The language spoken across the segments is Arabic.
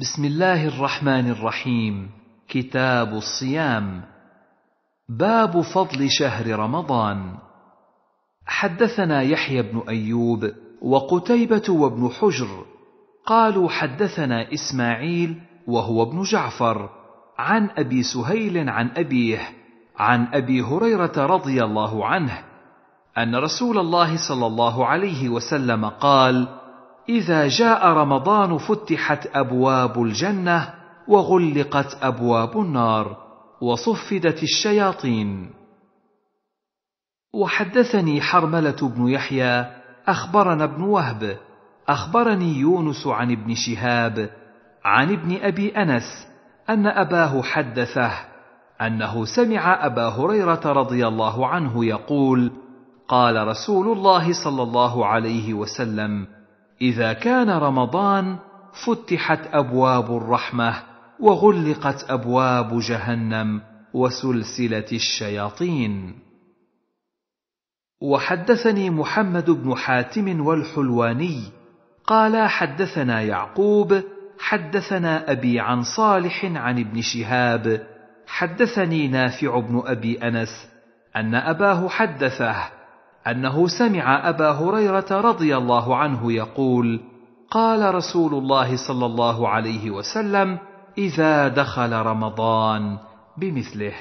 بسم الله الرحمن الرحيم كتاب الصيام باب فضل شهر رمضان حدثنا يحيى بن ايوب وقتيبه وابن حجر قالوا حدثنا اسماعيل وهو ابن جعفر عن ابي سهيل عن ابيه عن ابي هريره رضي الله عنه ان رسول الله صلى الله عليه وسلم قال اذا جاء رمضان فتحت ابواب الجنه وغلقت ابواب النار وصفدت الشياطين وحدثني حرمله بن يحيى اخبرنا ابن وهب اخبرني يونس عن ابن شهاب عن ابن ابي انس ان اباه حدثه انه سمع ابا هريره رضي الله عنه يقول قال رسول الله صلى الله عليه وسلم اذا كان رمضان فتحت ابواب الرحمه وغلقت ابواب جهنم وسلسله الشياطين وحدثني محمد بن حاتم والحلواني قال حدثنا يعقوب حدثنا ابي عن صالح عن ابن شهاب حدثني نافع بن ابي انس ان اباه حدثه انه سمع ابا هريره رضي الله عنه يقول قال رسول الله صلى الله عليه وسلم اذا دخل رمضان بمثله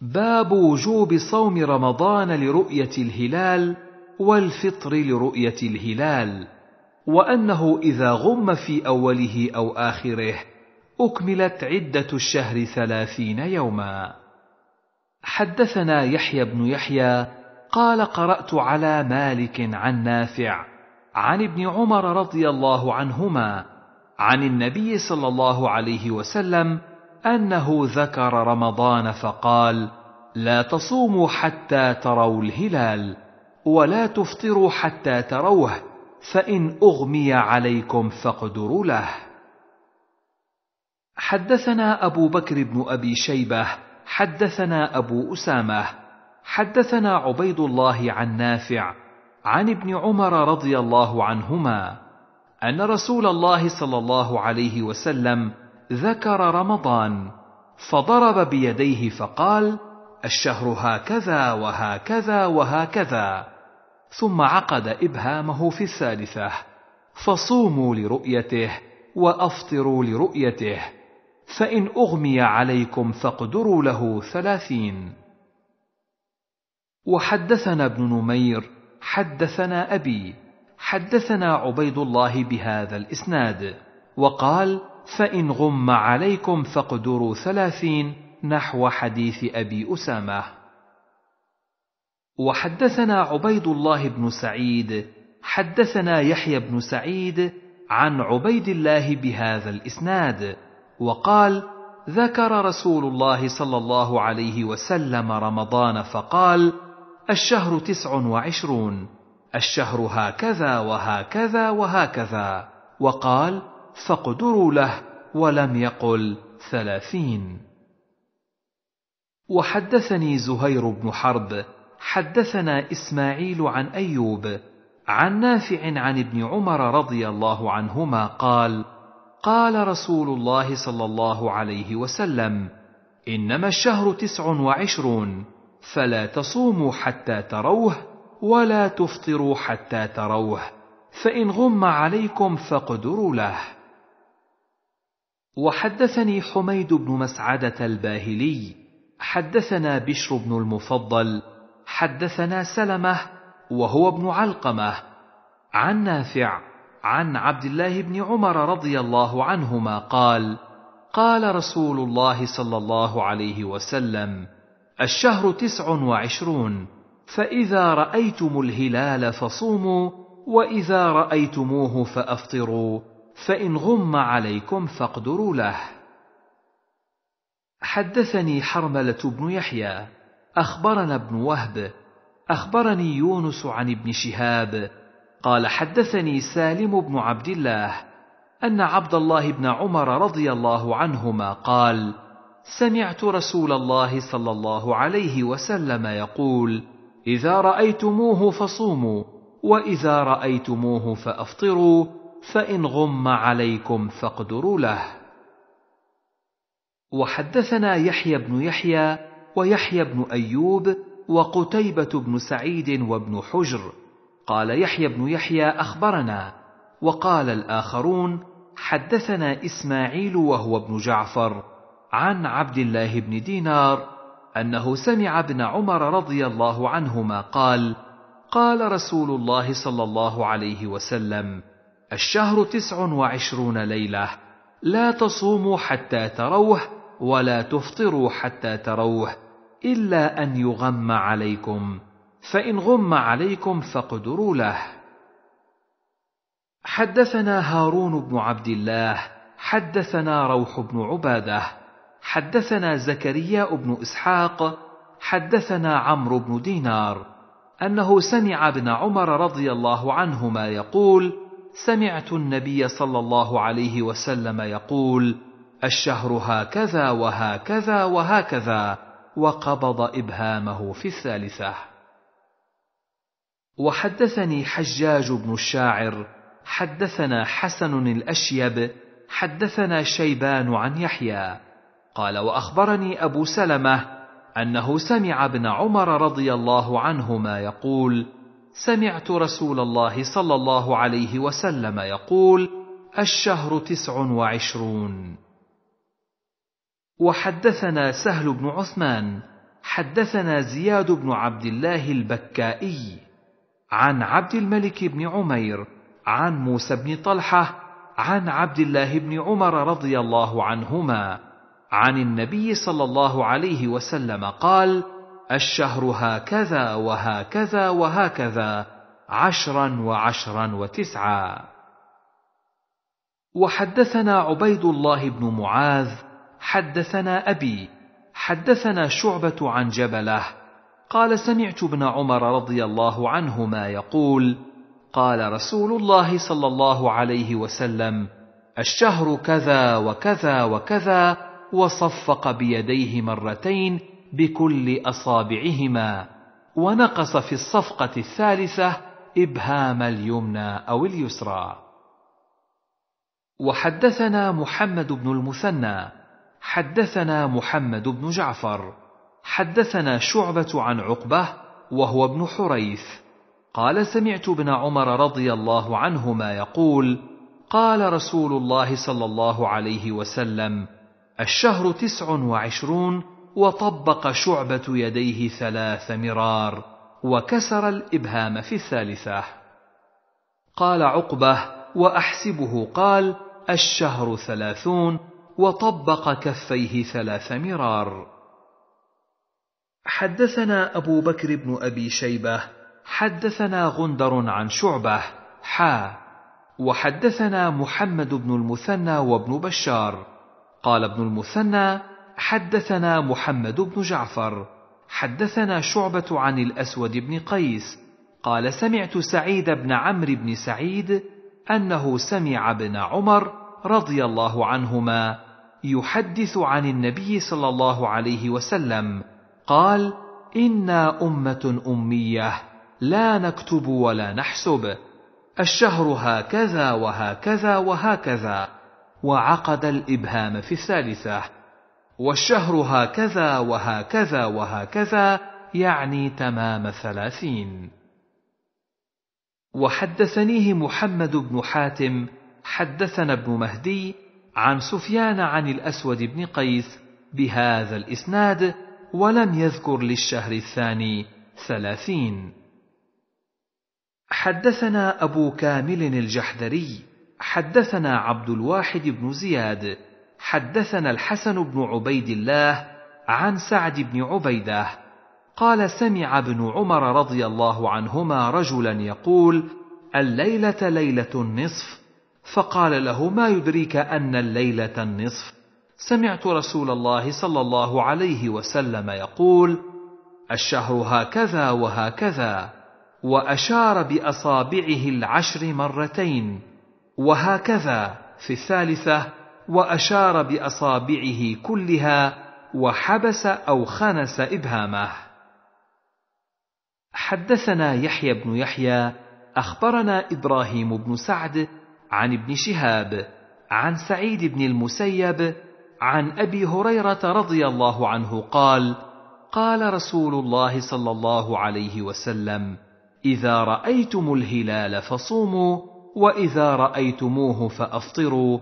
باب وجوب صوم رمضان لرؤيه الهلال والفطر لرؤيه الهلال وانه اذا غم في اوله او اخره اكملت عده الشهر ثلاثين يوما حدثنا يحيى بن يحيى قال قرات على مالك عن نافع عن ابن عمر رضي الله عنهما عن النبي صلى الله عليه وسلم انه ذكر رمضان فقال لا تصوموا حتى تروا الهلال ولا تفطروا حتى تروه فان اغمي عليكم فاقدروا له حدثنا ابو بكر بن ابي شيبه حدثنا ابو اسامه حدثنا عبيد الله عن نافع عن ابن عمر رضي الله عنهما ان رسول الله صلى الله عليه وسلم ذكر رمضان فضرب بيديه فقال الشهر هكذا وهكذا وهكذا ثم عقد ابهامه في الثالثه فصوموا لرؤيته وافطروا لرؤيته فان اغمي عليكم فاقدروا له ثلاثين وحدثنا ابن نمير حدثنا ابي حدثنا عبيد الله بهذا الاسناد وقال فان غم عليكم فاقدروا ثلاثين نحو حديث ابي اسامه وحدثنا عبيد الله بن سعيد حدثنا يحيى بن سعيد عن عبيد الله بهذا الاسناد وقال ذكر رسول الله صلى الله عليه وسلم رمضان فقال الشهر تسع وعشرون الشهر هكذا وهكذا وهكذا وقال فاقدروا له ولم يقل ثلاثين وحدثني زهير بن حرب حدثنا اسماعيل عن ايوب عن نافع عن ابن عمر رضي الله عنهما قال قال رسول الله صلى الله عليه وسلم انما الشهر تسع وعشرون فلا تصوموا حتى تروه ولا تفطروا حتى تروه فان غم عليكم فاقدروا له وحدثني حميد بن مسعده الباهلي حدثنا بشر بن المفضل حدثنا سلمه وهو ابن علقمه عن نافع عن عبد الله بن عمر رضي الله عنهما قال قال رسول الله صلى الله عليه وسلم الشهر تسع وعشرون فإذا رأيتم الهلال فصوموا وإذا رأيتموه فأفطروا فإن غم عليكم فاقدروا له حدثني حرملة بن يحيى أخبرنا ابن وهب أخبرني يونس عن ابن شهاب قال حدثني سالم بن عبد الله أن عبد الله بن عمر رضي الله عنهما قال: سمعت رسول الله صلى الله عليه وسلم يقول اذا رايتموه فصوموا واذا رايتموه فافطروا فان غم عليكم فاقدروا له وحدثنا يحيى بن يحيى ويحيى بن ايوب وقتيبه بن سعيد وابن حجر قال يحيى بن يحيى اخبرنا وقال الاخرون حدثنا اسماعيل وهو ابن جعفر عن عبد الله بن دينار انه سمع ابن عمر رضي الله عنهما قال قال رسول الله صلى الله عليه وسلم الشهر تسع وعشرون ليله لا تصوموا حتى تروه ولا تفطروا حتى تروه الا ان يغم عليكم فان غم عليكم فاقدروا له حدثنا هارون بن عبد الله حدثنا روح بن عباده حدثنا زكريا بن اسحاق حدثنا عمرو بن دينار انه سمع ابن عمر رضي الله عنهما يقول سمعت النبي صلى الله عليه وسلم يقول الشهر هكذا وهكذا وهكذا وقبض ابهامه في الثالثه وحدثني حجاج بن الشاعر حدثنا حسن الاشيب حدثنا شيبان عن يحيى قال واخبرني ابو سلمه انه سمع ابن عمر رضي الله عنهما يقول سمعت رسول الله صلى الله عليه وسلم يقول الشهر تسع وعشرون وحدثنا سهل بن عثمان حدثنا زياد بن عبد الله البكائي عن عبد الملك بن عمير عن موسى بن طلحه عن عبد الله بن عمر رضي الله عنهما عن النبي صلى الله عليه وسلم قال الشهر هكذا وهكذا وهكذا عشرا وعشرا وتسعا وحدثنا عبيد الله بن معاذ حدثنا ابي حدثنا شعبه عن جبله قال سمعت ابن عمر رضي الله عنهما يقول قال رسول الله صلى الله عليه وسلم الشهر كذا وكذا وكذا وصفق بيديه مرتين بكل اصابعهما ونقص في الصفقه الثالثه ابهام اليمنى او اليسرى وحدثنا محمد بن المثنى حدثنا محمد بن جعفر حدثنا شعبه عن عقبه وهو ابن حريث قال سمعت ابن عمر رضي الله عنهما يقول قال رسول الله صلى الله عليه وسلم الشهر تسع وعشرون وطبق شعبة يديه ثلاث مرار وكسر الإبهام في الثالثة قال عقبة وأحسبه قال الشهر ثلاثون وطبق كفيه ثلاث مرار حدثنا أبو بكر بن أبي شيبة حدثنا غندر عن شعبة حا وحدثنا محمد بن المثنى وابن بشار قال ابن المثنى حدثنا محمد بن جعفر حدثنا شعبة عن الأسود بن قيس قال سمعت سعيد بن عمرو بن سعيد أنه سمع ابن عمر رضي الله عنهما يحدث عن النبي صلى الله عليه وسلم قال إنا أمة أمية لا نكتب ولا نحسب الشهر هكذا وهكذا وهكذا وعقد الإبهام في الثالثة والشهر هكذا وهكذا وهكذا يعني تمام ثلاثين وحدثنيه محمد بن حاتم حدثنا ابن مهدي عن سفيان عن الأسود بن قيس بهذا الإسناد ولم يذكر للشهر الثاني ثلاثين حدثنا أبو كامل الجحدري حدثنا عبد الواحد بن زياد حدثنا الحسن بن عبيد الله عن سعد بن عبيده قال سمع ابن عمر رضي الله عنهما رجلا يقول الليله ليله النصف فقال له ما يدريك ان الليله النصف سمعت رسول الله صلى الله عليه وسلم يقول الشهر هكذا وهكذا واشار باصابعه العشر مرتين وهكذا في الثالثة وأشار بأصابعه كلها وحبس أو خنس إبهامه حدثنا يحيى بن يحيى أخبرنا إبراهيم بن سعد عن ابن شهاب عن سعيد بن المسيب عن أبي هريرة رضي الله عنه قال قال رسول الله صلى الله عليه وسلم إذا رأيتم الهلال فصوموا واذا رايتموه فافطروا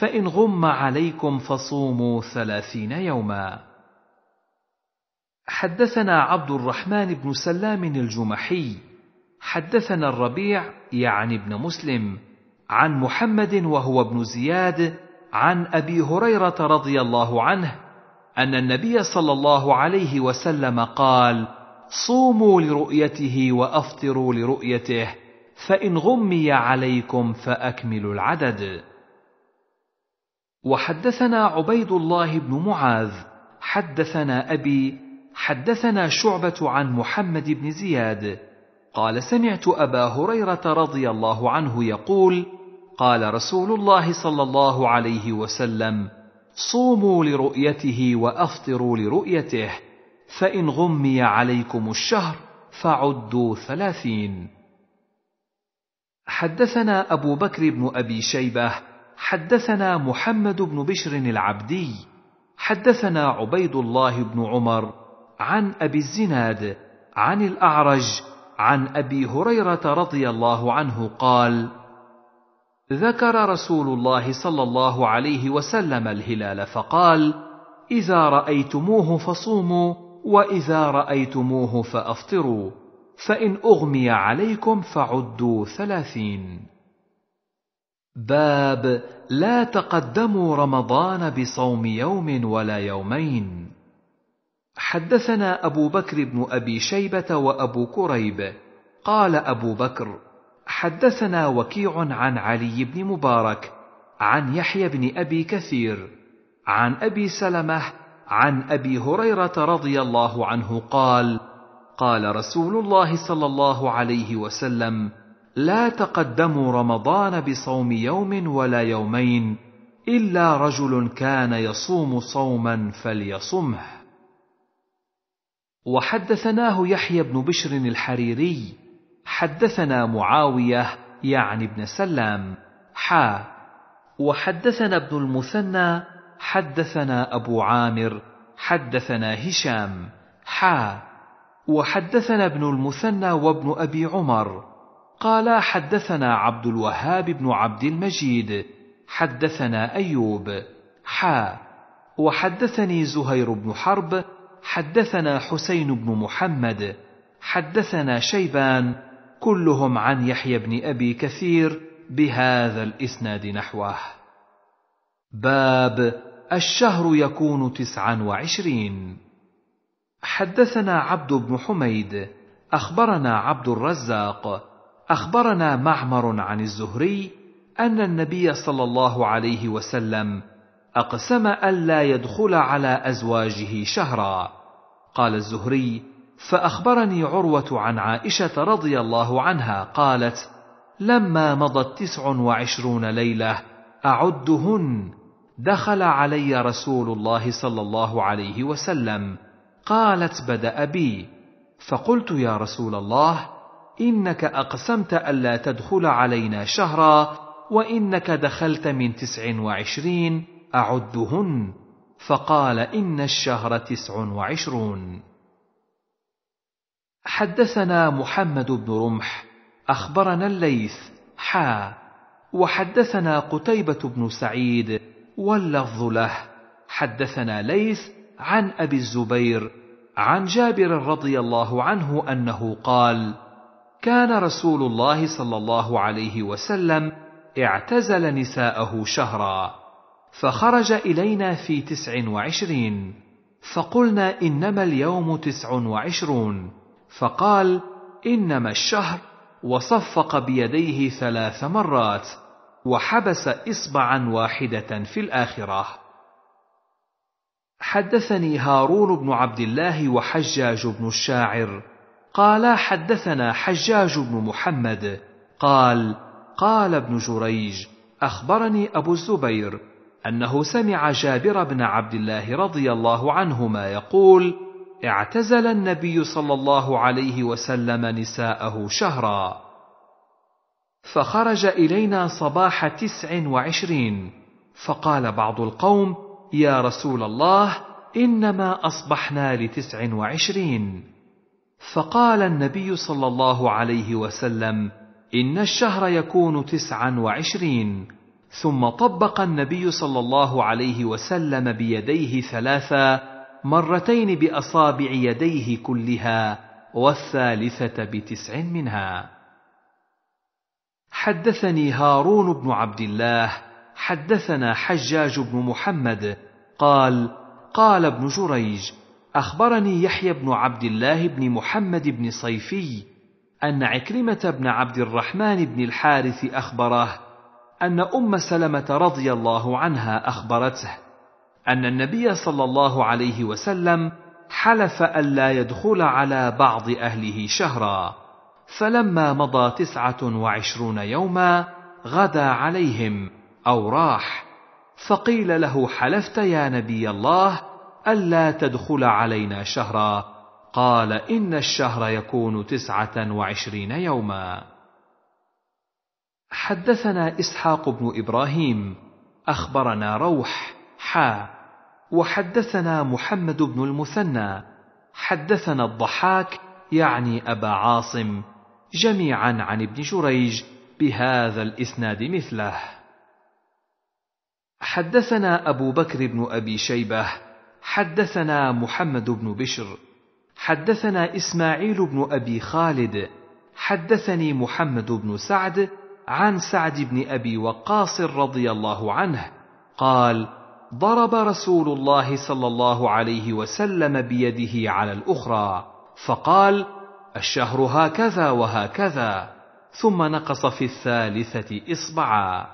فان غم عليكم فصوموا ثلاثين يوما حدثنا عبد الرحمن بن سلام الجمحي حدثنا الربيع يعني ابن مسلم عن محمد وهو ابن زياد عن ابي هريره رضي الله عنه ان النبي صلى الله عليه وسلم قال صوموا لرؤيته وافطروا لرؤيته فان غمي عليكم فاكملوا العدد وحدثنا عبيد الله بن معاذ حدثنا ابي حدثنا شعبه عن محمد بن زياد قال سمعت ابا هريره رضي الله عنه يقول قال رسول الله صلى الله عليه وسلم صوموا لرؤيته وافطروا لرؤيته فان غمي عليكم الشهر فعدوا ثلاثين حدثنا أبو بكر بن أبي شيبة حدثنا محمد بن بشر العبدي حدثنا عبيد الله بن عمر عن أبي الزناد عن الأعرج عن أبي هريرة رضي الله عنه قال ذكر رسول الله صلى الله عليه وسلم الهلال فقال إذا رأيتموه فصوموا وإذا رأيتموه فأفطروا فإن أغمي عليكم فعدوا ثلاثين باب لا تقدموا رمضان بصوم يوم ولا يومين حدثنا أبو بكر بن أبي شيبة وأبو كريب قال أبو بكر حدثنا وكيع عن علي بن مبارك عن يحيى بن أبي كثير عن أبي سلمة عن أبي هريرة رضي الله عنه قال: قال رسول الله صلى الله عليه وسلم لا تقدموا رمضان بصوم يوم ولا يومين الا رجل كان يصوم صوما فليصمه وحدثناه يحيى بن بشر الحريري حدثنا معاويه يعني بن سلام حا وحدثنا ابن المثنى حدثنا ابو عامر حدثنا هشام حا وحدثنا ابن المثنى وابن ابي عمر قال حدثنا عبد الوهاب بن عبد المجيد حدثنا ايوب حا وحدثني زهير بن حرب حدثنا حسين بن محمد حدثنا شيبان كلهم عن يحيى بن ابي كثير بهذا الاسناد نحوه باب الشهر يكون تسعا وعشرين حدثنا عبد بن حميد اخبرنا عبد الرزاق اخبرنا معمر عن الزهري ان النبي صلى الله عليه وسلم اقسم الا يدخل على ازواجه شهرا قال الزهري فاخبرني عروه عن عائشه رضي الله عنها قالت لما مضت تسع وعشرون ليله اعدهن دخل علي رسول الله صلى الله عليه وسلم قالت بدا بي فقلت يا رسول الله انك اقسمت الا تدخل علينا شهرا وانك دخلت من تسع وعشرين اعدهن فقال ان الشهر تسع وعشرون حدثنا محمد بن رمح اخبرنا الليث حا وحدثنا قتيبه بن سعيد واللفظ له حدثنا ليث عن ابي الزبير عن جابر رضي الله عنه انه قال كان رسول الله صلى الله عليه وسلم اعتزل نساءه شهرا فخرج الينا في تسع وعشرين فقلنا انما اليوم تسع وعشرون فقال انما الشهر وصفق بيديه ثلاث مرات وحبس اصبعا واحده في الاخره حدثني هارون بن عبد الله وحجاج بن الشاعر قالا حدثنا حجاج بن محمد قال قال ابن جريج اخبرني ابو الزبير انه سمع جابر بن عبد الله رضي الله عنهما يقول اعتزل النبي صلى الله عليه وسلم نساءه شهرا فخرج الينا صباح تسع وعشرين فقال بعض القوم يا رسول الله انما اصبحنا لتسع وعشرين فقال النبي صلى الله عليه وسلم ان الشهر يكون تسعا وعشرين ثم طبق النبي صلى الله عليه وسلم بيديه ثلاثا مرتين باصابع يديه كلها والثالثه بتسع منها حدثني هارون بن عبد الله حدثنا حجاج بن محمد قال قال ابن جريج اخبرني يحيى بن عبد الله بن محمد بن صيفي ان عكرمه بن عبد الرحمن بن الحارث اخبره ان ام سلمه رضي الله عنها اخبرته ان النبي صلى الله عليه وسلم حلف الا يدخل على بعض اهله شهرا فلما مضى تسعه وعشرون يوما غدا عليهم او راح فقيل له حلفت يا نبي الله الا تدخل علينا شهرا قال ان الشهر يكون تسعه وعشرين يوما حدثنا اسحاق بن ابراهيم اخبرنا روح حا وحدثنا محمد بن المثنى حدثنا الضحاك يعني ابا عاصم جميعا عن ابن جريج بهذا الاسناد مثله حدثنا أبو بكر بن أبي شيبة حدثنا محمد بن بشر حدثنا إسماعيل بن أبي خالد حدثني محمد بن سعد عن سعد بن أبي وقاص رضي الله عنه قال ضرب رسول الله صلى الله عليه وسلم بيده على الأخرى فقال الشهر هكذا وهكذا ثم نقص في الثالثة إصبعا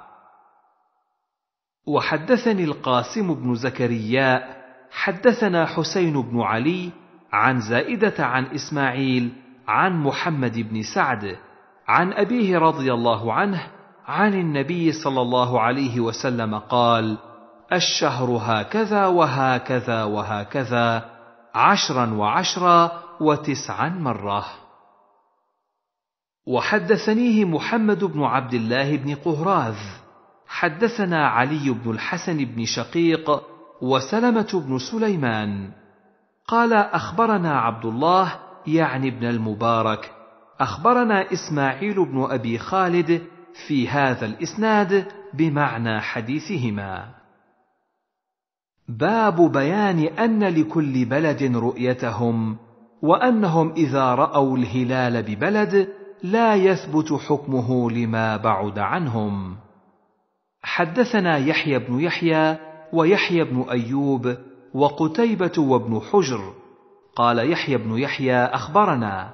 وحدثني القاسم بن زكرياء حدثنا حسين بن علي عن زائده عن اسماعيل عن محمد بن سعد عن ابيه رضي الله عنه عن النبي صلى الله عليه وسلم قال الشهر هكذا وهكذا وهكذا عشرا وعشرا وتسعا مره وحدثنيه محمد بن عبد الله بن قهراذ حدثنا علي بن الحسن بن شقيق وسلمه بن سليمان قال اخبرنا عبد الله يعني ابن المبارك اخبرنا اسماعيل بن ابي خالد في هذا الاسناد بمعنى حديثهما باب بيان ان لكل بلد رؤيتهم وانهم اذا راوا الهلال ببلد لا يثبت حكمه لما بعد عنهم حدثنا يحيى بن يحيى ويحيى بن ايوب وقتيبه وابن حجر قال يحيى بن يحيى اخبرنا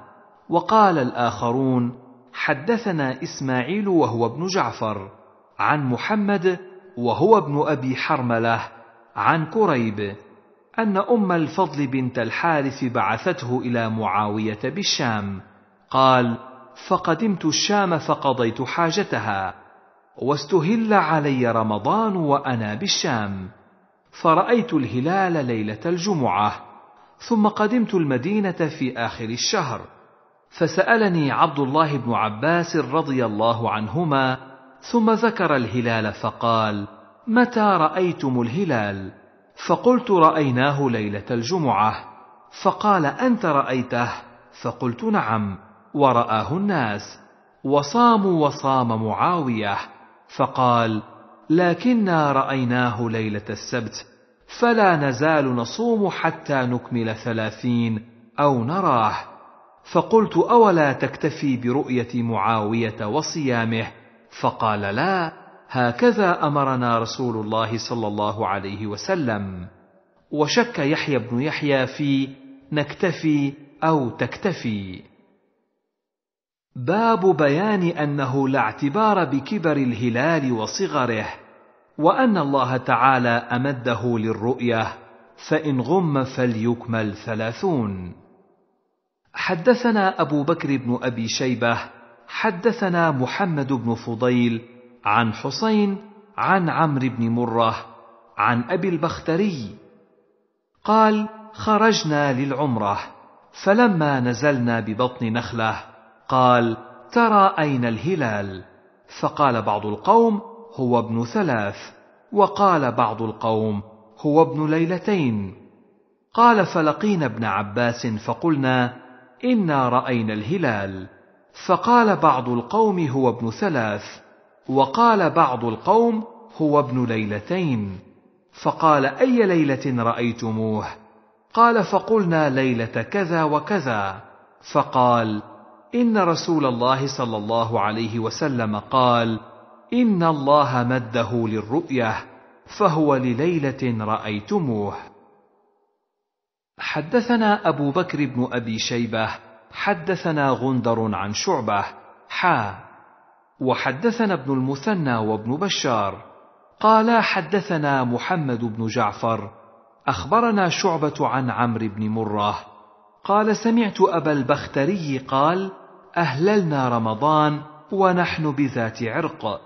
وقال الاخرون حدثنا اسماعيل وهو ابن جعفر عن محمد وهو ابن ابي حرمله عن كريب ان ام الفضل بنت الحارث بعثته الى معاويه بالشام قال فقدمت الشام فقضيت حاجتها واستهل علي رمضان وانا بالشام فرايت الهلال ليله الجمعه ثم قدمت المدينه في اخر الشهر فسالني عبد الله بن عباس رضي الله عنهما ثم ذكر الهلال فقال متى رايتم الهلال فقلت رايناه ليله الجمعه فقال انت رايته فقلت نعم وراه الناس وصاموا وصام معاويه فقال لكنا رايناه ليله السبت فلا نزال نصوم حتى نكمل ثلاثين او نراه فقلت اولا تكتفي برؤيه معاويه وصيامه فقال لا هكذا امرنا رسول الله صلى الله عليه وسلم وشك يحيى بن يحيى في نكتفي او تكتفي باب بيان انه لا اعتبار بكبر الهلال وصغره وان الله تعالى امده للرؤيه فان غم فليكمل ثلاثون حدثنا ابو بكر بن ابي شيبه حدثنا محمد بن فضيل عن حسين عن عمرو بن مره عن ابي البختري قال خرجنا للعمره فلما نزلنا ببطن نخله قال ترى اين الهلال فقال بعض القوم هو ابن ثلاث وقال بعض القوم هو ابن ليلتين قال فلقينا ابن عباس فقلنا انا راينا الهلال فقال بعض القوم هو ابن ثلاث وقال بعض القوم هو ابن ليلتين فقال اي ليله رايتموه قال فقلنا ليله كذا وكذا فقال ان رسول الله صلى الله عليه وسلم قال ان الله مده للرؤيه فهو لليله رايتموه حدثنا ابو بكر بن ابي شيبه حدثنا غندر عن شعبه حا وحدثنا ابن المثنى وابن بشار قالا حدثنا محمد بن جعفر اخبرنا شعبه عن عمرو بن مره قال سمعت أبا البختري قال أهللنا رمضان ونحن بذات عرق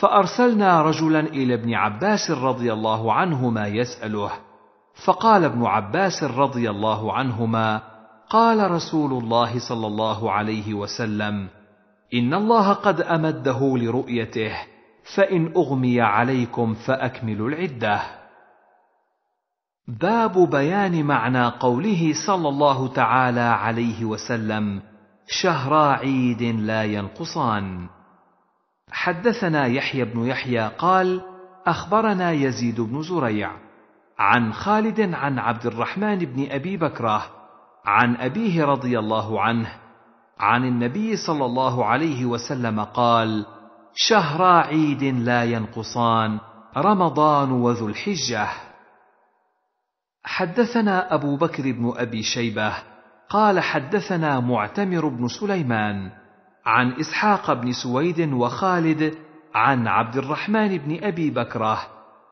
فأرسلنا رجلا إلى ابن عباس رضي الله عنهما يسأله فقال ابن عباس رضي الله عنهما قال رسول الله صلى الله عليه وسلم إن الله قد أمده لرؤيته فإن أغمي عليكم فأكملوا العدة باب بيان معنى قوله صلى الله تعالى عليه وسلم شهر عيد لا ينقصان حدثنا يحيى بن يحيى قال اخبرنا يزيد بن زريع عن خالد عن عبد الرحمن بن ابي بكره عن ابيه رضي الله عنه عن النبي صلى الله عليه وسلم قال شهر عيد لا ينقصان رمضان وذو الحجه حدثنا أبو بكر بن أبي شيبة قال حدثنا معتمر بن سليمان عن إسحاق بن سويد وخالد عن عبد الرحمن بن أبي بكره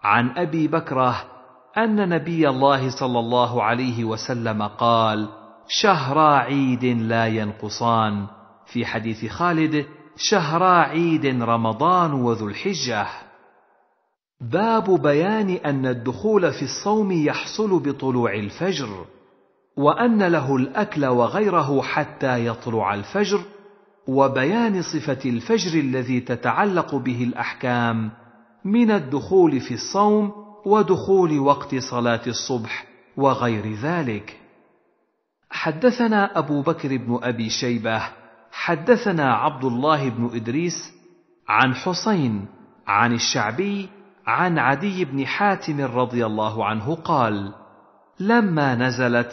عن أبي بكره أن نبي الله صلى الله عليه وسلم قال: شهرا عيد لا ينقصان في حديث خالد شهرا عيد رمضان وذو الحجه باب بيان ان الدخول في الصوم يحصل بطلوع الفجر وان له الاكل وغيره حتى يطلع الفجر وبيان صفه الفجر الذي تتعلق به الاحكام من الدخول في الصوم ودخول وقت صلاه الصبح وغير ذلك حدثنا ابو بكر بن ابي شيبه حدثنا عبد الله بن ادريس عن حسين عن الشعبي عن عدي بن حاتم رضي الله عنه قال لما نزلت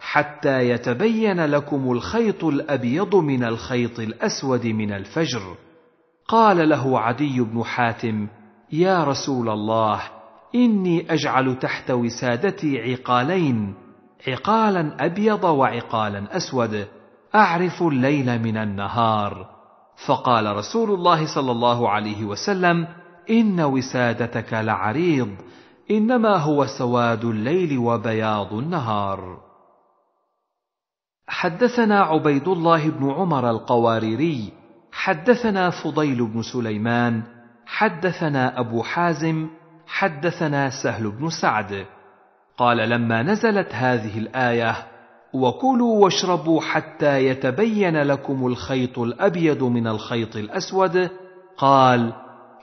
حتى يتبين لكم الخيط الابيض من الخيط الاسود من الفجر قال له عدي بن حاتم يا رسول الله اني اجعل تحت وسادتي عقالين عقالا ابيض وعقالا اسود اعرف الليل من النهار فقال رسول الله صلى الله عليه وسلم إن وسادتك لعريض إنما هو سواد الليل وبياض النهار حدثنا عبيد الله بن عمر القواريري حدثنا فضيل بن سليمان حدثنا أبو حازم حدثنا سهل بن سعد قال لما نزلت هذه الآية وكلوا واشربوا حتى يتبين لكم الخيط الأبيض من الخيط الأسود قال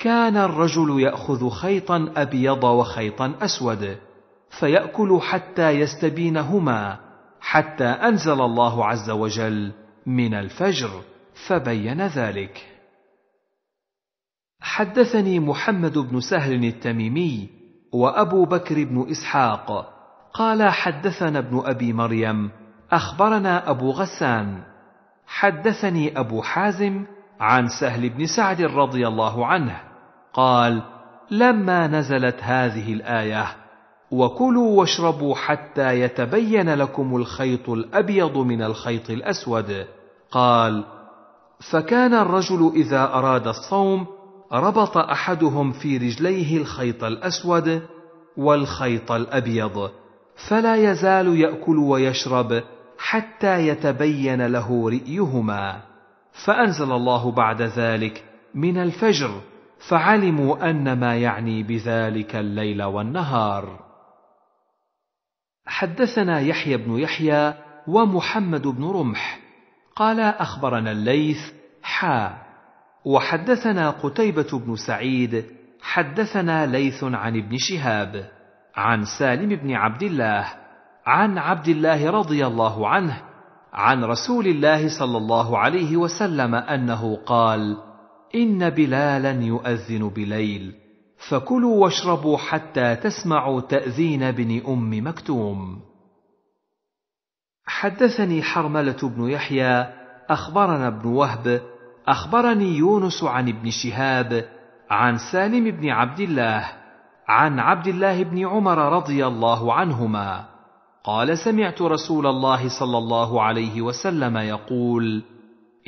كان الرجل ياخذ خيطا ابيض وخيطا اسود فياكل حتى يستبينهما حتى انزل الله عز وجل من الفجر فبين ذلك حدثني محمد بن سهل التميمي وابو بكر بن اسحاق قال حدثنا ابن ابي مريم اخبرنا ابو غسان حدثني ابو حازم عن سهل بن سعد رضي الله عنه قال لما نزلت هذه الايه وكلوا واشربوا حتى يتبين لكم الخيط الابيض من الخيط الاسود قال فكان الرجل اذا اراد الصوم ربط احدهم في رجليه الخيط الاسود والخيط الابيض فلا يزال ياكل ويشرب حتى يتبين له رئيهما فانزل الله بعد ذلك من الفجر فعلموا ان ما يعني بذلك الليل والنهار حدثنا يحيى بن يحيى ومحمد بن رمح قال اخبرنا الليث حا وحدثنا قتيبه بن سعيد حدثنا ليث عن ابن شهاب عن سالم بن عبد الله عن عبد الله رضي الله عنه عن رسول الله صلى الله عليه وسلم انه قال ان بلالا يؤذن بليل فكلوا واشربوا حتى تسمعوا تاذين بن ام مكتوم حدثني حرمله بن يحيى اخبرنا ابن وهب اخبرني يونس عن ابن شهاب عن سالم بن عبد الله عن عبد الله بن عمر رضي الله عنهما قال سمعت رسول الله صلى الله عليه وسلم يقول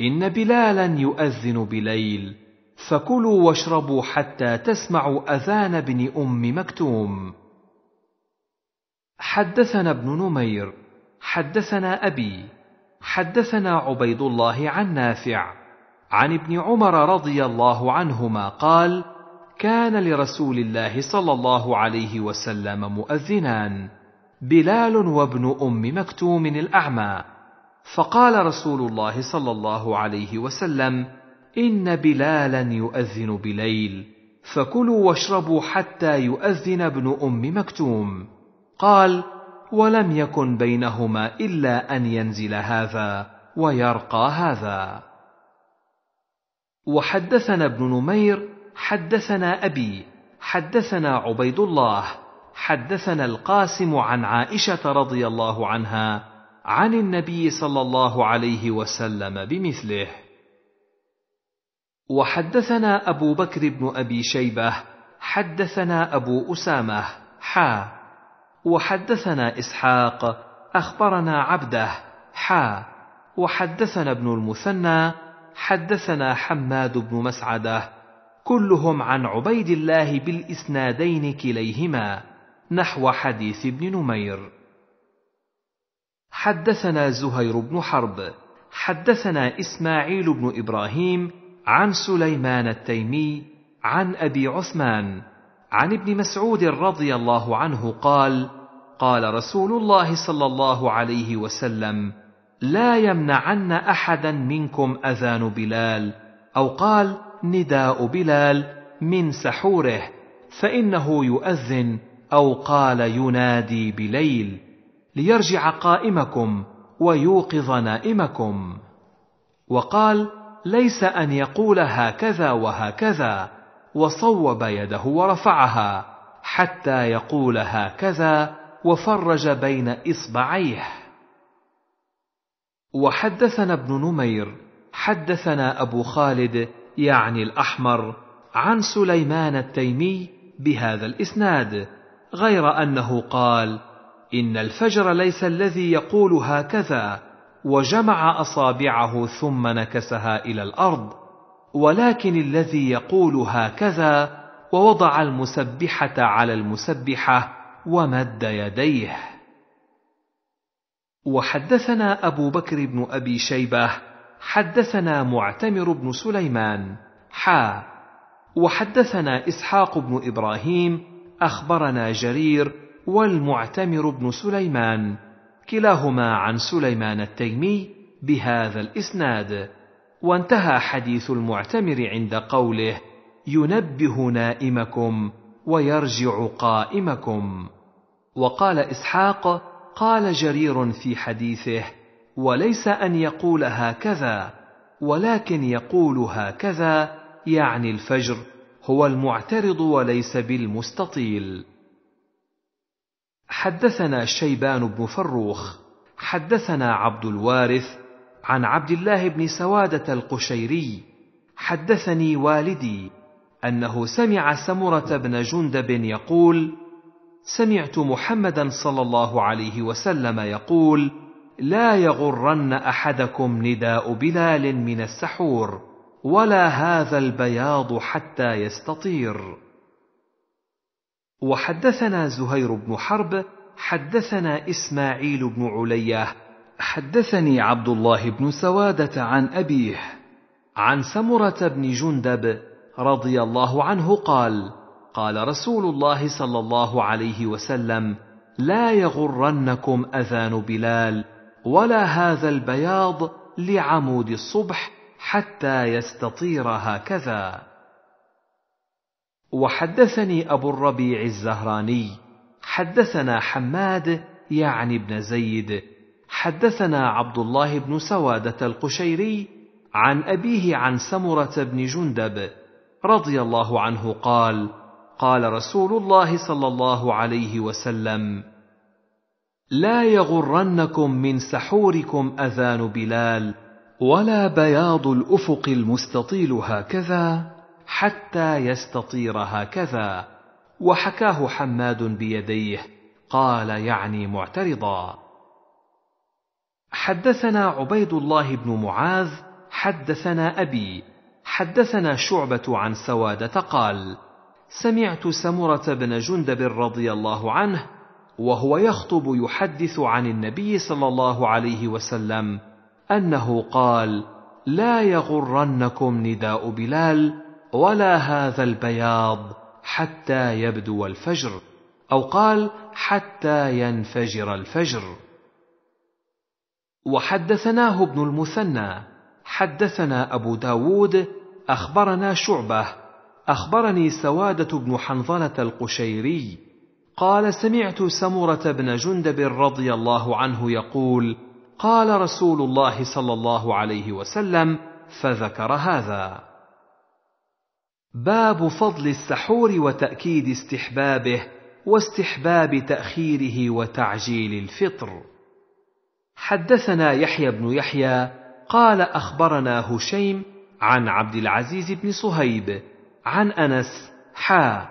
ان بلالا يؤذن بليل فكلوا واشربوا حتى تسمعوا اذان ابن ام مكتوم حدثنا ابن نمير حدثنا ابي حدثنا عبيد الله عن نافع عن ابن عمر رضي الله عنهما قال كان لرسول الله صلى الله عليه وسلم مؤذنان بلال وابن ام مكتوم الاعمى فقال رسول الله صلى الله عليه وسلم ان بلالا يؤذن بليل فكلوا واشربوا حتى يؤذن ابن ام مكتوم قال ولم يكن بينهما الا ان ينزل هذا ويرقى هذا وحدثنا ابن نمير حدثنا ابي حدثنا عبيد الله حدثنا القاسم عن عائشه رضي الله عنها عن النبي صلى الله عليه وسلم بمثله وحدثنا ابو بكر بن ابي شيبه حدثنا ابو اسامه حا وحدثنا اسحاق اخبرنا عبده حا وحدثنا ابن المثنى حدثنا حماد بن مسعده كلهم عن عبيد الله بالاسنادين كليهما نحو حديث ابن نمير حدثنا زهير بن حرب حدثنا اسماعيل بن ابراهيم عن سليمان التيمي عن ابي عثمان عن ابن مسعود رضي الله عنه قال قال رسول الله صلى الله عليه وسلم لا يمنعن احدا منكم اذان بلال او قال نداء بلال من سحوره فانه يؤذن او قال ينادي بليل ليرجع قائمكم ويوقظ نائمكم وقال ليس ان يقول هكذا وهكذا وصوب يده ورفعها حتى يقول هكذا وفرج بين اصبعيه وحدثنا ابن نمير حدثنا ابو خالد يعني الاحمر عن سليمان التيمي بهذا الاسناد غير انه قال ان الفجر ليس الذي يقول هكذا وجمع اصابعه ثم نكسها الى الارض ولكن الذي يقول هكذا ووضع المسبحه على المسبحه ومد يديه وحدثنا ابو بكر بن ابي شيبه حدثنا معتمر بن سليمان حا وحدثنا اسحاق بن ابراهيم اخبرنا جرير والمعتمر بن سليمان كلاهما عن سليمان التيمي بهذا الاسناد وانتهى حديث المعتمر عند قوله ينبه نائمكم ويرجع قائمكم وقال اسحاق قال جرير في حديثه وليس ان يقول هكذا ولكن يقول هكذا يعني الفجر هو المعترض وليس بالمستطيل حدثنا شيبان بن فروخ حدثنا عبد الوارث عن عبد الله بن سواده القشيري حدثني والدي انه سمع سمره بن جندب يقول سمعت محمدا صلى الله عليه وسلم يقول لا يغرن احدكم نداء بلال من السحور ولا هذا البياض حتى يستطير وحدثنا زهير بن حرب حدثنا اسماعيل بن عليا حدثني عبد الله بن سواده عن ابيه عن سمره بن جندب رضي الله عنه قال قال رسول الله صلى الله عليه وسلم لا يغرنكم اذان بلال ولا هذا البياض لعمود الصبح حتى يستطير هكذا وحدثني أبو الربيع الزهراني حدثنا حماد يعني ابن زيد حدثنا عبد الله بن سوادة القشيري عن أبيه عن سمرة بن جندب رضي الله عنه قال قال رسول الله صلى الله عليه وسلم لا يغرنكم من سحوركم أذان بلال ولا بياض الأفق المستطيل هكذا حتى يستطير هكذا وحكاه حماد بيديه قال يعني معترضا حدثنا عبيد الله بن معاذ حدثنا ابي حدثنا شعبه عن سواده قال سمعت سمره بن جندب رضي الله عنه وهو يخطب يحدث عن النبي صلى الله عليه وسلم انه قال لا يغرنكم نداء بلال ولا هذا البياض حتى يبدو الفجر او قال حتى ينفجر الفجر وحدثناه ابن المثنى حدثنا ابو داود اخبرنا شعبه اخبرني سواده بن حنظله القشيري قال سمعت سمره بن جندب رضي الله عنه يقول قال رسول الله صلى الله عليه وسلم فذكر هذا باب فضل السحور وتاكيد استحبابه واستحباب تاخيره وتعجيل الفطر حدثنا يحيى بن يحيى قال اخبرنا هشيم عن عبد العزيز بن صهيب عن انس حا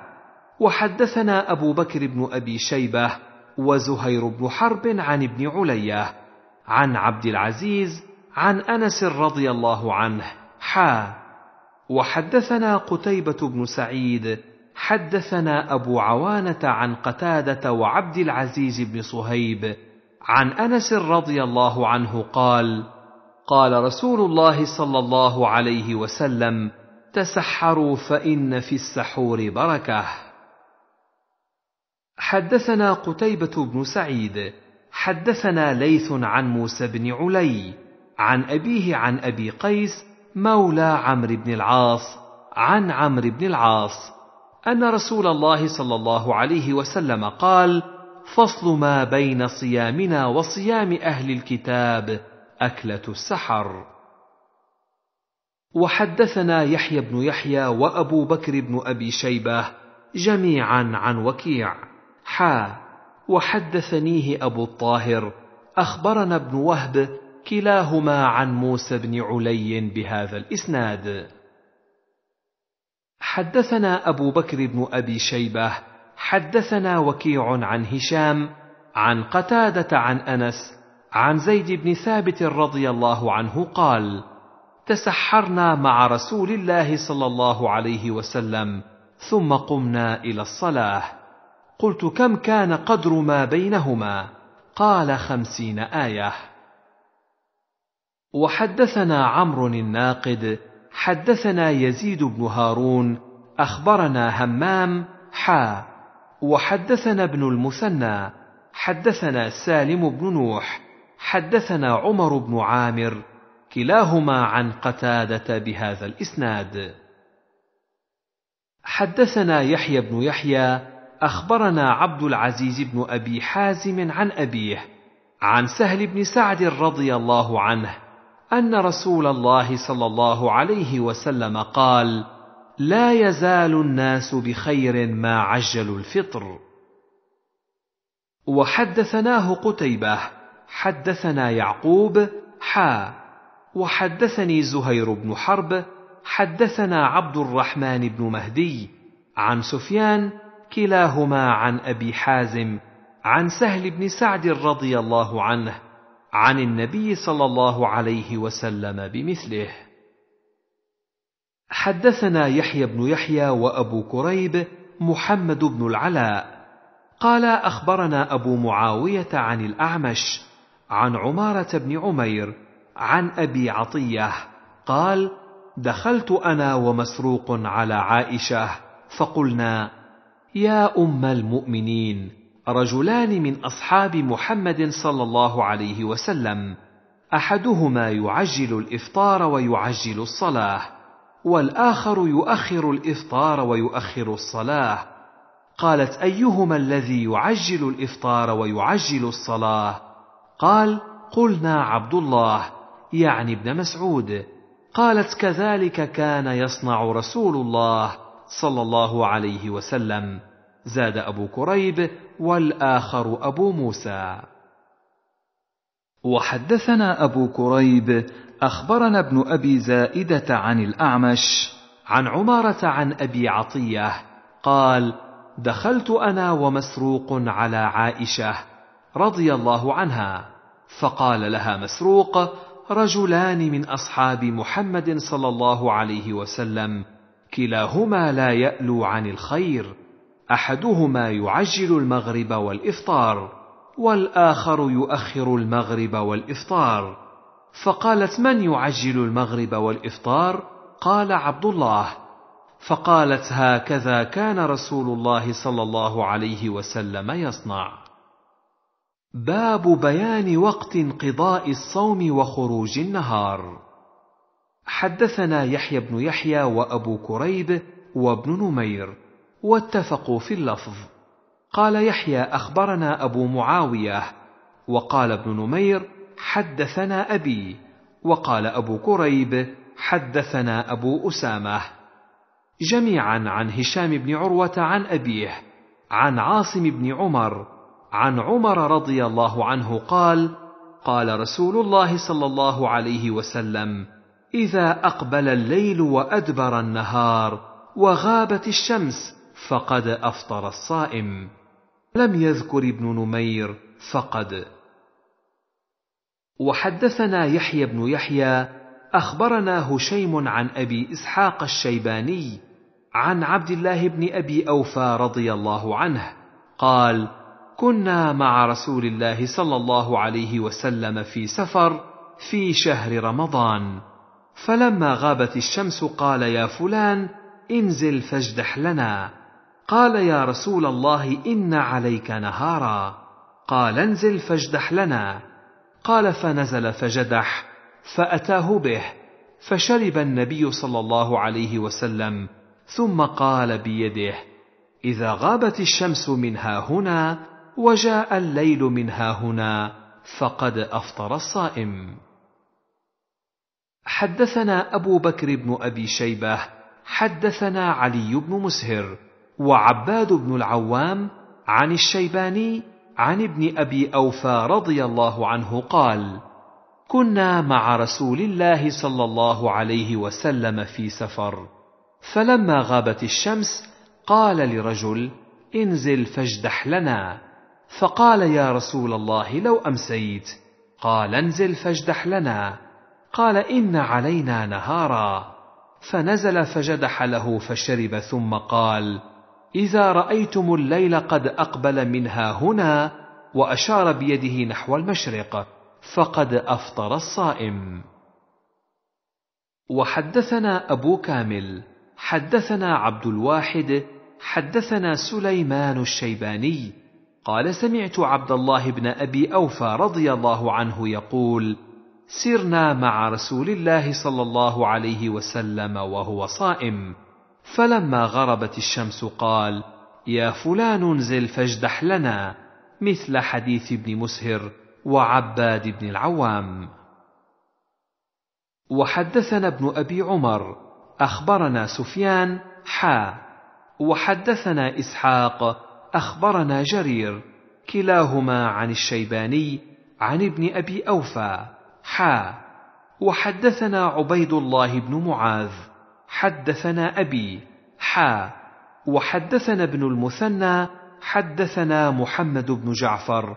وحدثنا ابو بكر بن ابي شيبه وزهير بن حرب عن ابن عليه عن عبد العزيز عن انس رضي الله عنه حا وحدثنا قتيبة بن سعيد حدثنا أبو عوانة عن قتادة وعبد العزيز بن صهيب عن أنس رضي الله عنه قال: قال رسول الله صلى الله عليه وسلم: تسحروا فإن في السحور بركة. حدثنا قتيبة بن سعيد، حدثنا ليث عن موسى بن علي، عن أبيه عن أبي قيس، مولى عمرو بن العاص عن عمرو بن العاص ان رسول الله صلى الله عليه وسلم قال فصل ما بين صيامنا وصيام اهل الكتاب اكله السحر وحدثنا يحيى بن يحيى وابو بكر بن ابي شيبه جميعا عن وكيع حا وحدثنيه ابو الطاهر اخبرنا ابن وهب كلاهما عن موسى بن علي بهذا الاسناد حدثنا ابو بكر بن ابي شيبه حدثنا وكيع عن هشام عن قتاده عن انس عن زيد بن ثابت رضي الله عنه قال تسحرنا مع رسول الله صلى الله عليه وسلم ثم قمنا الى الصلاه قلت كم كان قدر ما بينهما قال خمسين ايه وحدثنا عمرو الناقد حدثنا يزيد بن هارون اخبرنا همام حا وحدثنا ابن المثنى حدثنا سالم بن نوح حدثنا عمر بن عامر كلاهما عن قتاده بهذا الاسناد حدثنا يحيى بن يحيى اخبرنا عبد العزيز بن ابي حازم عن ابيه عن سهل بن سعد رضي الله عنه ان رسول الله صلى الله عليه وسلم قال لا يزال الناس بخير ما عجلوا الفطر وحدثناه قتيبه حدثنا يعقوب حا وحدثني زهير بن حرب حدثنا عبد الرحمن بن مهدي عن سفيان كلاهما عن ابي حازم عن سهل بن سعد رضي الله عنه عن النبي صلى الله عليه وسلم بمثله حدثنا يحيى بن يحيى وابو كريب محمد بن العلاء قال اخبرنا ابو معاويه عن الاعمش عن عماره بن عمير عن ابي عطيه قال دخلت انا ومسروق على عائشه فقلنا يا ام المؤمنين رجلان من اصحاب محمد صلى الله عليه وسلم احدهما يعجل الافطار ويعجل الصلاه والاخر يؤخر الافطار ويؤخر الصلاه قالت ايهما الذي يعجل الافطار ويعجل الصلاه قال قلنا عبد الله يعني ابن مسعود قالت كذلك كان يصنع رسول الله صلى الله عليه وسلم زاد ابو كريب والاخر ابو موسى وحدثنا ابو كريب اخبرنا ابن ابي زائده عن الاعمش عن عماره عن ابي عطيه قال دخلت انا ومسروق على عائشه رضي الله عنها فقال لها مسروق رجلان من اصحاب محمد صلى الله عليه وسلم كلاهما لا يالو عن الخير احدهما يعجل المغرب والافطار والاخر يؤخر المغرب والافطار فقالت من يعجل المغرب والافطار قال عبد الله فقالت هكذا كان رسول الله صلى الله عليه وسلم يصنع باب بيان وقت انقضاء الصوم وخروج النهار حدثنا يحيى بن يحيى وابو كريب وابن نمير واتفقوا في اللفظ قال يحيى اخبرنا ابو معاويه وقال ابن نمير حدثنا ابي وقال ابو كريب حدثنا ابو اسامه جميعا عن هشام بن عروه عن ابيه عن عاصم بن عمر عن عمر رضي الله عنه قال قال رسول الله صلى الله عليه وسلم اذا اقبل الليل وادبر النهار وغابت الشمس فقد أفطر الصائم لم يذكر ابن نمير فقد وحدثنا يحيى بن يحيى أخبرنا هشيم عن أبي إسحاق الشيباني عن عبد الله بن أبي أوفى رضي الله عنه قال كنا مع رسول الله صلى الله عليه وسلم في سفر في شهر رمضان فلما غابت الشمس قال يا فلان انزل فاجدح لنا قال يا رسول الله ان عليك نهارا قال انزل فاجدح لنا قال فنزل فجدح فاتاه به فشرب النبي صلى الله عليه وسلم ثم قال بيده اذا غابت الشمس منها هنا وجاء الليل منها هنا فقد افطر الصائم حدثنا ابو بكر بن ابي شيبه حدثنا علي بن مسهر وعباد بن العوام عن الشيباني عن ابن ابي اوفى رضي الله عنه قال كنا مع رسول الله صلى الله عليه وسلم في سفر فلما غابت الشمس قال لرجل انزل فاجدح لنا فقال يا رسول الله لو امسيت قال انزل فاجدح لنا قال ان علينا نهارا فنزل فجدح له فشرب ثم قال اذا رايتم الليل قد اقبل منها هنا واشار بيده نحو المشرق فقد افطر الصائم وحدثنا ابو كامل حدثنا عبد الواحد حدثنا سليمان الشيباني قال سمعت عبد الله بن ابي اوفى رضي الله عنه يقول سرنا مع رسول الله صلى الله عليه وسلم وهو صائم فلما غربت الشمس قال يا فلان انزل فاجدح لنا مثل حديث ابن مسهر وعباد بن العوام وحدثنا ابن ابي عمر اخبرنا سفيان حا وحدثنا اسحاق اخبرنا جرير كلاهما عن الشيباني عن ابن ابي اوفى حا وحدثنا عبيد الله بن معاذ حدثنا أبي حا وحدثنا ابن المثنى حدثنا محمد بن جعفر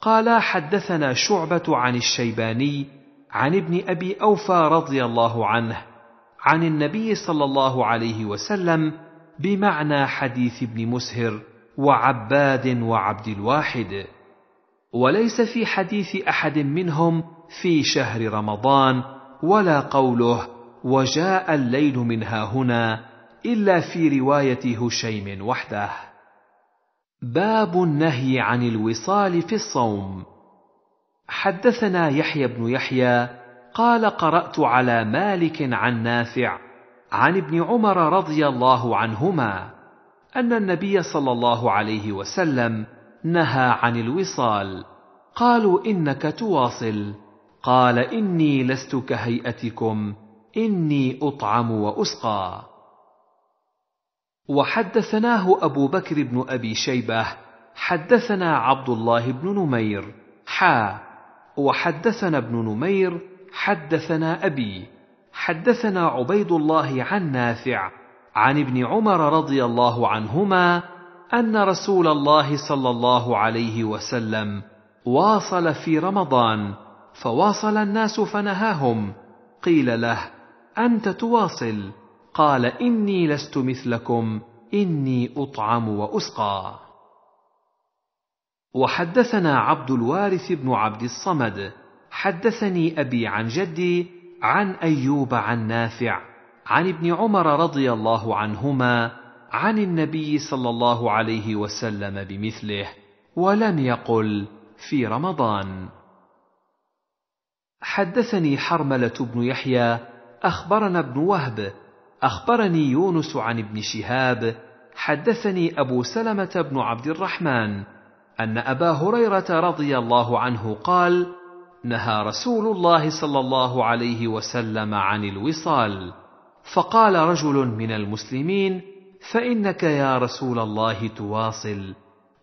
قال حدثنا شعبة عن الشيباني عن ابن أبي أوفى رضي الله عنه عن النبي صلى الله عليه وسلم بمعنى حديث ابن مسهر وعباد وعبد الواحد وليس في حديث احد منهم في شهر رمضان ولا قوله وجاء الليل منها هنا الا في روايه هشيم وحده باب النهي عن الوصال في الصوم حدثنا يحيى بن يحيى قال قرات على مالك عن نافع عن ابن عمر رضي الله عنهما ان النبي صلى الله عليه وسلم نهى عن الوصال قالوا انك تواصل قال اني لست كهيئتكم اني اطعم واسقى وحدثناه ابو بكر بن ابي شيبه حدثنا عبد الله بن نمير حا وحدثنا ابن نمير حدثنا ابي حدثنا عبيد الله عن نافع عن ابن عمر رضي الله عنهما ان رسول الله صلى الله عليه وسلم واصل في رمضان فواصل الناس فنهاهم قيل له انت تواصل قال اني لست مثلكم اني اطعم واسقى وحدثنا عبد الوارث بن عبد الصمد حدثني ابي عن جدي عن ايوب عن نافع عن ابن عمر رضي الله عنهما عن النبي صلى الله عليه وسلم بمثله ولم يقل في رمضان حدثني حرمله بن يحيى اخبرنا ابن وهب اخبرني يونس عن ابن شهاب حدثني ابو سلمه بن عبد الرحمن ان ابا هريره رضي الله عنه قال نهى رسول الله صلى الله عليه وسلم عن الوصال فقال رجل من المسلمين فانك يا رسول الله تواصل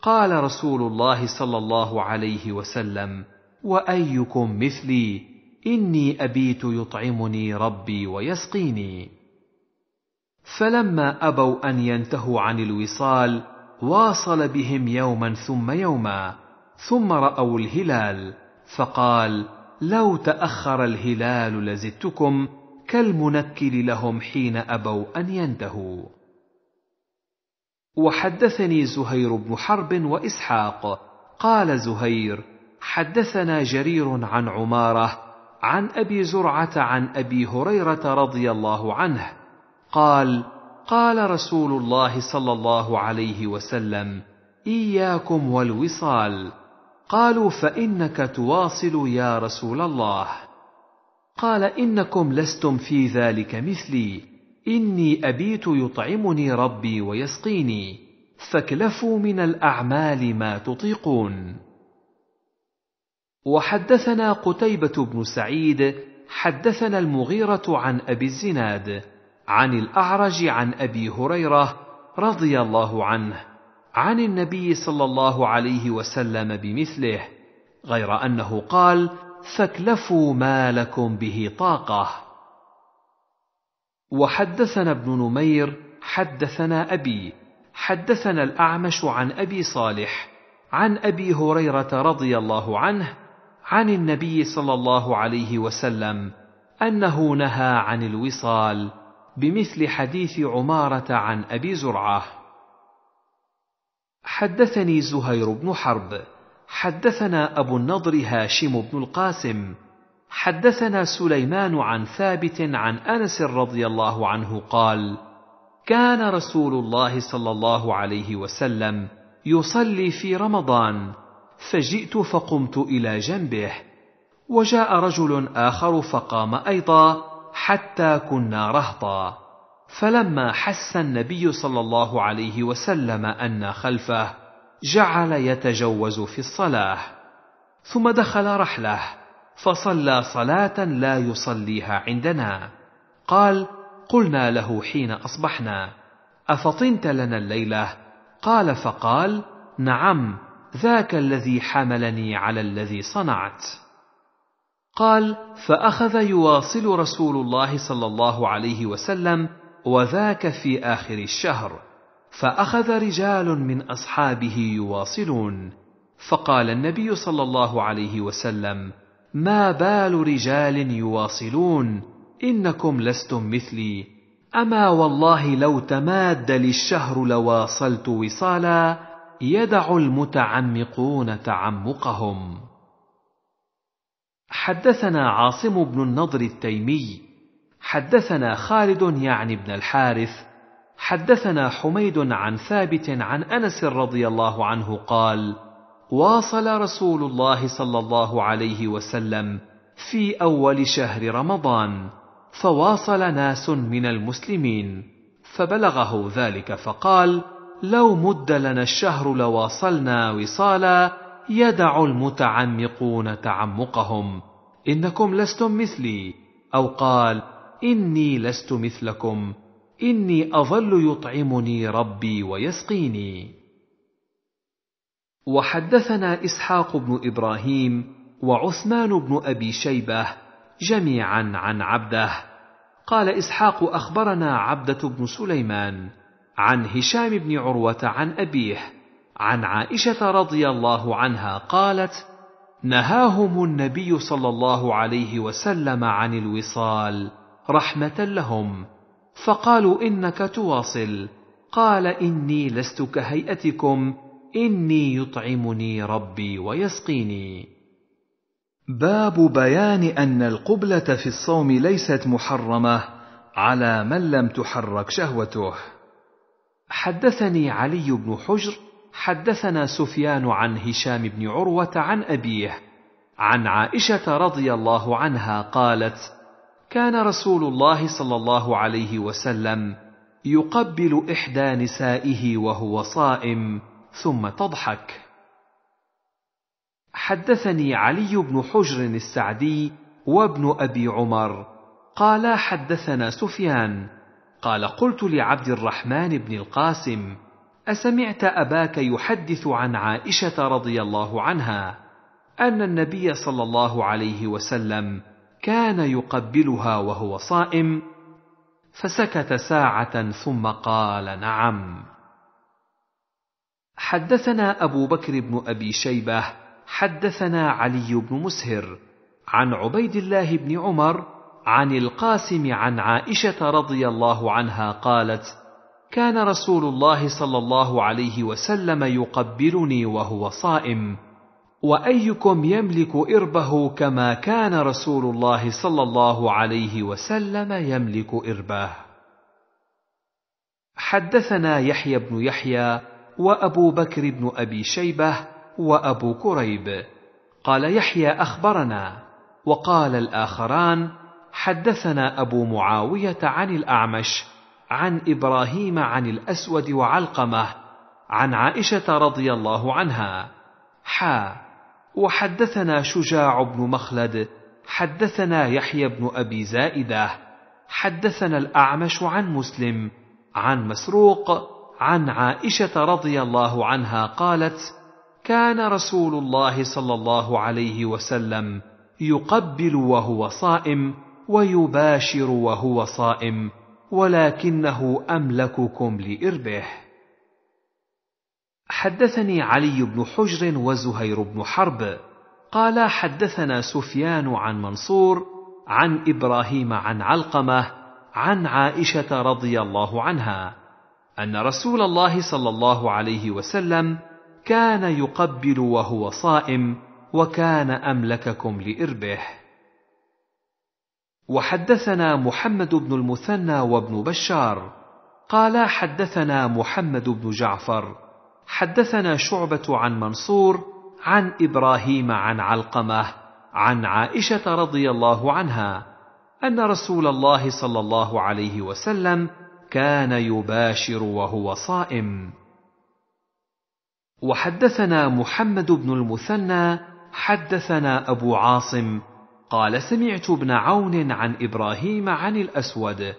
قال رسول الله صلى الله عليه وسلم وايكم مثلي اني ابيت يطعمني ربي ويسقيني فلما ابوا ان ينتهوا عن الوصال واصل بهم يوما ثم يوما ثم راوا الهلال فقال لو تاخر الهلال لزدتكم كالمنكل لهم حين ابوا ان ينتهوا وحدثني زهير بن حرب واسحاق قال زهير حدثنا جرير عن عماره عن ابي زرعه عن ابي هريره رضي الله عنه قال قال رسول الله صلى الله عليه وسلم اياكم والوصال قالوا فانك تواصل يا رسول الله قال انكم لستم في ذلك مثلي اني ابيت يطعمني ربي ويسقيني فاكلفوا من الاعمال ما تطيقون وحدثنا قتيبة بن سعيد حدثنا المغيرة عن أبي الزناد عن الأعرج عن أبي هريرة رضي الله عنه عن النبي صلى الله عليه وسلم بمثله غير أنه قال: فاكلفوا ما لكم به طاقة. وحدثنا ابن نمير حدثنا أبي حدثنا الأعمش عن أبي صالح عن أبي هريرة رضي الله عنه عن النبي صلى الله عليه وسلم انه نهى عن الوصال بمثل حديث عماره عن ابي زرعه حدثني زهير بن حرب حدثنا ابو النضر هاشم بن القاسم حدثنا سليمان عن ثابت عن انس رضي الله عنه قال كان رسول الله صلى الله عليه وسلم يصلي في رمضان فجئت فقمت الى جنبه وجاء رجل اخر فقام ايضا حتى كنا رهطا فلما حس النبي صلى الله عليه وسلم ان خلفه جعل يتجوز في الصلاه ثم دخل رحله فصلى صلاه لا يصليها عندنا قال قلنا له حين اصبحنا افطنت لنا الليله قال فقال نعم ذاك الذي حملني على الذي صنعت قال فاخذ يواصل رسول الله صلى الله عليه وسلم وذاك في اخر الشهر فاخذ رجال من اصحابه يواصلون فقال النبي صلى الله عليه وسلم ما بال رجال يواصلون انكم لستم مثلي اما والله لو تماد لي الشهر لواصلت وصالا يدع المتعمقون تعمقهم حدثنا عاصم بن النضر التيمي حدثنا خالد يعني بن الحارث حدثنا حميد عن ثابت عن انس رضي الله عنه قال واصل رسول الله صلى الله عليه وسلم في اول شهر رمضان فواصل ناس من المسلمين فبلغه ذلك فقال لو مد لنا الشهر لواصلنا وصالا يدع المتعمقون تعمقهم انكم لستم مثلي او قال اني لست مثلكم اني اظل يطعمني ربي ويسقيني وحدثنا اسحاق بن ابراهيم وعثمان بن ابي شيبه جميعا عن عبده قال اسحاق اخبرنا عبده بن سليمان عن هشام بن عروه عن ابيه عن عائشه رضي الله عنها قالت نهاهم النبي صلى الله عليه وسلم عن الوصال رحمه لهم فقالوا انك تواصل قال اني لست كهيئتكم اني يطعمني ربي ويسقيني باب بيان ان القبله في الصوم ليست محرمه على من لم تحرك شهوته حدثني علي بن حجر حدثنا سفيان عن هشام بن عروه عن ابيه عن عائشه رضي الله عنها قالت كان رسول الله صلى الله عليه وسلم يقبل احدى نسائه وهو صائم ثم تضحك حدثني علي بن حجر السعدي وابن ابي عمر قالا حدثنا سفيان قال قلت لعبد الرحمن بن القاسم اسمعت اباك يحدث عن عائشه رضي الله عنها ان النبي صلى الله عليه وسلم كان يقبلها وهو صائم فسكت ساعه ثم قال نعم حدثنا ابو بكر بن ابي شيبه حدثنا علي بن مسهر عن عبيد الله بن عمر عن القاسم عن عائشه رضي الله عنها قالت كان رسول الله صلى الله عليه وسلم يقبلني وهو صائم وايكم يملك اربه كما كان رسول الله صلى الله عليه وسلم يملك إربه. حدثنا يحيى بن يحيى وابو بكر بن ابي شيبه وابو كريب قال يحيى اخبرنا وقال الاخران حدثنا ابو معاويه عن الاعمش عن ابراهيم عن الاسود وعلقمه عن عائشه رضي الله عنها حا وحدثنا شجاع بن مخلد حدثنا يحيى بن ابي زائده حدثنا الاعمش عن مسلم عن مسروق عن عائشه رضي الله عنها قالت كان رسول الله صلى الله عليه وسلم يقبل وهو صائم ويباشر وهو صائم ولكنه املككم لاربه حدثني علي بن حجر وزهير بن حرب قال حدثنا سفيان عن منصور عن ابراهيم عن علقمه عن عائشه رضي الله عنها ان رسول الله صلى الله عليه وسلم كان يقبل وهو صائم وكان املككم لاربه وحدثنا محمد بن المثنى وابن بشار قال حدثنا محمد بن جعفر حدثنا شعبه عن منصور عن ابراهيم عن علقمه عن عائشه رضي الله عنها ان رسول الله صلى الله عليه وسلم كان يباشر وهو صائم وحدثنا محمد بن المثنى حدثنا ابو عاصم قال سمعت ابن عون عن ابراهيم عن الاسود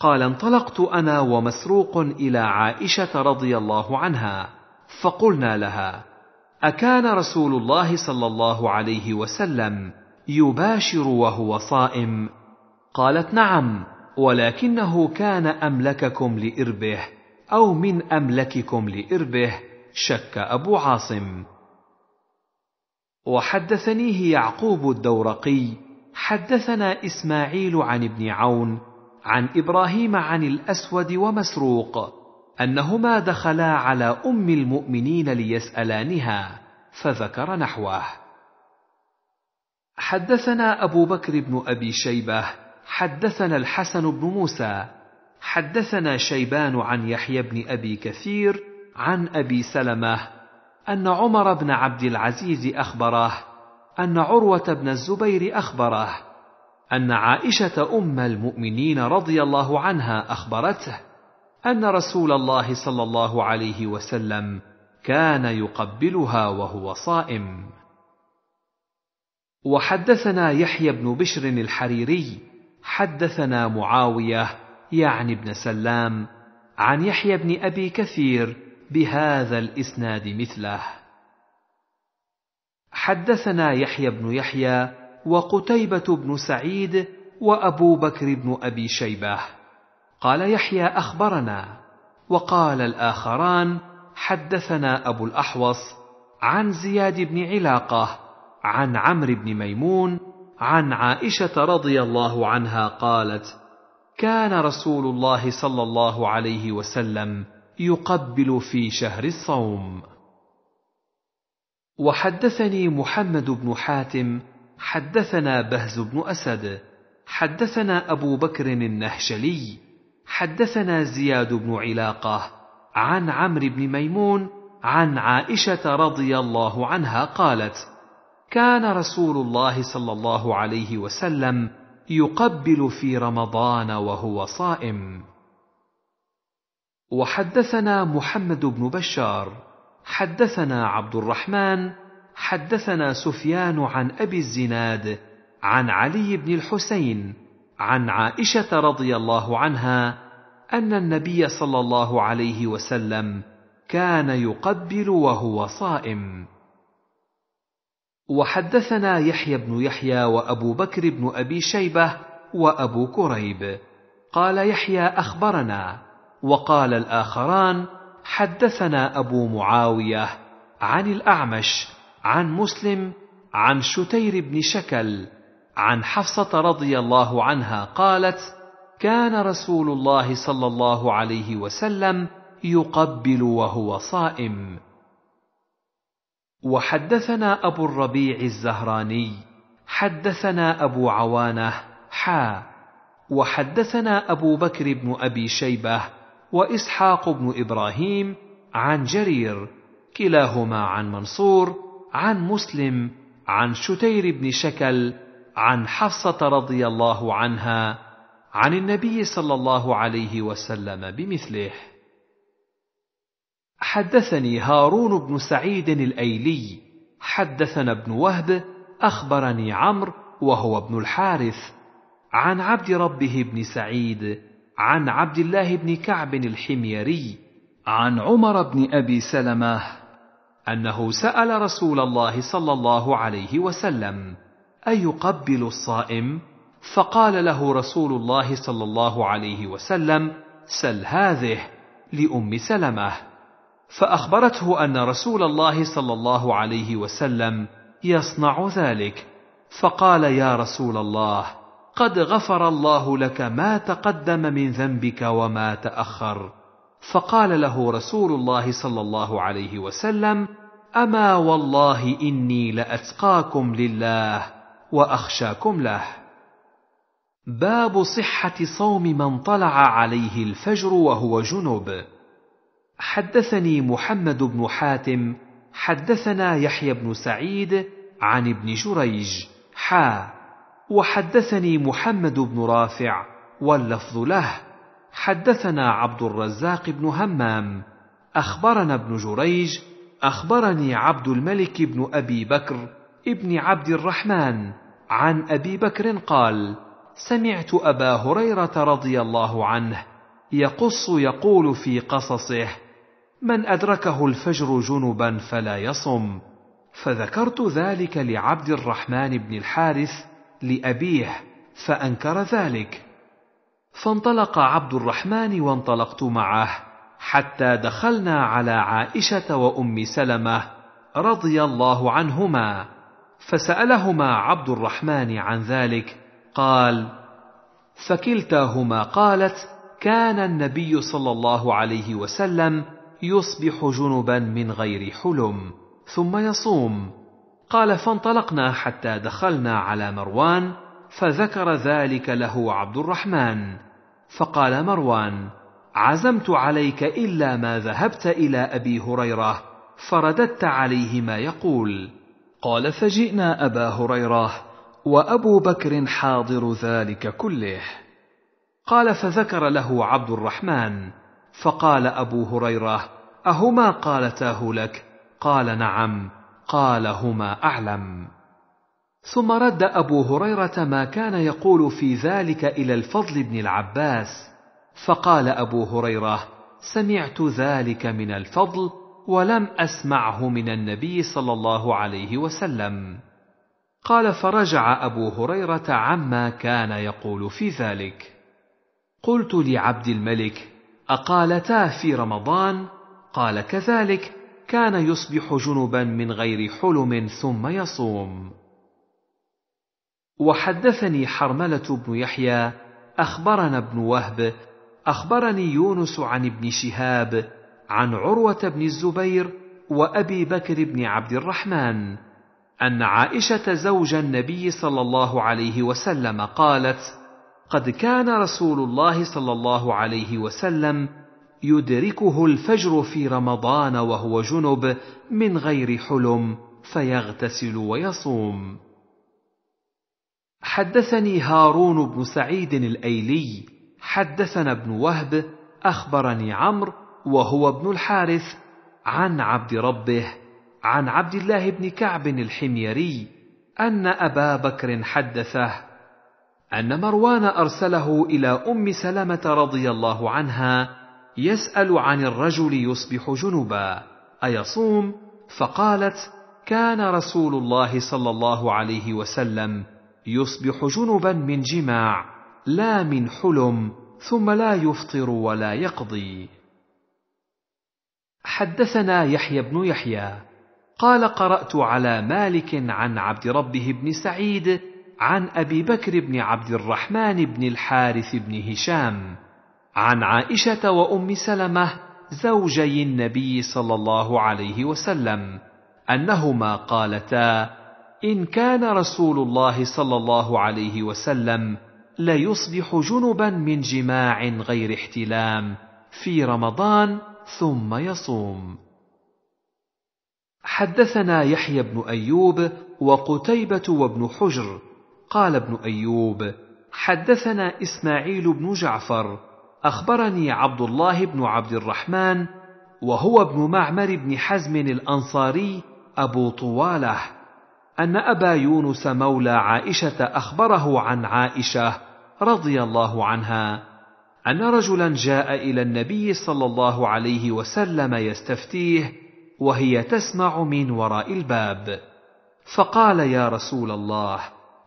قال انطلقت انا ومسروق الى عائشه رضي الله عنها فقلنا لها اكان رسول الله صلى الله عليه وسلم يباشر وهو صائم قالت نعم ولكنه كان املككم لاربه او من املككم لاربه شك ابو عاصم وحدثنيه يعقوب الدورقي حدثنا اسماعيل عن ابن عون عن ابراهيم عن الاسود ومسروق انهما دخلا على ام المؤمنين ليسالانها فذكر نحوه حدثنا ابو بكر بن ابي شيبه حدثنا الحسن بن موسى حدثنا شيبان عن يحيى بن ابي كثير عن ابي سلمه ان عمر بن عبد العزيز اخبره ان عروه بن الزبير اخبره ان عائشه ام المؤمنين رضي الله عنها اخبرته ان رسول الله صلى الله عليه وسلم كان يقبلها وهو صائم وحدثنا يحيى بن بشر الحريري حدثنا معاويه يعني بن سلام عن يحيى بن ابي كثير بهذا الاسناد مثله حدثنا يحيى بن يحيى وقتيبه بن سعيد وابو بكر بن ابي شيبه قال يحيى اخبرنا وقال الاخران حدثنا ابو الاحوص عن زياد بن علاقه عن عمرو بن ميمون عن عائشه رضي الله عنها قالت كان رسول الله صلى الله عليه وسلم يقبل في شهر الصوم وحدثني محمد بن حاتم حدثنا بهز بن اسد حدثنا ابو بكر النهشلي حدثنا زياد بن علاقه عن عمرو بن ميمون عن عائشه رضي الله عنها قالت كان رسول الله صلى الله عليه وسلم يقبل في رمضان وهو صائم وحدثنا محمد بن بشار حدثنا عبد الرحمن حدثنا سفيان عن ابي الزناد عن علي بن الحسين عن عائشه رضي الله عنها ان النبي صلى الله عليه وسلم كان يقبل وهو صائم وحدثنا يحيى بن يحيى وابو بكر بن ابي شيبه وابو كريب قال يحيى اخبرنا وقال الاخران حدثنا ابو معاويه عن الاعمش عن مسلم عن شتير بن شكل عن حفصه رضي الله عنها قالت كان رسول الله صلى الله عليه وسلم يقبل وهو صائم وحدثنا ابو الربيع الزهراني حدثنا ابو عوانه حا وحدثنا ابو بكر بن ابي شيبه واسحاق بن ابراهيم عن جرير كلاهما عن منصور عن مسلم عن شتير بن شكل عن حفصه رضي الله عنها عن النبي صلى الله عليه وسلم بمثله حدثني هارون بن سعيد الايلي حدثنا ابن وهب اخبرني عمرو وهو ابن الحارث عن عبد ربه بن سعيد عن عبد الله بن كعب الحميري عن عمر بن ابي سلمه انه سال رسول الله صلى الله عليه وسلم ايقبل الصائم فقال له رسول الله صلى الله عليه وسلم سل هذه لام سلمه فاخبرته ان رسول الله صلى الله عليه وسلم يصنع ذلك فقال يا رسول الله قد غفر الله لك ما تقدم من ذنبك وما تاخر فقال له رسول الله صلى الله عليه وسلم اما والله اني لاتقاكم لله واخشاكم له باب صحه صوم من طلع عليه الفجر وهو جنب حدثني محمد بن حاتم حدثنا يحيى بن سعيد عن ابن جريج حا وحدثني محمد بن رافع واللفظ له حدثنا عبد الرزاق بن همام اخبرنا ابن جريج اخبرني عبد الملك بن ابي بكر ابن عبد الرحمن عن ابي بكر قال سمعت ابا هريره رضي الله عنه يقص يقول في قصصه من ادركه الفجر جنبا فلا يصم فذكرت ذلك لعبد الرحمن بن الحارث لابيه فانكر ذلك فانطلق عبد الرحمن وانطلقت معه حتى دخلنا على عائشه وام سلمه رضي الله عنهما فسالهما عبد الرحمن عن ذلك قال فكلتاهما قالت كان النبي صلى الله عليه وسلم يصبح جنبا من غير حلم ثم يصوم قال فانطلقنا حتى دخلنا على مروان فذكر ذلك له عبد الرحمن فقال مروان عزمت عليك الا ما ذهبت الى ابي هريره فرددت عليه ما يقول قال فجئنا ابا هريره وابو بكر حاضر ذلك كله قال فذكر له عبد الرحمن فقال ابو هريره اهما قالتاه لك قال نعم قال هما اعلم ثم رد ابو هريره ما كان يقول في ذلك الى الفضل بن العباس فقال ابو هريره سمعت ذلك من الفضل ولم اسمعه من النبي صلى الله عليه وسلم قال فرجع ابو هريره عما كان يقول في ذلك قلت لعبد الملك اقالتا في رمضان قال كذلك كان يصبح جنبا من غير حلم ثم يصوم وحدثني حرمله بن يحيى اخبرنا ابن وهب اخبرني يونس عن ابن شهاب عن عروه بن الزبير وابي بكر بن عبد الرحمن ان عائشه زوج النبي صلى الله عليه وسلم قالت قد كان رسول الله صلى الله عليه وسلم يدركه الفجر في رمضان وهو جنب من غير حلم فيغتسل ويصوم حدثني هارون بن سعيد الايلي حدثنا ابن وهب اخبرني عمرو وهو ابن الحارث عن عبد ربه عن عبد الله بن كعب الحميري ان ابا بكر حدثه ان مروان ارسله الى ام سلمه رضي الله عنها يسال عن الرجل يصبح جنبا ايصوم فقالت كان رسول الله صلى الله عليه وسلم يصبح جنبا من جماع لا من حلم ثم لا يفطر ولا يقضي حدثنا يحيى بن يحيى قال قرات على مالك عن عبد ربه بن سعيد عن ابي بكر بن عبد الرحمن بن الحارث بن هشام عن عائشه وام سلمه زوجي النبي صلى الله عليه وسلم انهما قالتا ان كان رسول الله صلى الله عليه وسلم ليصبح جنبا من جماع غير احتلام في رمضان ثم يصوم حدثنا يحيى بن ايوب وقتيبه وابن حجر قال ابن ايوب حدثنا اسماعيل بن جعفر اخبرني عبد الله بن عبد الرحمن وهو ابن معمر بن حزم الانصاري ابو طواله ان ابا يونس مولى عائشه اخبره عن عائشه رضي الله عنها ان رجلا جاء الى النبي صلى الله عليه وسلم يستفتيه وهي تسمع من وراء الباب فقال يا رسول الله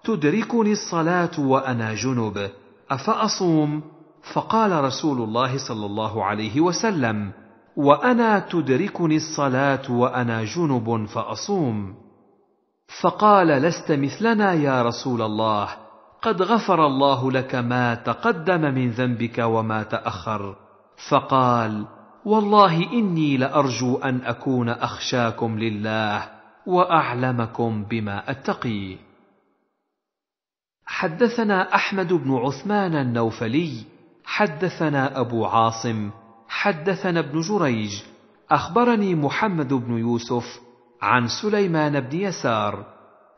تدركني الصلاه وانا جنب افاصوم فقال رسول الله صلى الله عليه وسلم وانا تدركني الصلاه وانا جنب فاصوم فقال لست مثلنا يا رسول الله قد غفر الله لك ما تقدم من ذنبك وما تاخر فقال والله اني لارجو ان اكون اخشاكم لله واعلمكم بما اتقي حدثنا احمد بن عثمان النوفلي حدثنا ابو عاصم حدثنا ابن جريج اخبرني محمد بن يوسف عن سليمان بن يسار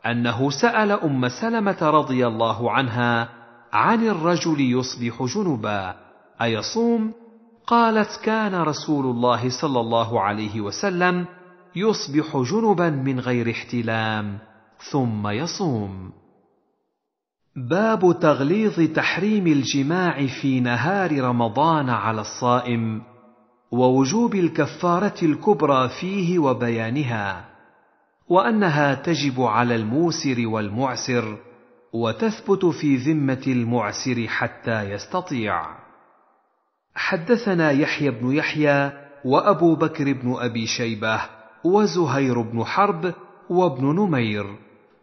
انه سال ام سلمه رضي الله عنها عن الرجل يصبح جنبا ايصوم قالت كان رسول الله صلى الله عليه وسلم يصبح جنبا من غير احتلام ثم يصوم باب تغليظ تحريم الجماع في نهار رمضان على الصائم ووجوب الكفاره الكبرى فيه وبيانها وانها تجب على الموسر والمعسر وتثبت في ذمه المعسر حتى يستطيع حدثنا يحيى بن يحيى وابو بكر بن ابي شيبه وزهير بن حرب وابن نمير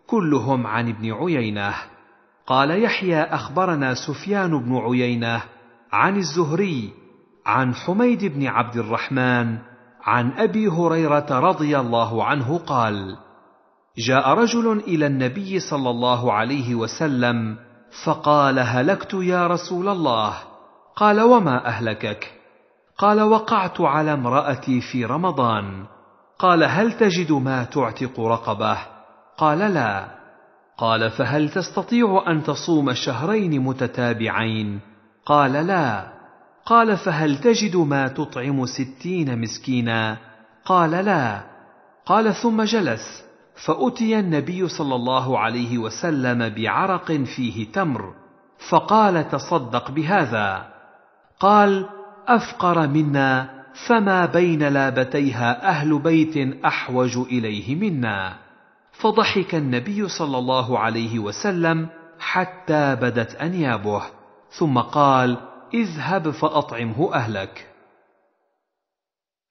كلهم عن ابن عيينه قال يحيى اخبرنا سفيان بن عيينه عن الزهري عن حميد بن عبد الرحمن عن ابي هريره رضي الله عنه قال جاء رجل الى النبي صلى الله عليه وسلم فقال هلكت يا رسول الله قال وما اهلكك قال وقعت على امراتي في رمضان قال هل تجد ما تعتق رقبه قال لا قال فهل تستطيع ان تصوم شهرين متتابعين قال لا قال فهل تجد ما تطعم ستين مسكينا قال لا قال ثم جلس فاتي النبي صلى الله عليه وسلم بعرق فيه تمر فقال تصدق بهذا قال افقر منا فما بين لابتيها اهل بيت احوج اليه منا فضحك النبي صلى الله عليه وسلم حتى بدت انيابه ثم قال اذهب فاطعمه اهلك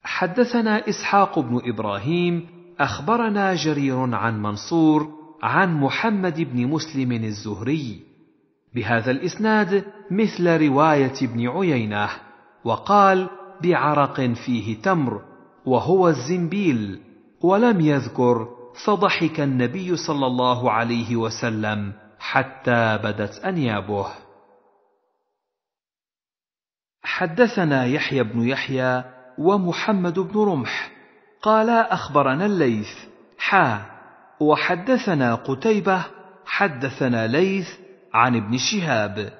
حدثنا اسحاق بن ابراهيم اخبرنا جرير عن منصور عن محمد بن مسلم الزهري بهذا الاسناد مثل روايه ابن عيينه وقال بعرق فيه تمر وهو الزنبيل ولم يذكر فضحك النبي صلى الله عليه وسلم حتى بدت انيابه حدثنا يحيى بن يحيى ومحمد بن رمح قالا اخبرنا الليث حا وحدثنا قتيبه حدثنا ليث عن ابن شهاب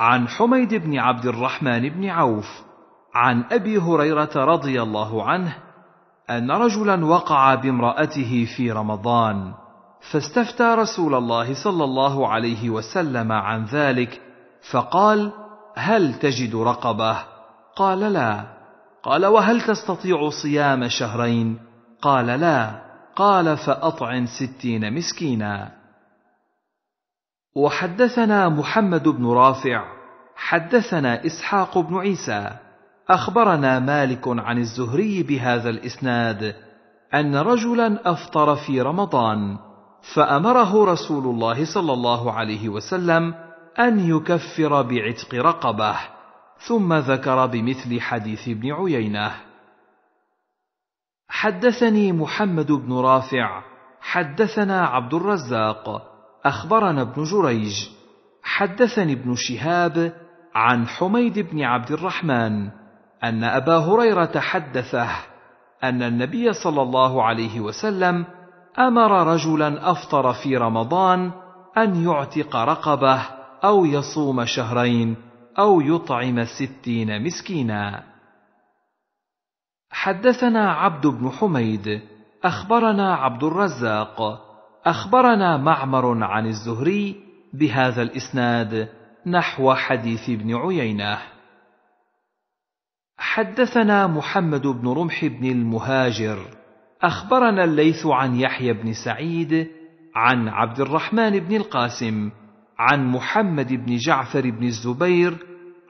عن حميد بن عبد الرحمن بن عوف عن ابي هريره رضي الله عنه ان رجلا وقع بامراته في رمضان فاستفتى رسول الله صلى الله عليه وسلم عن ذلك فقال هل تجد رقبه قال لا قال وهل تستطيع صيام شهرين قال لا قال فاطعم ستين مسكينا وحدثنا محمد بن رافع حدثنا اسحاق بن عيسى اخبرنا مالك عن الزهري بهذا الاسناد ان رجلا افطر في رمضان فامره رسول الله صلى الله عليه وسلم ان يكفر بعتق رقبه ثم ذكر بمثل حديث ابن عيينه حدثني محمد بن رافع حدثنا عبد الرزاق اخبرنا ابن جريج حدثني ابن شهاب عن حميد بن عبد الرحمن ان ابا هريره حدثه ان النبي صلى الله عليه وسلم امر رجلا افطر في رمضان ان يعتق رقبه او يصوم شهرين او يطعم ستين مسكينا حدثنا عبد بن حميد اخبرنا عبد الرزاق اخبرنا معمر عن الزهري بهذا الاسناد نحو حديث ابن عيينه حدثنا محمد بن رمح بن المهاجر اخبرنا الليث عن يحيى بن سعيد عن عبد الرحمن بن القاسم عن محمد بن جعفر بن الزبير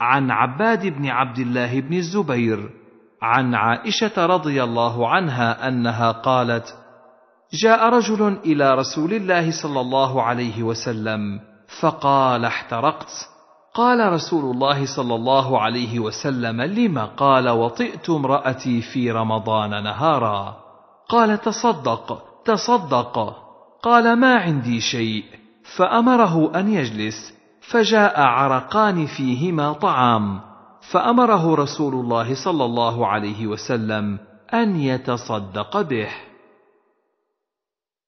عن عباد بن عبد الله بن الزبير عن عائشه رضي الله عنها انها قالت جاء رجل الى رسول الله صلى الله عليه وسلم فقال احترقت قال رسول الله صلى الله عليه وسلم لما قال وطئت امرأتي في رمضان نهارا قال تصدق تصدق قال ما عندي شيء فأمره أن يجلس فجاء عرقان فيهما طعام فأمره رسول الله صلى الله عليه وسلم أن يتصدق به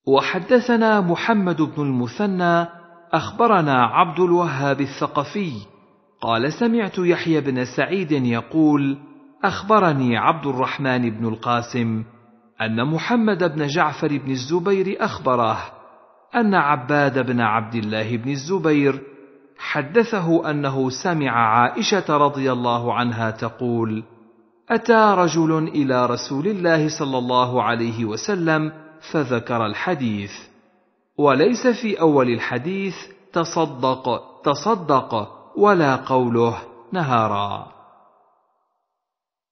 وحدثنا محمد بن المثنى اخبرنا عبد الوهاب الثقفي قال سمعت يحيى بن سعيد يقول اخبرني عبد الرحمن بن القاسم ان محمد بن جعفر بن الزبير اخبره ان عباد بن عبد الله بن الزبير حدثه انه سمع عائشه رضي الله عنها تقول اتى رجل الى رسول الله صلى الله عليه وسلم فذكر الحديث وليس في اول الحديث تصدق تصدق ولا قوله نهارا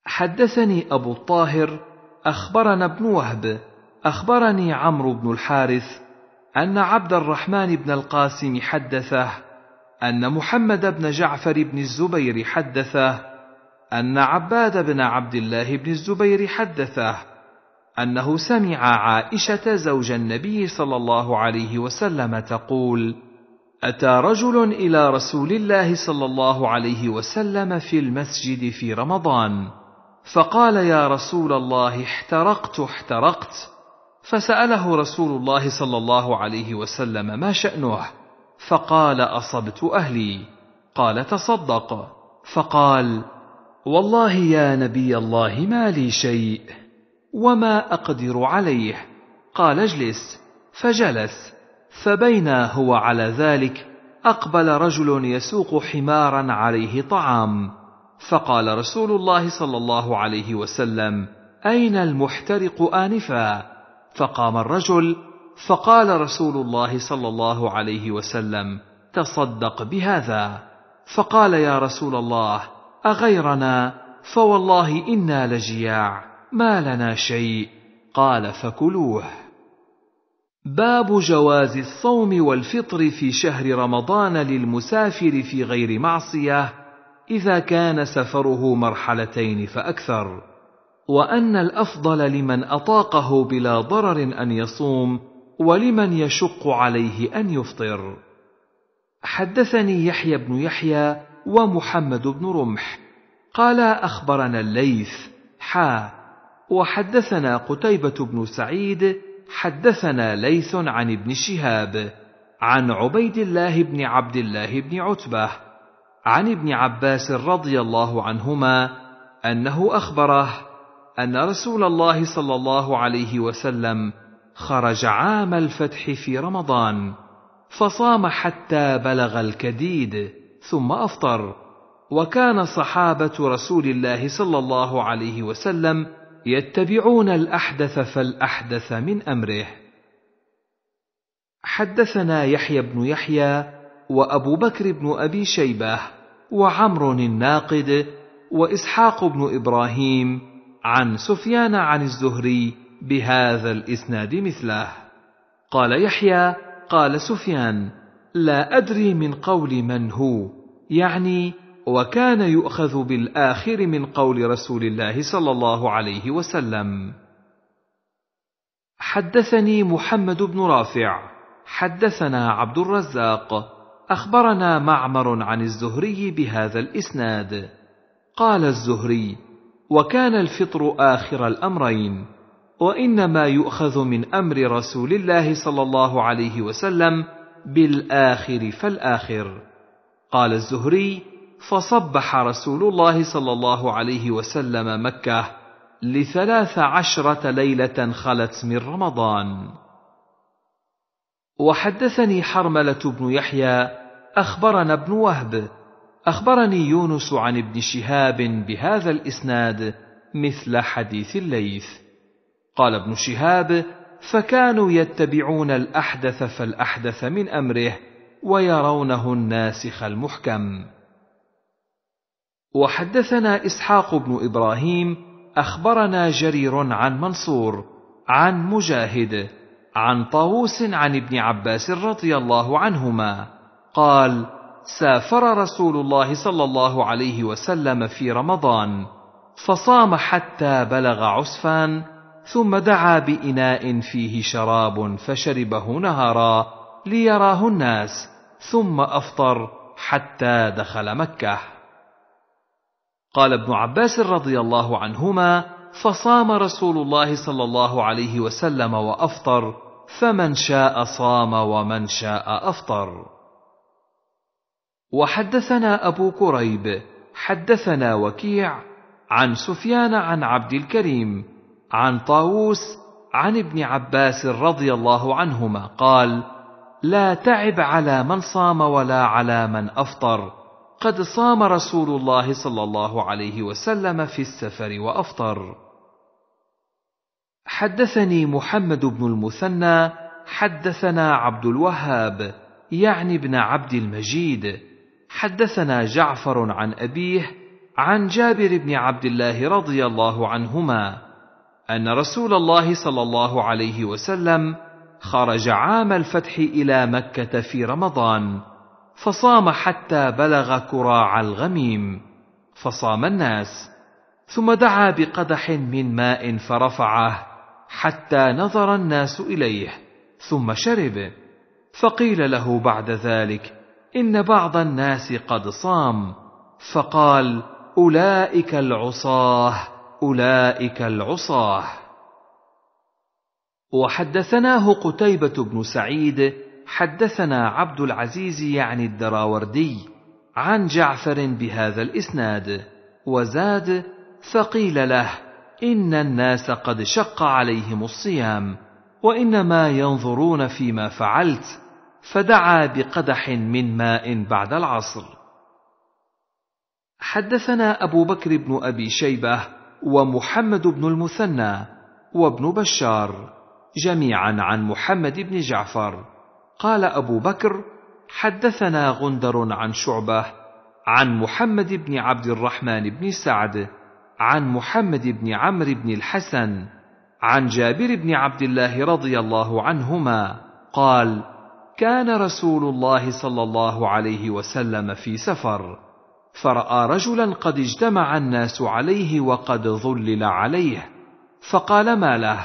حدثني ابو الطاهر اخبرنا ابن وهب اخبرني عمرو بن الحارث ان عبد الرحمن بن القاسم حدثه ان محمد بن جعفر بن الزبير حدثه ان عباد بن عبد الله بن الزبير حدثه انه سمع عائشه زوج النبي صلى الله عليه وسلم تقول اتى رجل الى رسول الله صلى الله عليه وسلم في المسجد في رمضان فقال يا رسول الله احترقت احترقت فساله رسول الله صلى الله عليه وسلم ما شانه فقال اصبت اهلي قال تصدق فقال والله يا نبي الله ما لي شيء وما اقدر عليه قال اجلس فجلس فبينا هو على ذلك اقبل رجل يسوق حمارا عليه طعام فقال رسول الله صلى الله عليه وسلم اين المحترق انفا فقام الرجل فقال رسول الله صلى الله عليه وسلم تصدق بهذا فقال يا رسول الله اغيرنا فوالله انا لجياع ما لنا شيء قال فكلوه باب جواز الصوم والفطر في شهر رمضان للمسافر في غير معصيه اذا كان سفره مرحلتين فاكثر وان الافضل لمن اطاقه بلا ضرر ان يصوم ولمن يشق عليه ان يفطر حدثني يحيى بن يحيى ومحمد بن رمح قال اخبرنا الليث حا وحدثنا قتيبة بن سعيد حدثنا ليث عن ابن شهاب عن عبيد الله بن عبد الله بن عتبة عن ابن عباس رضي الله عنهما أنه أخبره أن رسول الله صلى الله عليه وسلم خرج عام الفتح في رمضان فصام حتى بلغ الكديد ثم أفطر وكان صحابة رسول الله صلى الله عليه وسلم يتبعون الاحدث فالاحدث من امره حدثنا يحيى بن يحيى وابو بكر بن ابي شيبه وعمر الناقد واسحاق بن ابراهيم عن سفيان عن الزهري بهذا الاسناد مثله قال يحيى قال سفيان لا ادري من قول من هو يعني وكان يؤخذ بالاخر من قول رسول الله صلى الله عليه وسلم حدثني محمد بن رافع حدثنا عبد الرزاق اخبرنا معمر عن الزهري بهذا الاسناد قال الزهري وكان الفطر اخر الامرين وانما يؤخذ من امر رسول الله صلى الله عليه وسلم بالاخر فالاخر قال الزهري فصبح رسول الله صلى الله عليه وسلم مكة لثلاث عشرة ليلة خلت من رمضان. وحدثني حرملة بن يحيى أخبرنا ابن وهب أخبرني يونس عن ابن شهاب بهذا الإسناد مثل حديث الليث. قال ابن شهاب: فكانوا يتبعون الأحدث فالأحدث من أمره ويرونه الناسخ المحكم. وحدثنا اسحاق بن ابراهيم اخبرنا جرير عن منصور عن مجاهد عن طاووس عن ابن عباس رضي الله عنهما قال سافر رسول الله صلى الله عليه وسلم في رمضان فصام حتى بلغ عسفان ثم دعا باناء فيه شراب فشربه نهارا ليراه الناس ثم افطر حتى دخل مكه قال ابن عباس رضي الله عنهما فصام رسول الله صلى الله عليه وسلم وافطر فمن شاء صام ومن شاء افطر وحدثنا ابو كريب حدثنا وكيع عن سفيان عن عبد الكريم عن طاووس عن ابن عباس رضي الله عنهما قال لا تعب على من صام ولا على من افطر قد صام رسول الله صلى الله عليه وسلم في السفر وافطر حدثني محمد بن المثنى حدثنا عبد الوهاب يعني ابن عبد المجيد حدثنا جعفر عن ابيه عن جابر بن عبد الله رضي الله عنهما ان رسول الله صلى الله عليه وسلم خرج عام الفتح الى مكه في رمضان فصام حتى بلغ كراع الغميم فصام الناس ثم دعا بقدح من ماء فرفعه حتى نظر الناس اليه ثم شرب فقيل له بعد ذلك ان بعض الناس قد صام فقال اولئك العصاه اولئك العصاه وحدثناه قتيبه بن سعيد حدثنا عبد العزيز يعني الدراوردي عن جعفر بهذا الاسناد وزاد فقيل له ان الناس قد شق عليهم الصيام وانما ينظرون فيما فعلت فدعا بقدح من ماء بعد العصر حدثنا ابو بكر بن ابي شيبه ومحمد بن المثنى وابن بشار جميعا عن محمد بن جعفر قال أبو بكر حدثنا غندر عن شعبة عن محمد بن عبد الرحمن بن سعد عن محمد بن عمرو بن الحسن عن جابر بن عبد الله رضي الله عنهما قال كان رسول الله صلى الله عليه وسلم في سفر فراى رجلا قد اجتمع الناس عليه وقد ظلل عليه فقال ما له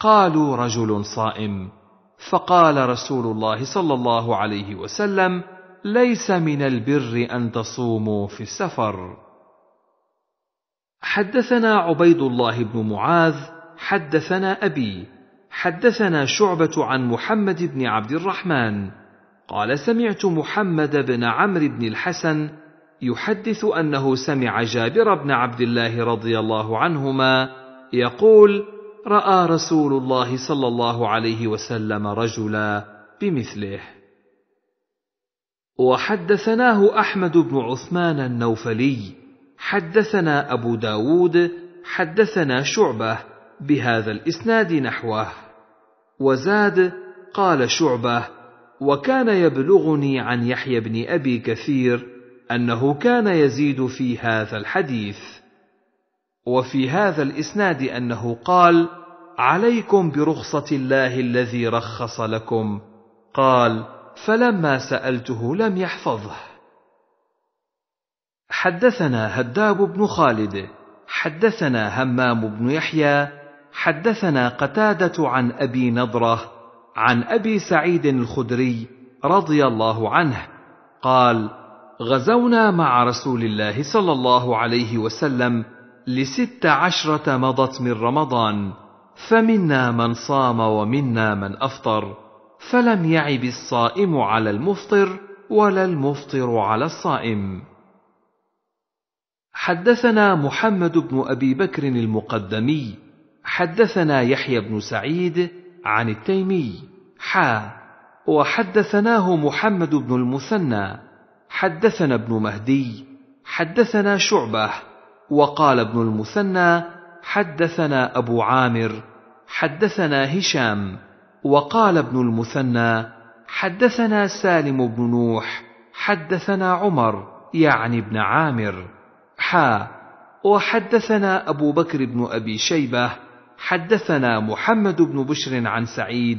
قالوا رجل صائم فقال رسول الله صلى الله عليه وسلم ليس من البر ان تصوموا في السفر حدثنا عبيد الله بن معاذ حدثنا ابي حدثنا شعبه عن محمد بن عبد الرحمن قال سمعت محمد بن عمرو بن الحسن يحدث انه سمع جابر بن عبد الله رضي الله عنهما يقول راى رسول الله صلى الله عليه وسلم رجلا بمثله وحدثناه احمد بن عثمان النوفلي حدثنا ابو داود حدثنا شعبه بهذا الاسناد نحوه وزاد قال شعبه وكان يبلغني عن يحيى بن ابي كثير انه كان يزيد في هذا الحديث وفي هذا الاسناد انه قال عليكم برخصه الله الذي رخص لكم قال فلما سالته لم يحفظه حدثنا هداب بن خالد حدثنا همام بن يحيى حدثنا قتاده عن ابي نضره عن ابي سعيد الخدري رضي الله عنه قال غزونا مع رسول الله صلى الله عليه وسلم لست عشره مضت من رمضان فمنا من صام ومنا من افطر فلم يعب الصائم على المفطر ولا المفطر على الصائم حدثنا محمد بن ابي بكر المقدمي حدثنا يحيى بن سعيد عن التيمي حا وحدثناه محمد بن المثنى حدثنا ابن مهدي حدثنا شعبه وقال ابن المثنى حدثنا ابو عامر حدثنا هشام وقال ابن المثنى حدثنا سالم بن نوح حدثنا عمر يعني ابن عامر حا وحدثنا ابو بكر بن ابي شيبه حدثنا محمد بن بشر عن سعيد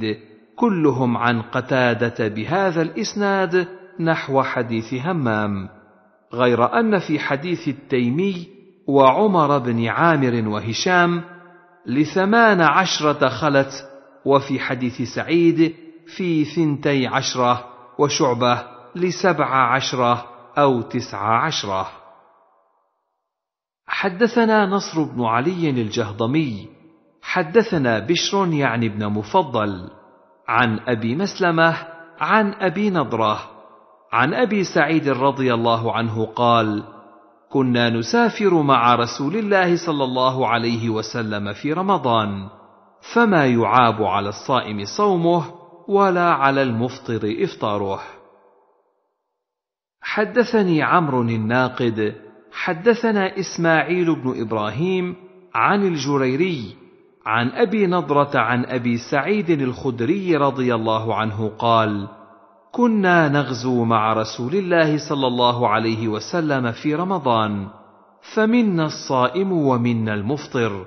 كلهم عن قتاده بهذا الاسناد نحو حديث همام غير ان في حديث التيمي وعمر بن عامر وهشام لثمان عشرة خلت وفي حديث سعيد في ثنتي عشرة وشعبة لسبع عشرة أو تسع عشرة حدثنا نصر بن علي الجهضمي حدثنا بشر يعني ابن مفضل عن أبي مسلمة عن أبي نضرة عن أبي سعيد رضي الله عنه قال: كنا نسافر مع رسول الله صلى الله عليه وسلم في رمضان فما يعاب على الصائم صومه ولا على المفطر افطاره حدثني عمرو الناقد حدثنا اسماعيل بن ابراهيم عن الجريري عن ابي نضره عن ابي سعيد الخدري رضي الله عنه قال كنا نغزو مع رسول الله صلى الله عليه وسلم في رمضان فمنا الصائم ومنا المفطر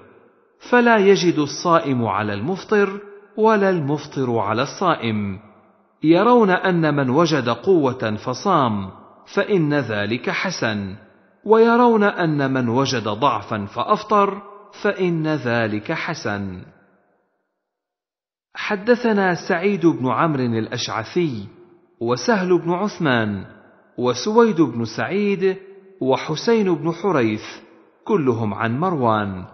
فلا يجد الصائم على المفطر ولا المفطر على الصائم يرون ان من وجد قوه فصام فان ذلك حسن ويرون ان من وجد ضعفا فافطر فان ذلك حسن حدثنا سعيد بن عمرو الاشعثي وسهل بن عثمان وسويد بن سعيد وحسين بن حريث كلهم عن مروان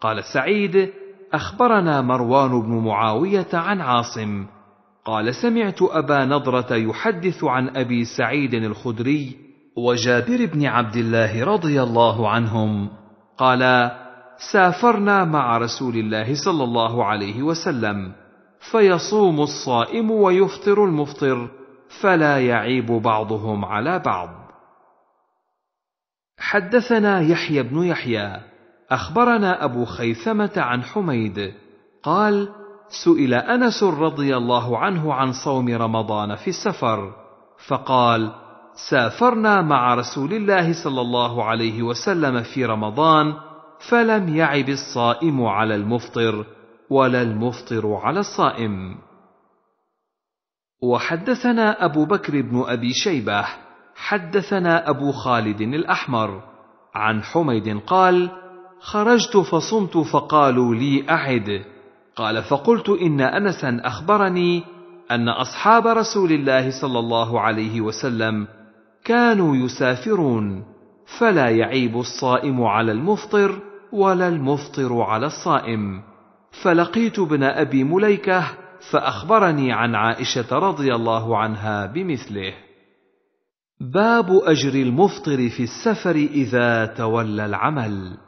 قال سعيد اخبرنا مروان بن معاويه عن عاصم قال سمعت ابا نضره يحدث عن ابي سعيد الخدري وجابر بن عبد الله رضي الله عنهم قالا سافرنا مع رسول الله صلى الله عليه وسلم فيصوم الصائم ويفطر المفطر فلا يعيب بعضهم على بعض حدثنا يحيى بن يحيى اخبرنا ابو خيثمه عن حميد قال سئل انس رضي الله عنه عن صوم رمضان في السفر فقال سافرنا مع رسول الله صلى الله عليه وسلم في رمضان فلم يعب الصائم على المفطر ولا المفطر على الصائم وحدثنا أبو بكر بن أبي شيبة حدثنا أبو خالد الأحمر عن حميد قال خرجت فصمت فقالوا لي أعد قال فقلت إن أنسا أخبرني أن أصحاب رسول الله صلى الله عليه وسلم كانوا يسافرون فلا يعيب الصائم على المفطر ولا المفطر على الصائم فلقيت ابن أبي مليكه فاخبرني عن عائشه رضي الله عنها بمثله باب اجر المفطر في السفر اذا تولى العمل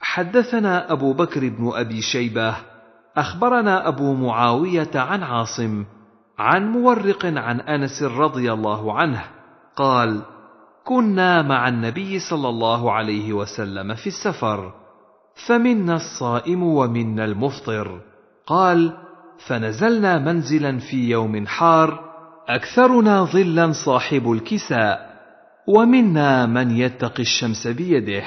حدثنا ابو بكر بن ابي شيبه اخبرنا ابو معاويه عن عاصم عن مورق عن انس رضي الله عنه قال كنا مع النبي صلى الله عليه وسلم في السفر فمنا الصائم ومنا المفطر قال فنزلنا منزلا في يوم حار اكثرنا ظلا صاحب الكساء ومنا من يتقي الشمس بيده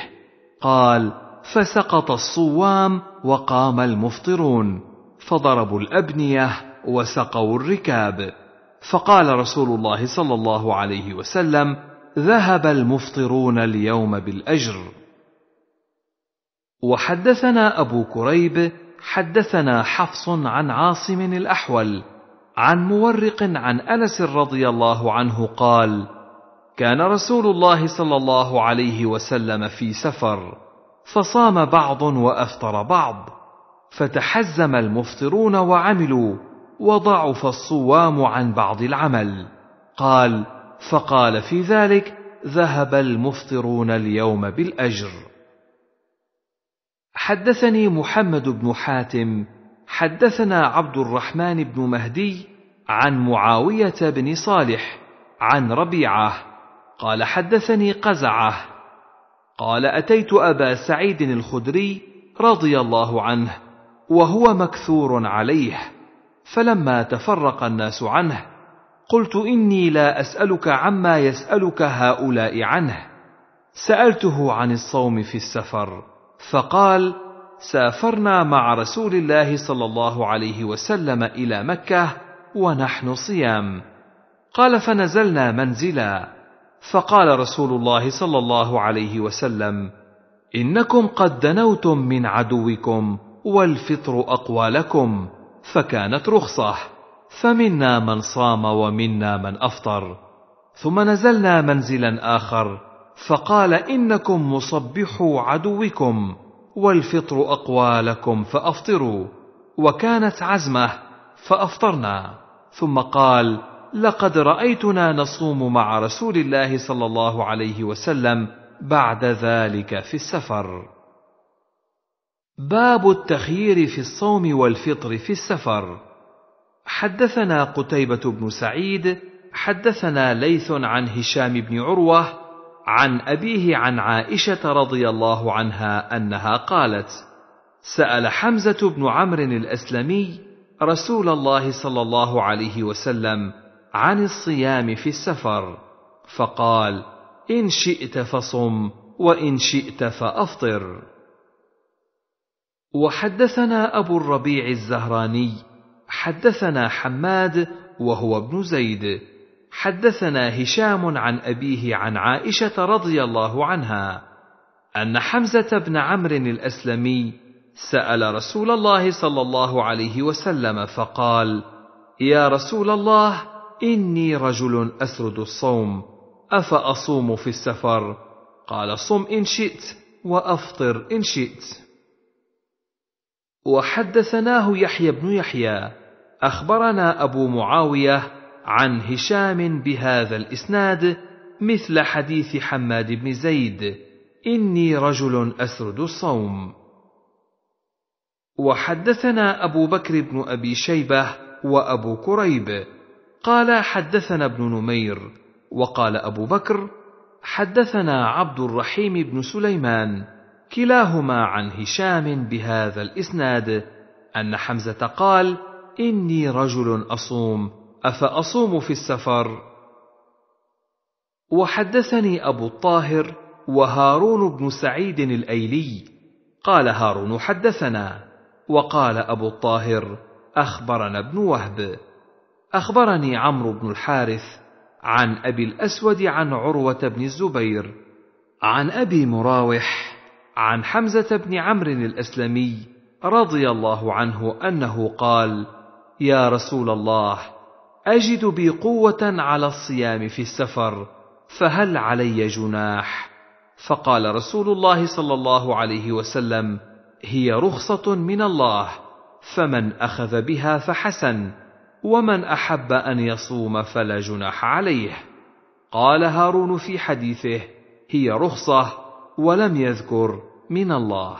قال فسقط الصوام وقام المفطرون فضربوا الابنيه وسقوا الركاب فقال رسول الله صلى الله عليه وسلم ذهب المفطرون اليوم بالاجر وحدثنا ابو كريب حدثنا حفص عن عاصم الاحول عن مورق عن انس رضي الله عنه قال كان رسول الله صلى الله عليه وسلم في سفر فصام بعض وافطر بعض فتحزم المفطرون وعملوا وضعف الصوام عن بعض العمل قال فقال في ذلك ذهب المفطرون اليوم بالاجر حدثني محمد بن حاتم حدثنا عبد الرحمن بن مهدي عن معاويه بن صالح عن ربيعه قال حدثني قزعه قال اتيت ابا سعيد الخدري رضي الله عنه وهو مكثور عليه فلما تفرق الناس عنه قلت اني لا اسالك عما يسالك هؤلاء عنه سالته عن الصوم في السفر فقال سافرنا مع رسول الله صلى الله عليه وسلم الى مكه ونحن صيام قال فنزلنا منزلا فقال رسول الله صلى الله عليه وسلم انكم قد دنوتم من عدوكم والفطر اقوى لكم فكانت رخصه فمنا من صام ومنا من افطر ثم نزلنا منزلا اخر فقال انكم مصبحوا عدوكم والفطر اقوالكم فافطروا وكانت عزمه فافطرنا ثم قال لقد رايتنا نصوم مع رسول الله صلى الله عليه وسلم بعد ذلك في السفر باب التخيير في الصوم والفطر في السفر حدثنا قتيبه بن سعيد حدثنا ليث عن هشام بن عروه عن أبيه عن عائشة رضي الله عنها أنها قالت: سأل حمزة بن عمرو الأسلمي رسول الله صلى الله عليه وسلم عن الصيام في السفر، فقال: إن شئت فصم، وإن شئت فأفطر. وحدثنا أبو الربيع الزهراني، حدثنا حماد وهو ابن زيد، حدثنا هشام عن أبيه عن عائشة رضي الله عنها أن حمزة بن عمرو الأسلمي سأل رسول الله صلى الله عليه وسلم فقال: يا رسول الله إني رجل أسرد الصوم أفأصوم في السفر؟ قال صم إن شئت وأفطر إن شئت. وحدثناه يحيى بن يحيى أخبرنا أبو معاوية عن هشام بهذا الاسناد مثل حديث حماد بن زيد اني رجل اسرد الصوم وحدثنا ابو بكر بن ابي شيبه وابو كريب قال حدثنا ابن نمير وقال ابو بكر حدثنا عبد الرحيم بن سليمان كلاهما عن هشام بهذا الاسناد ان حمزه قال اني رجل اصوم افاصوم في السفر وحدثني ابو الطاهر وهارون بن سعيد الايلي قال هارون حدثنا وقال ابو الطاهر اخبرنا ابن وهب اخبرني عمرو بن الحارث عن ابي الاسود عن عروه بن الزبير عن ابي مراوح عن حمزه بن عمرو الاسلمي رضي الله عنه انه قال يا رسول الله اجد بي قوه على الصيام في السفر فهل علي جناح فقال رسول الله صلى الله عليه وسلم هي رخصه من الله فمن اخذ بها فحسن ومن احب ان يصوم فلا جناح عليه قال هارون في حديثه هي رخصه ولم يذكر من الله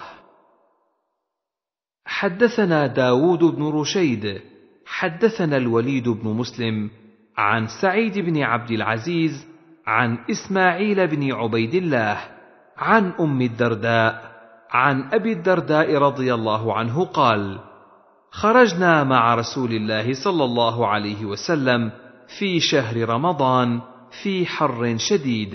حدثنا داود بن رشيد حدثنا الوليد بن مسلم عن سعيد بن عبد العزيز عن اسماعيل بن عبيد الله عن ام الدرداء عن ابي الدرداء رضي الله عنه قال خرجنا مع رسول الله صلى الله عليه وسلم في شهر رمضان في حر شديد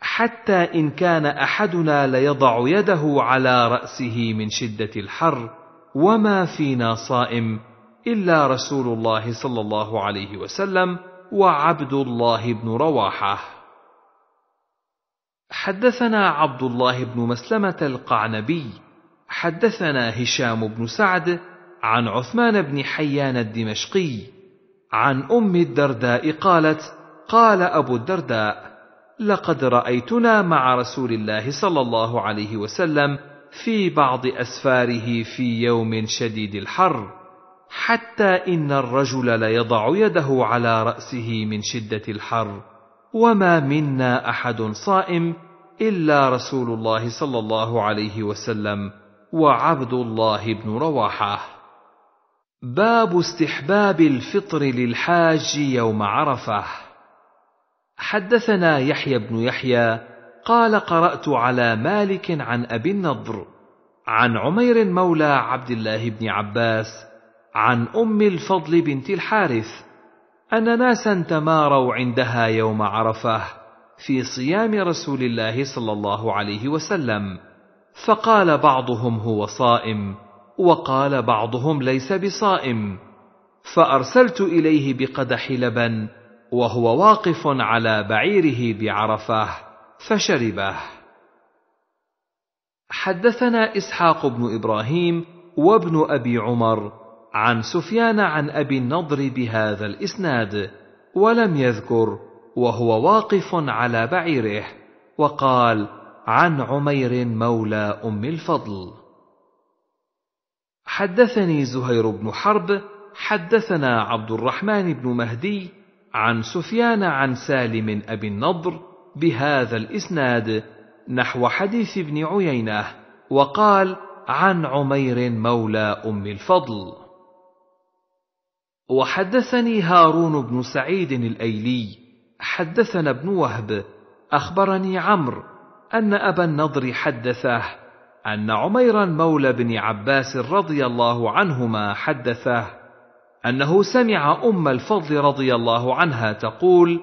حتى ان كان احدنا ليضع يده على راسه من شده الحر وما فينا صائم الا رسول الله صلى الله عليه وسلم وعبد الله بن رواحه حدثنا عبد الله بن مسلمه القعنبي حدثنا هشام بن سعد عن عثمان بن حيان الدمشقي عن ام الدرداء قالت قال ابو الدرداء لقد رايتنا مع رسول الله صلى الله عليه وسلم في بعض اسفاره في يوم شديد الحر حتى إن الرجل ليضع يده على رأسه من شدة الحر وما منا أحد صائم إلا رسول الله صلى الله عليه وسلم وعبد الله بن رواحة باب استحباب الفطر للحاج يوم عرفة حدثنا يحيى بن يحيى قال قرأت على مالك عن أبي النضر عن عمير مولى عبد الله بن عباس عن أم الفضل بنت الحارث أن ناسا تماروا عندها يوم عرفة في صيام رسول الله صلى الله عليه وسلم فقال بعضهم هو صائم وقال بعضهم ليس بصائم فأرسلت إليه بقدح لبن وهو واقف على بعيره بعرفه فشربه حدثنا اسحاق بن ابراهيم وابن ابي عمر عن سفيان عن ابي النضر بهذا الاسناد ولم يذكر وهو واقف على بعيره وقال عن عمير مولى ام الفضل حدثني زهير بن حرب حدثنا عبد الرحمن بن مهدي عن سفيان عن سالم ابي النضر بهذا الاسناد نحو حديث ابن عيينه وقال عن عمير مولى ام الفضل وحدثني هارون بن سعيد الايلي حدثنا ابن وهب اخبرني عمرو ان ابا النضر حدثه ان عميرا مولى بن عباس رضي الله عنهما حدثه انه سمع ام الفضل رضي الله عنها تقول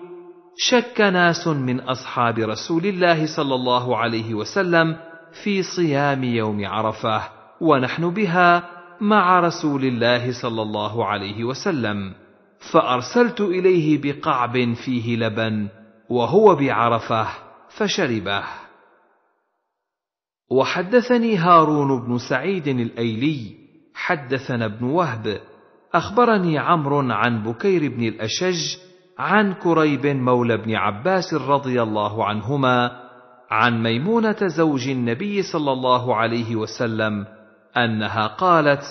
شك ناس من اصحاب رسول الله صلى الله عليه وسلم في صيام يوم عرفه ونحن بها مع رسول الله صلى الله عليه وسلم فارسلت اليه بقعب فيه لبن وهو بعرفه فشربه وحدثني هارون بن سعيد الايلي حدثنا ابن وهب اخبرني عمرو عن بكير بن الاشج عن كريب مولى بن عباس رضي الله عنهما عن ميمونه زوج النبي صلى الله عليه وسلم انها قالت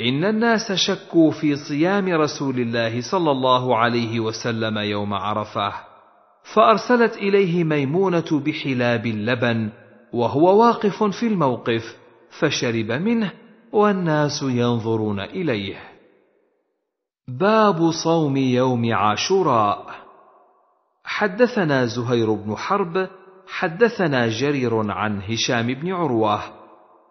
ان الناس شكوا في صيام رسول الله صلى الله عليه وسلم يوم عرفه فارسلت اليه ميمونه بحلاب اللبن وهو واقف في الموقف فشرب منه والناس ينظرون اليه باب صوم يوم عاشوراء حدثنا زهير بن حرب حدثنا جرير عن هشام بن عروه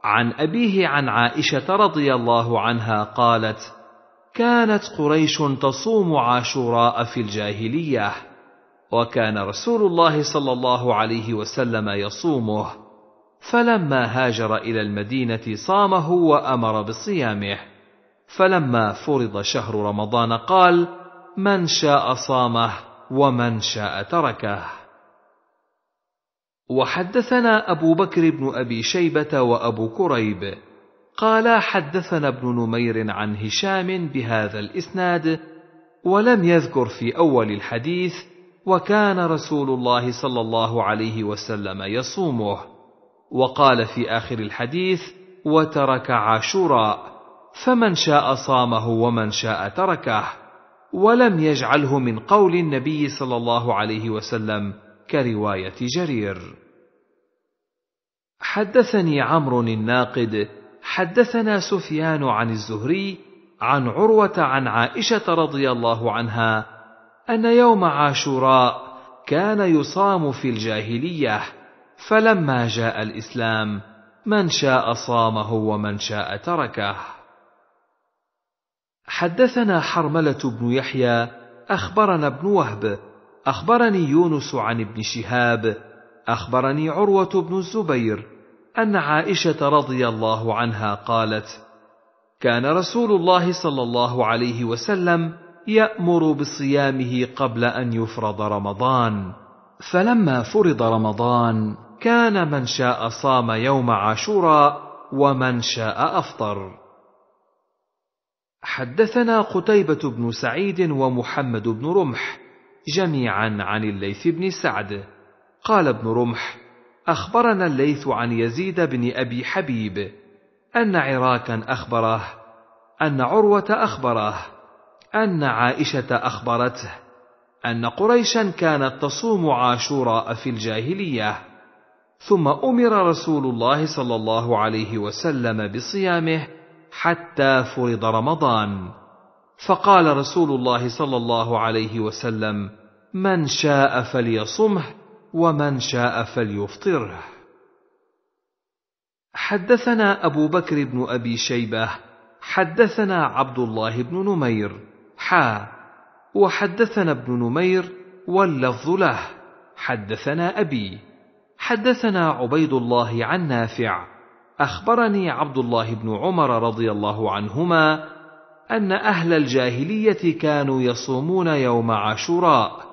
عن أبيه عن عائشة رضي الله عنها قالت: كانت قريش تصوم عاشوراء في الجاهلية، وكان رسول الله صلى الله عليه وسلم يصومه، فلما هاجر إلى المدينة صامه وأمر بصيامه، فلما فرض شهر رمضان قال: من شاء صامه ومن شاء تركه. وحدثنا أبو بكر بن أبي شيبة وأبو كريب قال حدثنا ابن نمير عن هشام بهذا الإسناد ولم يذكر في أول الحديث وكان رسول الله صلى الله عليه وسلم يصومه وقال في آخر الحديث وترك عاشوراء فمن شاء صامه ومن شاء تركه ولم يجعله من قول النبي صلى الله عليه وسلم كرواية جرير. حدثني عمرو الناقد حدثنا سفيان عن الزهري عن عروة عن عائشة رضي الله عنها أن يوم عاشوراء كان يصام في الجاهلية فلما جاء الإسلام من شاء صامه ومن شاء تركه. حدثنا حرملة بن يحيى أخبرنا ابن وهب اخبرني يونس عن ابن شهاب اخبرني عروه بن الزبير ان عائشه رضي الله عنها قالت كان رسول الله صلى الله عليه وسلم يامر بصيامه قبل ان يفرض رمضان فلما فرض رمضان كان من شاء صام يوم عاشوراء ومن شاء افطر حدثنا قتيبه بن سعيد ومحمد بن رمح جميعا عن الليث بن سعد قال ابن رمح اخبرنا الليث عن يزيد بن ابي حبيب ان عراكا اخبره ان عروه اخبره ان عائشه اخبرته ان قريشا كانت تصوم عاشوراء في الجاهليه ثم امر رسول الله صلى الله عليه وسلم بصيامه حتى فرض رمضان فقال رسول الله صلى الله عليه وسلم من شاء فليصمه ومن شاء فليفطره حدثنا ابو بكر بن ابي شيبه حدثنا عبد الله بن نمير حا وحدثنا ابن نمير واللفظ له حدثنا ابي حدثنا عبيد الله عن نافع اخبرني عبد الله بن عمر رضي الله عنهما ان اهل الجاهليه كانوا يصومون يوم عاشوراء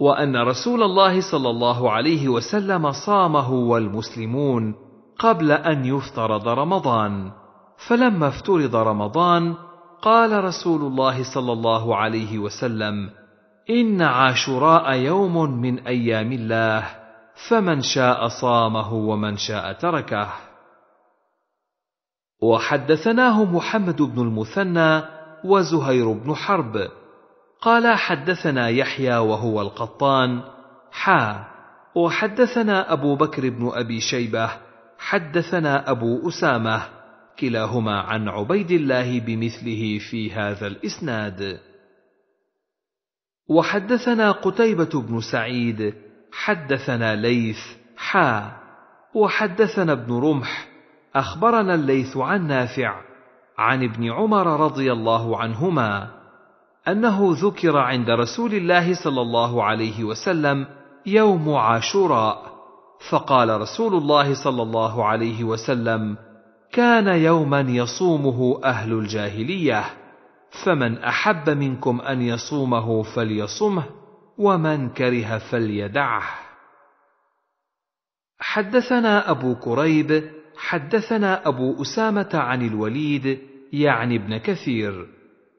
وان رسول الله صلى الله عليه وسلم صامه والمسلمون قبل ان يفترض رمضان فلما افترض رمضان قال رسول الله صلى الله عليه وسلم ان عاشوراء يوم من ايام الله فمن شاء صامه ومن شاء تركه وحدثناه محمد بن المثنى وزهير بن حرب قال حدثنا يحيى وهو القطان حا وحدثنا أبو بكر بن أبي شيبة حدثنا أبو أسامة كلاهما عن عبيد الله بمثله في هذا الإسناد وحدثنا قتيبة بن سعيد حدثنا ليث حا وحدثنا ابن رمح أخبرنا الليث عن نافع عن ابن عمر رضي الله عنهما انه ذكر عند رسول الله صلى الله عليه وسلم يوم عاشوراء فقال رسول الله صلى الله عليه وسلم كان يوما يصومه اهل الجاهليه فمن احب منكم ان يصومه فليصمه ومن كره فليدعه حدثنا ابو كريب حدثنا ابو اسامه عن الوليد يعني ابن كثير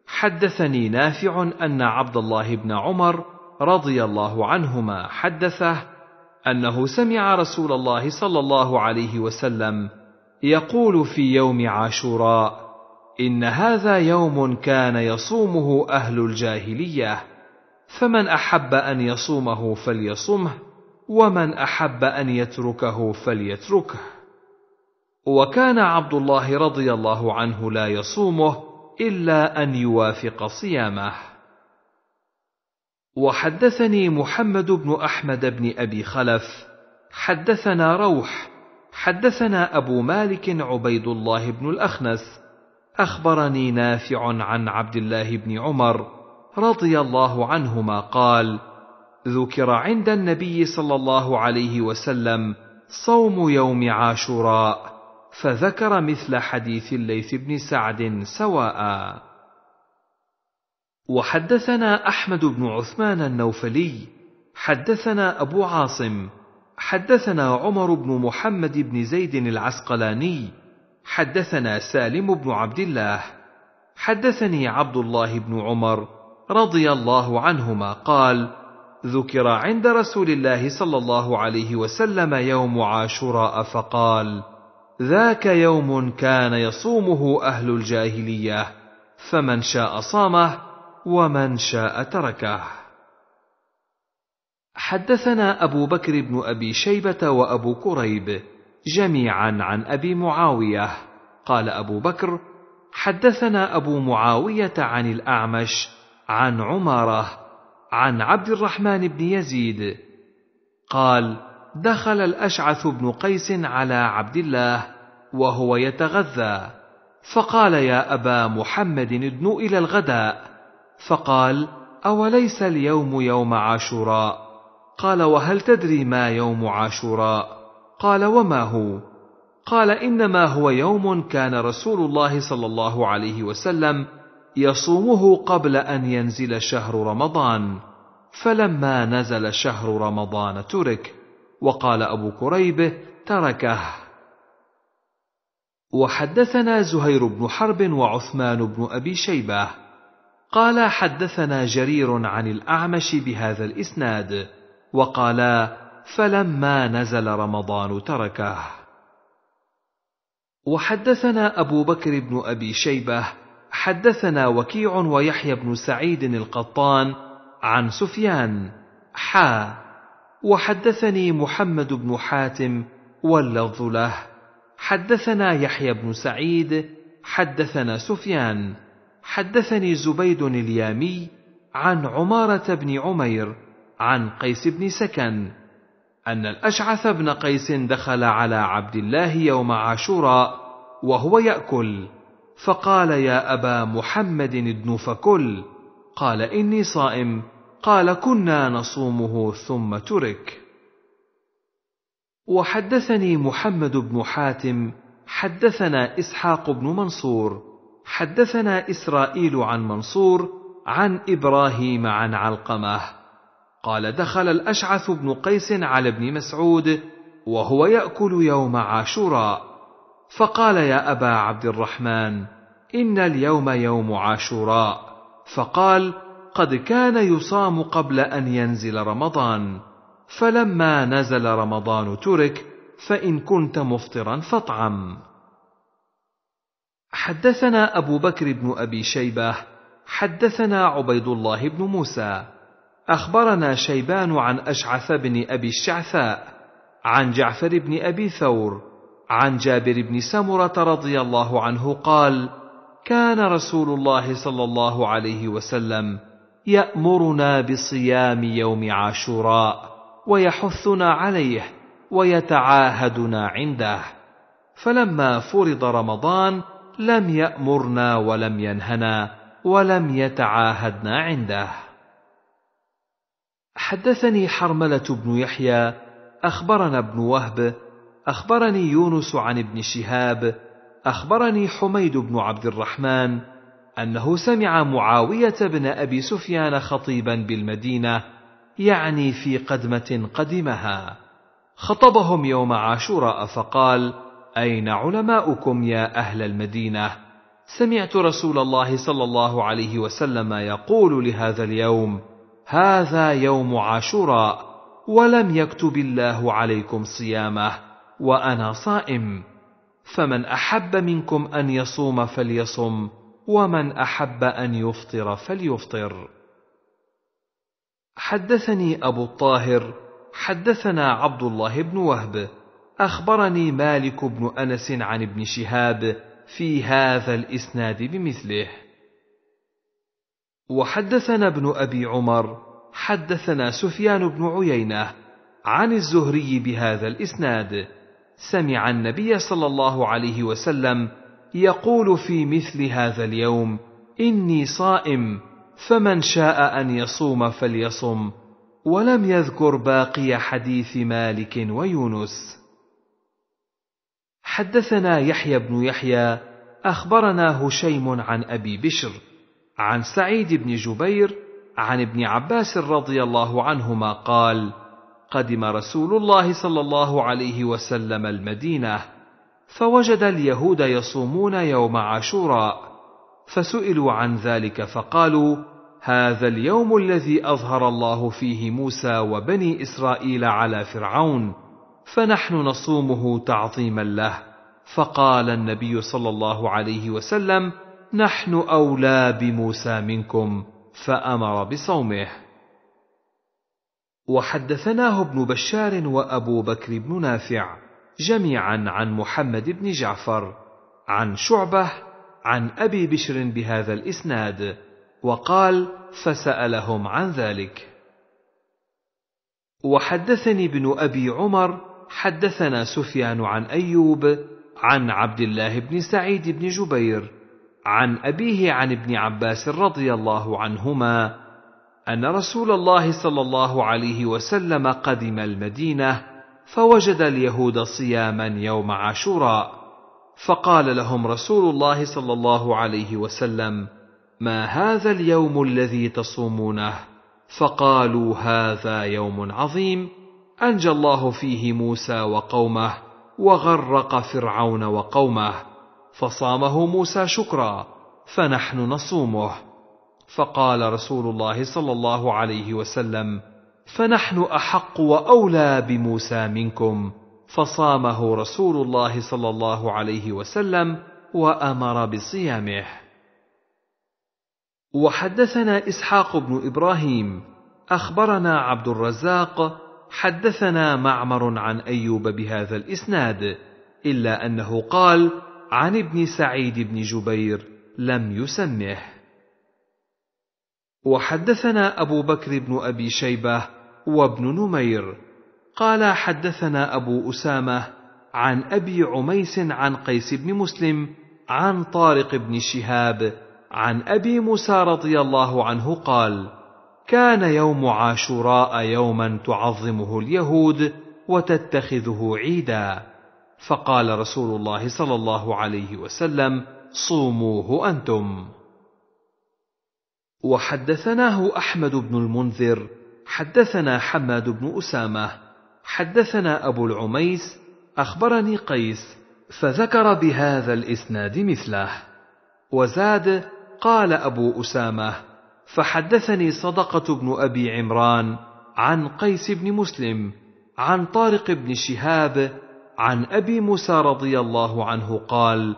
حدثني نافع ان عبد الله بن عمر رضي الله عنهما حدثه انه سمع رسول الله صلى الله عليه وسلم يقول في يوم عاشوراء ان هذا يوم كان يصومه اهل الجاهليه فمن احب ان يصومه فليصمه ومن احب ان يتركه فليتركه وكان عبد الله رضي الله عنه لا يصومه الا ان يوافق صيامه وحدثني محمد بن احمد بن ابي خلف حدثنا روح حدثنا ابو مالك عبيد الله بن الاخنس اخبرني نافع عن عبد الله بن عمر رضي الله عنهما قال ذكر عند النبي صلى الله عليه وسلم صوم يوم عاشوراء فذكر مثل حديث الليث بن سعد سواء وحدثنا احمد بن عثمان النوفلي حدثنا ابو عاصم حدثنا عمر بن محمد بن زيد العسقلاني حدثنا سالم بن عبد الله حدثني عبد الله بن عمر رضي الله عنهما قال ذكر عند رسول الله صلى الله عليه وسلم يوم عاشوراء فقال ذاك يوم كان يصومه اهل الجاهليه فمن شاء صامه ومن شاء تركه حدثنا ابو بكر بن ابي شيبه وابو كريب جميعا عن ابي معاويه قال ابو بكر حدثنا ابو معاويه عن الاعمش عن عماره عن عبد الرحمن بن يزيد قال دخل الاشعث بن قيس على عبد الله وهو يتغذى فقال يا ابا محمد ادن الى الغداء فقال اوليس اليوم يوم عاشوراء قال وهل تدري ما يوم عاشوراء قال وما هو قال انما هو يوم كان رسول الله صلى الله عليه وسلم يصومه قبل ان ينزل شهر رمضان فلما نزل شهر رمضان ترك وقال أبو كريب تركه وحدثنا زهير بن حرب وعثمان بن أبي شيبة قال حدثنا جرير عن الأعمش بهذا الإسناد وقالا فلما نزل رمضان تركه وحدثنا أبو بكر بن أبي شيبة حدثنا وكيع ويحيى بن سعيد القطان عن سفيان حا وحدثني محمد بن حاتم واللفظ له حدثنا يحيى بن سعيد حدثنا سفيان حدثني زبيد اليامي عن عماره بن عمير عن قيس بن سكن ان الاشعث بن قيس دخل على عبد الله يوم عاشوراء وهو ياكل فقال يا ابا محمد ادن فكل قال اني صائم قال كنا نصومه ثم ترك وحدثني محمد بن حاتم حدثنا اسحاق بن منصور حدثنا اسرائيل عن منصور عن ابراهيم عن علقمه قال دخل الاشعث بن قيس على ابن مسعود وهو ياكل يوم عاشوراء فقال يا ابا عبد الرحمن ان اليوم يوم عاشوراء فقال قد كان يصام قبل ان ينزل رمضان فلما نزل رمضان ترك فان كنت مفطرا فاطعم حدثنا ابو بكر بن ابي شيبه حدثنا عبيد الله بن موسى اخبرنا شيبان عن اشعث بن ابي الشعثاء عن جعفر بن ابي ثور عن جابر بن سمره رضي الله عنه قال كان رسول الله صلى الله عليه وسلم يامرنا بصيام يوم عاشوراء ويحثنا عليه ويتعاهدنا عنده فلما فرض رمضان لم يامرنا ولم ينهنا ولم يتعاهدنا عنده حدثني حرمله بن يحيى اخبرنا ابن وهب اخبرني يونس عن ابن شهاب اخبرني حميد بن عبد الرحمن أنه سمع معاوية بن أبي سفيان خطيبا بالمدينة يعني في قدمة قدمها خطبهم يوم عاشوراء فقال أين علماؤكم يا أهل المدينة سمعت رسول الله صلى الله عليه وسلم يقول لهذا اليوم هذا يوم عاشوراء ولم يكتب الله عليكم صيامه وأنا صائم فمن أحب منكم أن يصوم فليصم ومن احب ان يفطر فليفطر حدثني ابو الطاهر حدثنا عبد الله بن وهب اخبرني مالك بن انس عن ابن شهاب في هذا الاسناد بمثله وحدثنا ابن ابي عمر حدثنا سفيان بن عيينه عن الزهري بهذا الاسناد سمع النبي صلى الله عليه وسلم يقول في مثل هذا اليوم اني صائم فمن شاء ان يصوم فليصم ولم يذكر باقي حديث مالك ويونس حدثنا يحيى بن يحيى اخبرنا هشيم عن ابي بشر عن سعيد بن جبير عن ابن عباس رضي الله عنهما قال قدم رسول الله صلى الله عليه وسلم المدينه فوجد اليهود يصومون يوم عاشوراء فسئلوا عن ذلك فقالوا هذا اليوم الذي اظهر الله فيه موسى وبني اسرائيل على فرعون فنحن نصومه تعظيما له فقال النبي صلى الله عليه وسلم نحن اولى بموسى منكم فامر بصومه وحدثناه ابن بشار وابو بكر بن نافع جميعا عن محمد بن جعفر عن شعبه عن ابي بشر بهذا الاسناد وقال فسالهم عن ذلك وحدثني ابن ابي عمر حدثنا سفيان عن ايوب عن عبد الله بن سعيد بن جبير عن ابيه عن ابن عباس رضي الله عنهما ان رسول الله صلى الله عليه وسلم قدم المدينه فوجد اليهود صياما يوم عاشوراء فقال لهم رسول الله صلى الله عليه وسلم ما هذا اليوم الذي تصومونه فقالوا هذا يوم عظيم انجى الله فيه موسى وقومه وغرق فرعون وقومه فصامه موسى شكرا فنحن نصومه فقال رسول الله صلى الله عليه وسلم فنحن احق واولى بموسى منكم فصامه رسول الله صلى الله عليه وسلم وامر بصيامه وحدثنا اسحاق بن ابراهيم اخبرنا عبد الرزاق حدثنا معمر عن ايوب بهذا الاسناد الا انه قال عن ابن سعيد بن جبير لم يسمه وحدثنا ابو بكر بن ابي شيبه وابن نمير قال حدثنا ابو اسامه عن ابي عميس عن قيس بن مسلم عن طارق بن شهاب عن ابي موسى رضي الله عنه قال كان يوم عاشوراء يوما تعظمه اليهود وتتخذه عيدا فقال رسول الله صلى الله عليه وسلم صوموه انتم وحدثناه احمد بن المنذر حدثنا حماد بن اسامه حدثنا ابو العميس اخبرني قيس فذكر بهذا الاسناد مثله وزاد قال ابو اسامه فحدثني صدقه بن ابي عمران عن قيس بن مسلم عن طارق بن شهاب عن ابي موسى رضي الله عنه قال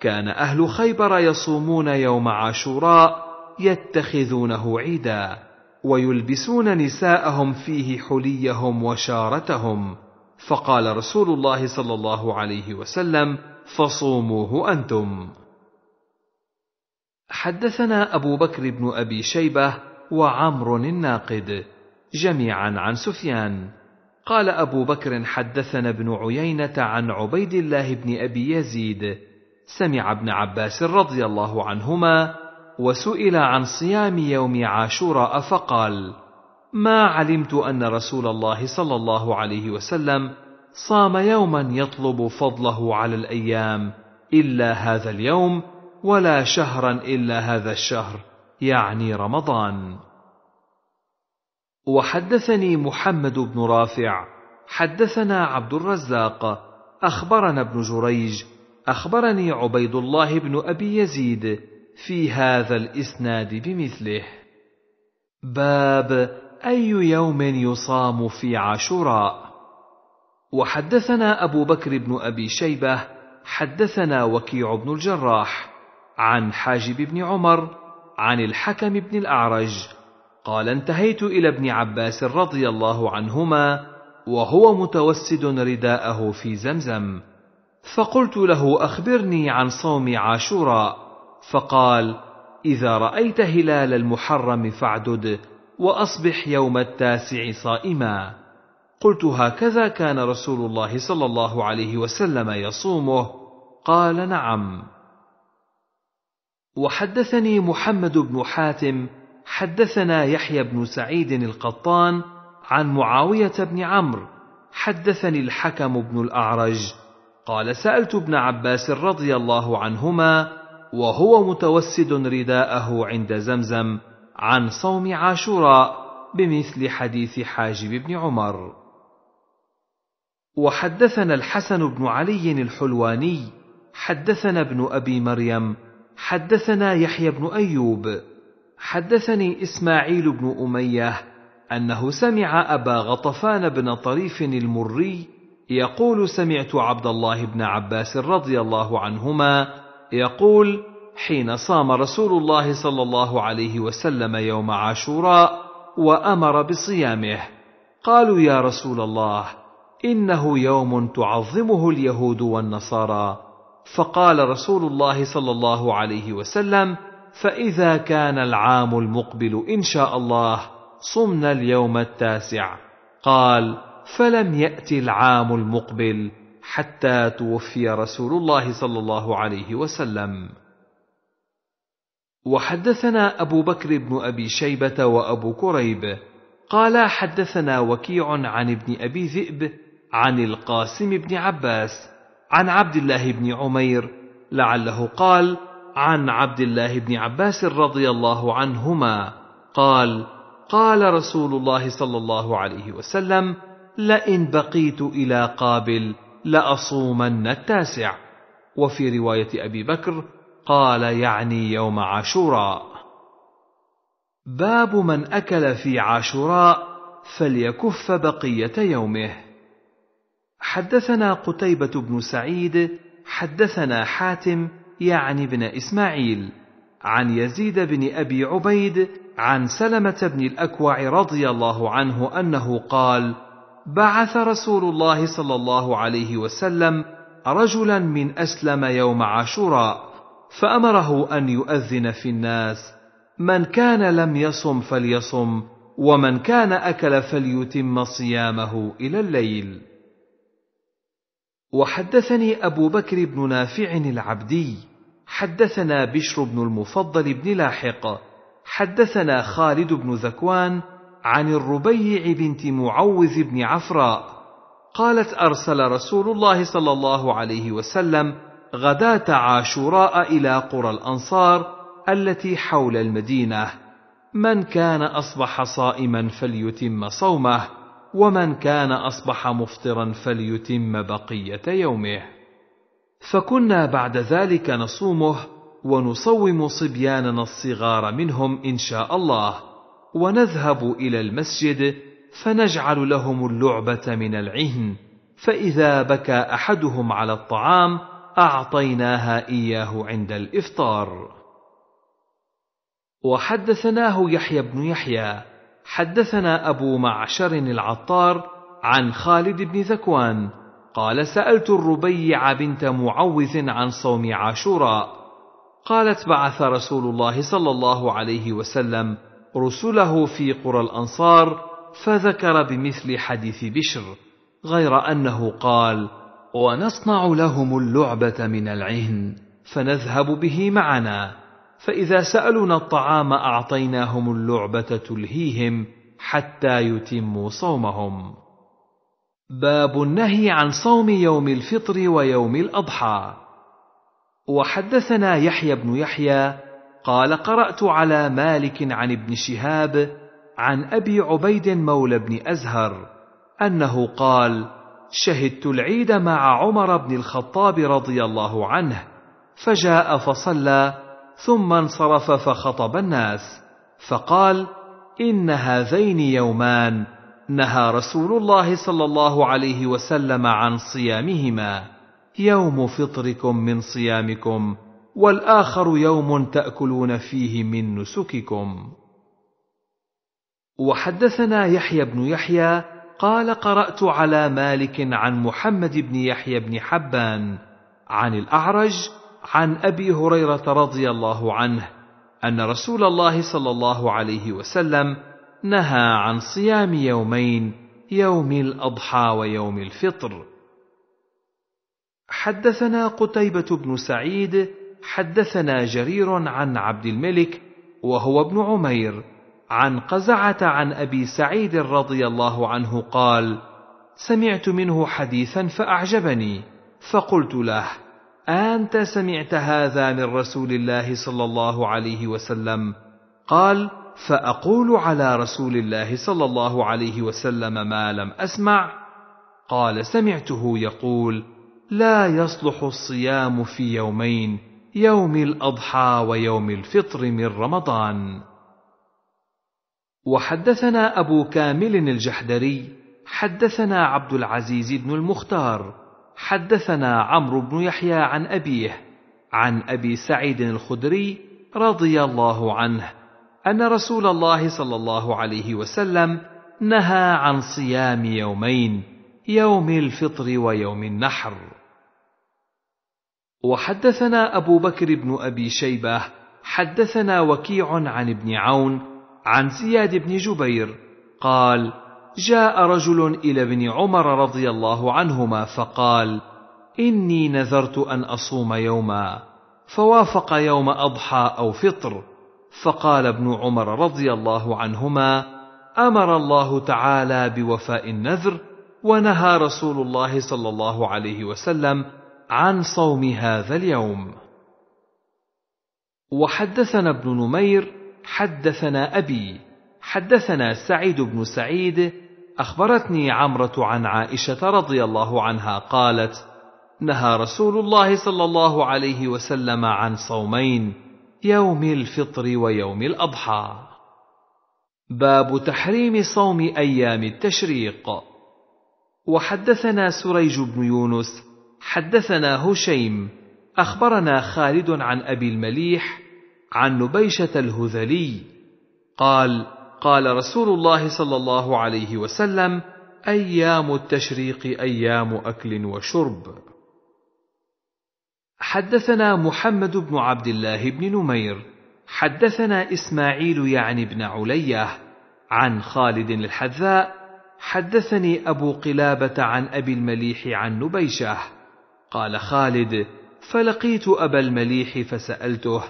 كان اهل خيبر يصومون يوم عاشوراء يتخذونه عيدا ويلبسون نساءهم فيه حليهم وشارتهم فقال رسول الله صلى الله عليه وسلم فصوموه انتم حدثنا ابو بكر بن ابي شيبه وعمر الناقد جميعا عن سفيان قال ابو بكر حدثنا ابن عيينه عن عبيد الله بن ابي يزيد سمع ابن عباس رضي الله عنهما وسئل عن صيام يوم عاشوراء فقال ما علمت ان رسول الله صلى الله عليه وسلم صام يوما يطلب فضله على الايام الا هذا اليوم ولا شهرا الا هذا الشهر يعني رمضان وحدثني محمد بن رافع حدثنا عبد الرزاق اخبرنا ابن جريج اخبرني عبيد الله بن ابي يزيد في هذا الاسناد بمثله باب اي يوم يصام في عاشوراء وحدثنا ابو بكر بن ابي شيبه حدثنا وكيع بن الجراح عن حاجب بن عمر عن الحكم بن الاعرج قال انتهيت الى ابن عباس رضي الله عنهما وهو متوسد رداءه في زمزم فقلت له اخبرني عن صوم عاشوراء فقال اذا رايت هلال المحرم فاعدد واصبح يوم التاسع صائما قلت هكذا كان رسول الله صلى الله عليه وسلم يصومه قال نعم وحدثني محمد بن حاتم حدثنا يحيى بن سعيد القطان عن معاويه بن عمرو حدثني الحكم بن الاعرج قال سالت ابن عباس رضي الله عنهما وهو متوسد رداءه عند زمزم عن صوم عاشوراء بمثل حديث حاجب بن عمر وحدثنا الحسن بن علي الحلواني حدثنا ابن ابي مريم حدثنا يحيى بن ايوب حدثني اسماعيل بن اميه انه سمع ابا غطفان بن طريف المري يقول سمعت عبد الله بن عباس رضي الله عنهما يقول حين صام رسول الله صلى الله عليه وسلم يوم عاشوراء وامر بصيامه قالوا يا رسول الله انه يوم تعظمه اليهود والنصارى فقال رسول الله صلى الله عليه وسلم فاذا كان العام المقبل ان شاء الله صمنا اليوم التاسع قال فلم يات العام المقبل حتى توفي رسول الله صلى الله عليه وسلم وحدثنا ابو بكر بن ابي شيبه وابو كريب قال حدثنا وكيع عن ابن ابي ذئب عن القاسم بن عباس عن عبد الله بن عمير لعله قال عن عبد الله بن عباس رضي الله عنهما قال قال رسول الله صلى الله عليه وسلم لئن بقيت الى قابل لأصومن التاسع وفي رواية أبي بكر قال يعني يوم عاشوراء باب من أكل في عاشوراء فليكف بقية يومه حدثنا قتيبة بن سعيد حدثنا حاتم يعني بن إسماعيل عن يزيد بن أبي عبيد عن سلمة بن الأكوع رضي الله عنه أنه قال: بعث رسول الله صلى الله عليه وسلم رجلا من اسلم يوم عاشوراء فامره ان يؤذن في الناس من كان لم يصم فليصم ومن كان اكل فليتم صيامه الى الليل وحدثني ابو بكر بن نافع العبدي حدثنا بشر بن المفضل بن لاحق حدثنا خالد بن ذكوان عن الربيع بنت معوذ بن عفراء قالت ارسل رسول الله صلى الله عليه وسلم غداه عاشوراء الى قرى الانصار التي حول المدينه من كان اصبح صائما فليتم صومه ومن كان اصبح مفطرا فليتم بقيه يومه فكنا بعد ذلك نصومه ونصوم صبياننا الصغار منهم ان شاء الله ونذهب الى المسجد فنجعل لهم اللعبه من العهن فاذا بكى احدهم على الطعام اعطيناها اياه عند الافطار وحدثناه يحيى بن يحيى حدثنا ابو معشر العطار عن خالد بن ذكوان قال سالت الربيع بنت معوذ عن صوم عاشوراء قالت بعث رسول الله صلى الله عليه وسلم رسله في قرى الانصار فذكر بمثل حديث بشر غير انه قال ونصنع لهم اللعبه من العهن فنذهب به معنا فاذا سالونا الطعام اعطيناهم اللعبه تلهيهم حتى يتموا صومهم باب النهي عن صوم يوم الفطر ويوم الاضحى وحدثنا يحيى بن يحيى قال قرات على مالك عن ابن شهاب عن ابي عبيد مولى بن ازهر انه قال شهدت العيد مع عمر بن الخطاب رضي الله عنه فجاء فصلى ثم انصرف فخطب الناس فقال ان هذين يومان نهى رسول الله صلى الله عليه وسلم عن صيامهما يوم فطركم من صيامكم والاخر يوم تاكلون فيه من نسككم وحدثنا يحيى بن يحيى قال قرات على مالك عن محمد بن يحيى بن حبان عن الاعرج عن ابي هريره رضي الله عنه ان رسول الله صلى الله عليه وسلم نهى عن صيام يومين يوم الاضحى ويوم الفطر حدثنا قتيبه بن سعيد حدثنا جرير عن عبد الملك وهو ابن عمير عن قزعه عن ابي سعيد رضي الله عنه قال سمعت منه حديثا فاعجبني فقلت له انت سمعت هذا من رسول الله صلى الله عليه وسلم قال فاقول على رسول الله صلى الله عليه وسلم ما لم اسمع قال سمعته يقول لا يصلح الصيام في يومين يوم الاضحى ويوم الفطر من رمضان وحدثنا ابو كامل الجحدري حدثنا عبد العزيز بن المختار حدثنا عمرو بن يحيى عن ابيه عن ابي سعيد الخدري رضي الله عنه ان رسول الله صلى الله عليه وسلم نهى عن صيام يومين يوم الفطر ويوم النحر وحدثنا أبو بكر بن أبي شيبة حدثنا وكيع عن ابن عون عن زياد بن جبير قال جاء رجل إلى ابن عمر رضي الله عنهما فقال إني نذرت أن أصوم يوما فوافق يوم أضحى أو فطر فقال ابن عمر رضي الله عنهما أمر الله تعالى بوفاء النذر ونهى رسول الله صلى الله عليه وسلم عن صوم هذا اليوم وحدثنا ابن نمير حدثنا ابي حدثنا سعيد بن سعيد اخبرتني عمره عن عائشه رضي الله عنها قالت نهى رسول الله صلى الله عليه وسلم عن صومين يوم الفطر ويوم الاضحى باب تحريم صوم ايام التشريق وحدثنا سريج بن يونس حدثنا هشيم اخبرنا خالد عن ابي المليح عن نبيشه الهذلي قال قال رسول الله صلى الله عليه وسلم ايام التشريق ايام اكل وشرب حدثنا محمد بن عبد الله بن نمير حدثنا اسماعيل يعني بن عليه عن خالد الحذاء حدثني ابو قلابه عن ابي المليح عن نبيشه قال خالد فلقيت ابا المليح فسالته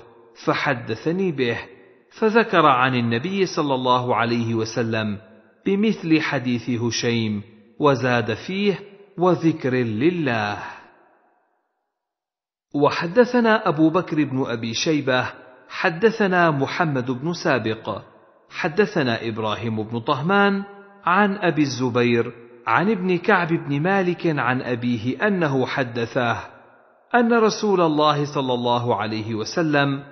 فحدثني به فذكر عن النبي صلى الله عليه وسلم بمثل حديث هشيم وزاد فيه وذكر لله وحدثنا ابو بكر بن ابي شيبه حدثنا محمد بن سابق حدثنا ابراهيم بن طهمان عن ابي الزبير عن ابن كعب بن مالك عن أبيه أنه حدثاه أن رسول الله صلى الله عليه وسلم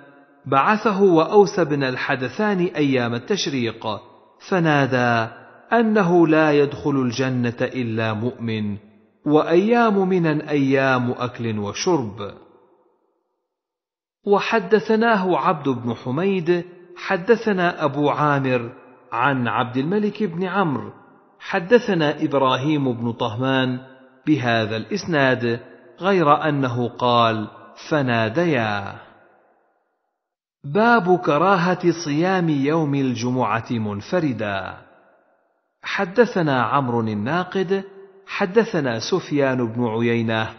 بعثه وأوس بن الحدثان أيام التشريق فنادى أنه لا يدخل الجنة إلا مؤمن وأيام من أيام أكل وشرب وحدثناه عبد بن حميد حدثنا أبو عامر عن عبد الملك بن عمرو حدثنا ابراهيم بن طهمان بهذا الاسناد غير انه قال فناديا باب كراهه صيام يوم الجمعه منفردا حدثنا عمرو الناقد حدثنا سفيان بن عيينه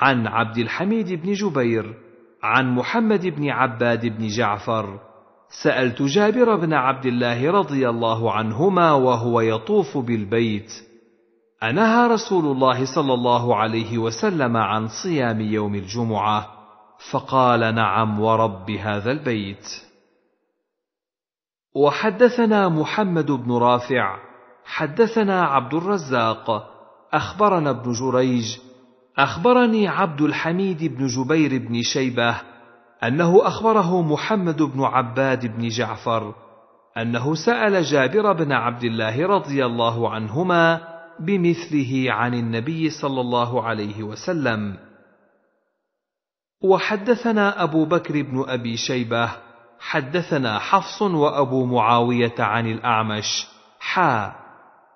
عن عبد الحميد بن جبير عن محمد بن عباد بن جعفر سألت جابر بن عبد الله رضي الله عنهما وهو يطوف بالبيت أنهى رسول الله صلى الله عليه وسلم عن صيام يوم الجمعة فقال نعم ورب هذا البيت وحدثنا محمد بن رافع حدثنا عبد الرزاق أخبرنا ابن جريج أخبرني عبد الحميد بن جبير بن شيبة انه اخبره محمد بن عباد بن جعفر انه سال جابر بن عبد الله رضي الله عنهما بمثله عن النبي صلى الله عليه وسلم وحدثنا ابو بكر بن ابي شيبه حدثنا حفص وابو معاويه عن الاعمش حا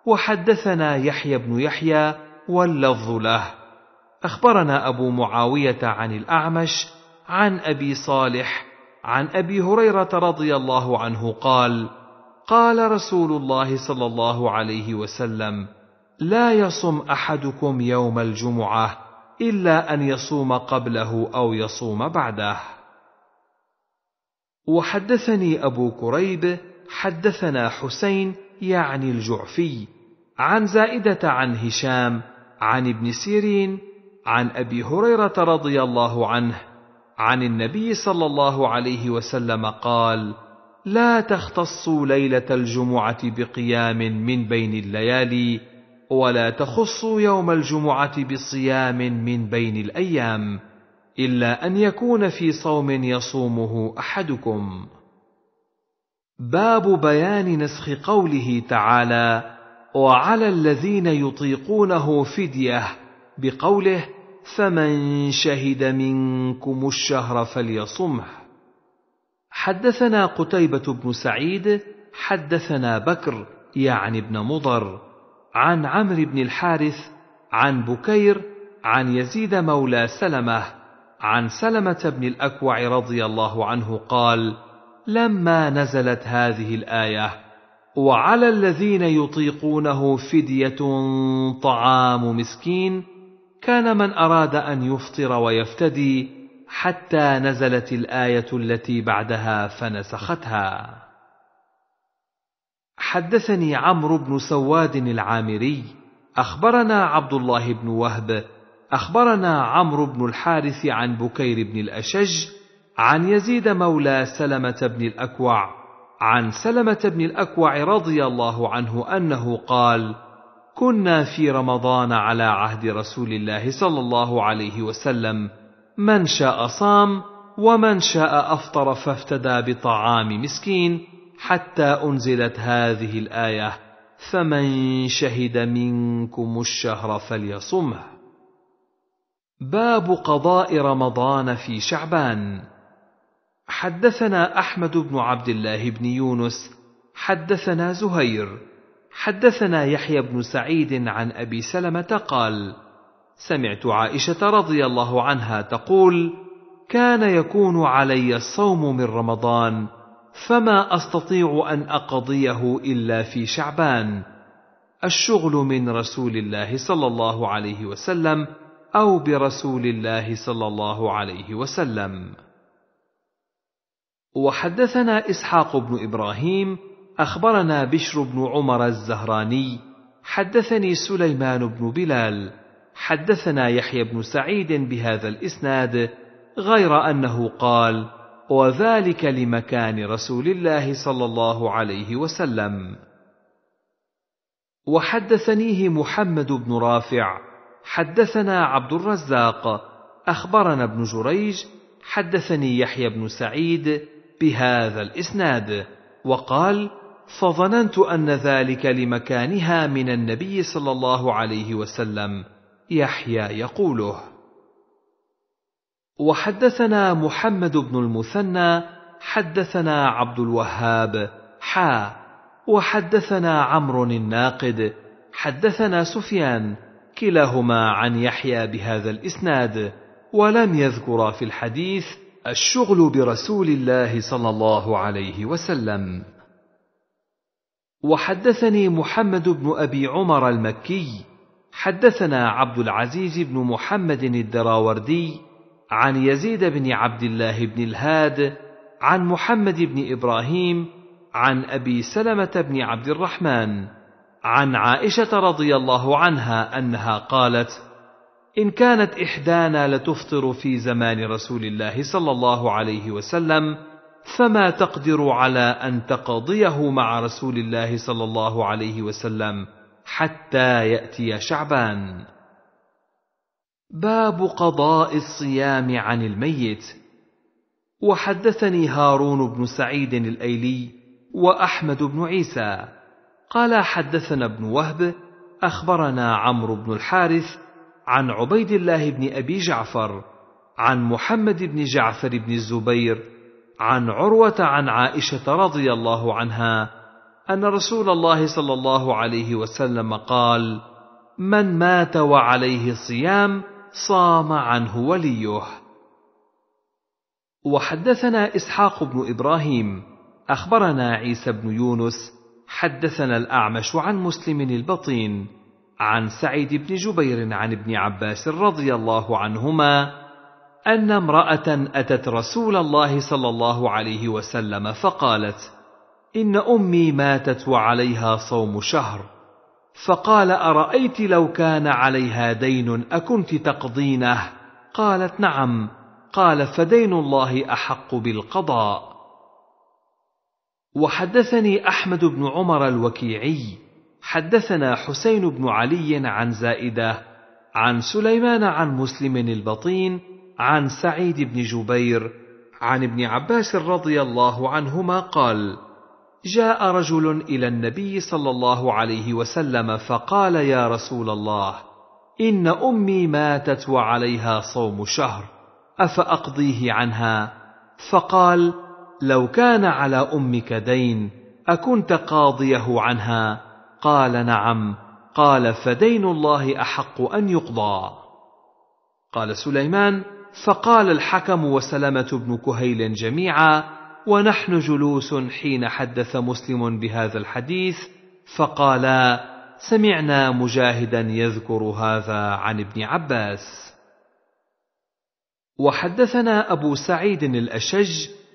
وحدثنا يحيى بن يحيى واللفظ له اخبرنا ابو معاويه عن الاعمش عن ابي صالح عن ابي هريره رضي الله عنه قال قال رسول الله صلى الله عليه وسلم لا يصم احدكم يوم الجمعه الا ان يصوم قبله او يصوم بعده وحدثني ابو كريب حدثنا حسين يعني الجعفي عن زائده عن هشام عن ابن سيرين عن ابي هريره رضي الله عنه عن النبي صلى الله عليه وسلم قال لا تختصوا ليله الجمعه بقيام من بين الليالي ولا تخصوا يوم الجمعه بصيام من بين الايام الا ان يكون في صوم يصومه احدكم باب بيان نسخ قوله تعالى وعلى الذين يطيقونه فديه بقوله فمن شهد منكم الشهر فليصمه حدثنا قتيبه بن سعيد حدثنا بكر يعني ابن مضر عن عمرو بن الحارث عن بكير عن يزيد مولى سلمه عن سلمه بن الاكوع رضي الله عنه قال لما نزلت هذه الايه وعلى الذين يطيقونه فديه طعام مسكين كان من أراد أن يفطر ويفتدي حتى نزلت الآية التي بعدها فنسختها. حدثني عمرو بن سواد العامري أخبرنا عبد الله بن وهب أخبرنا عمرو بن الحارث عن بكير بن الأشج عن يزيد مولى سلمة بن الأكوع عن سلمة بن الأكوع رضي الله عنه أنه قال: كنا في رمضان على عهد رسول الله صلى الله عليه وسلم من شاء صام ومن شاء افطر فافتدى بطعام مسكين حتى انزلت هذه الايه فمن شهد منكم الشهر فليصمه باب قضاء رمضان في شعبان حدثنا احمد بن عبد الله بن يونس حدثنا زهير حدثنا يحيى بن سعيد عن ابي سلمه قال سمعت عائشه رضي الله عنها تقول كان يكون علي الصوم من رمضان فما استطيع ان اقضيه الا في شعبان الشغل من رسول الله صلى الله عليه وسلم او برسول الله صلى الله عليه وسلم وحدثنا اسحاق بن ابراهيم اخبرنا بشر بن عمر الزهراني حدثني سليمان بن بلال حدثنا يحيى بن سعيد بهذا الاسناد غير انه قال وذلك لمكان رسول الله صلى الله عليه وسلم وحدثنيه محمد بن رافع حدثنا عبد الرزاق اخبرنا ابن جريج حدثني يحيى بن سعيد بهذا الاسناد وقال فظننت ان ذلك لمكانها من النبي صلى الله عليه وسلم يحيى يقوله وحدثنا محمد بن المثنى حدثنا عبد الوهاب حا وحدثنا عمرو الناقد حدثنا سفيان كلاهما عن يحيى بهذا الاسناد ولم يذكر في الحديث الشغل برسول الله صلى الله عليه وسلم وحدثني محمد بن ابي عمر المكي حدثنا عبد العزيز بن محمد الدراوردي عن يزيد بن عبد الله بن الهاد عن محمد بن ابراهيم عن ابي سلمه بن عبد الرحمن عن عائشه رضي الله عنها انها قالت ان كانت احدانا لتفطر في زمان رسول الله صلى الله عليه وسلم فما تقدر على ان تقضيه مع رسول الله صلى الله عليه وسلم حتى ياتي شعبان باب قضاء الصيام عن الميت وحدثني هارون بن سعيد الايلي واحمد بن عيسى قال حدثنا ابن وهب اخبرنا عمرو بن الحارث عن عبيد الله بن ابي جعفر عن محمد بن جعفر بن الزبير عن عروه عن عائشه رضي الله عنها ان رسول الله صلى الله عليه وسلم قال من مات وعليه صيام صام عنه وليه وحدثنا اسحاق بن ابراهيم اخبرنا عيسى بن يونس حدثنا الاعمش عن مسلم البطين عن سعيد بن جبير عن ابن عباس رضي الله عنهما ان امراه اتت رسول الله صلى الله عليه وسلم فقالت ان امي ماتت وعليها صوم شهر فقال ارايت لو كان عليها دين اكنت تقضينه قالت نعم قال فدين الله احق بالقضاء وحدثني احمد بن عمر الوكيعي حدثنا حسين بن علي عن زائده عن سليمان عن مسلم البطين عن سعيد بن جبير عن ابن عباس رضي الله عنهما قال جاء رجل الى النبي صلى الله عليه وسلم فقال يا رسول الله ان امي ماتت وعليها صوم شهر افاقضيه عنها فقال لو كان على امك دين اكنت قاضيه عنها قال نعم قال فدين الله احق ان يقضى قال سليمان فقال الحكم وسلمة بن كهيل جميعا ونحن جلوس حين حدث مسلم بهذا الحديث فقالا سمعنا مجاهدا يذكر هذا عن ابن عباس وحدثنا ابو سعيد الاشج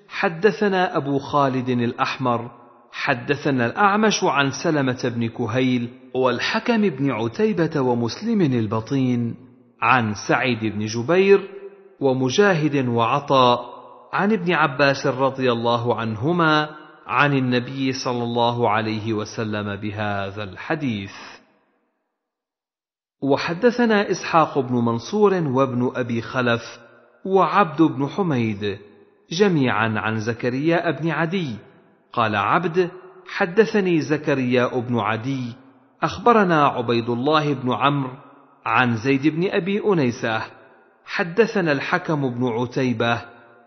حدثنا ابو خالد الاحمر حدثنا الاعمش عن سلمه بن كهيل والحكم بن عتيبه ومسلم البطين عن سعيد بن جبير ومجاهد وعطاء عن ابن عباس رضي الله عنهما عن النبي صلى الله عليه وسلم بهذا الحديث وحدثنا اسحاق بن منصور وابن ابي خلف وعبد بن حميد جميعا عن زكريا بن عدي قال عبد حدثني زكريا بن عدي اخبرنا عبيد الله بن عمرو عن زيد بن ابي انيسه حدثنا الحكم بن عتيبه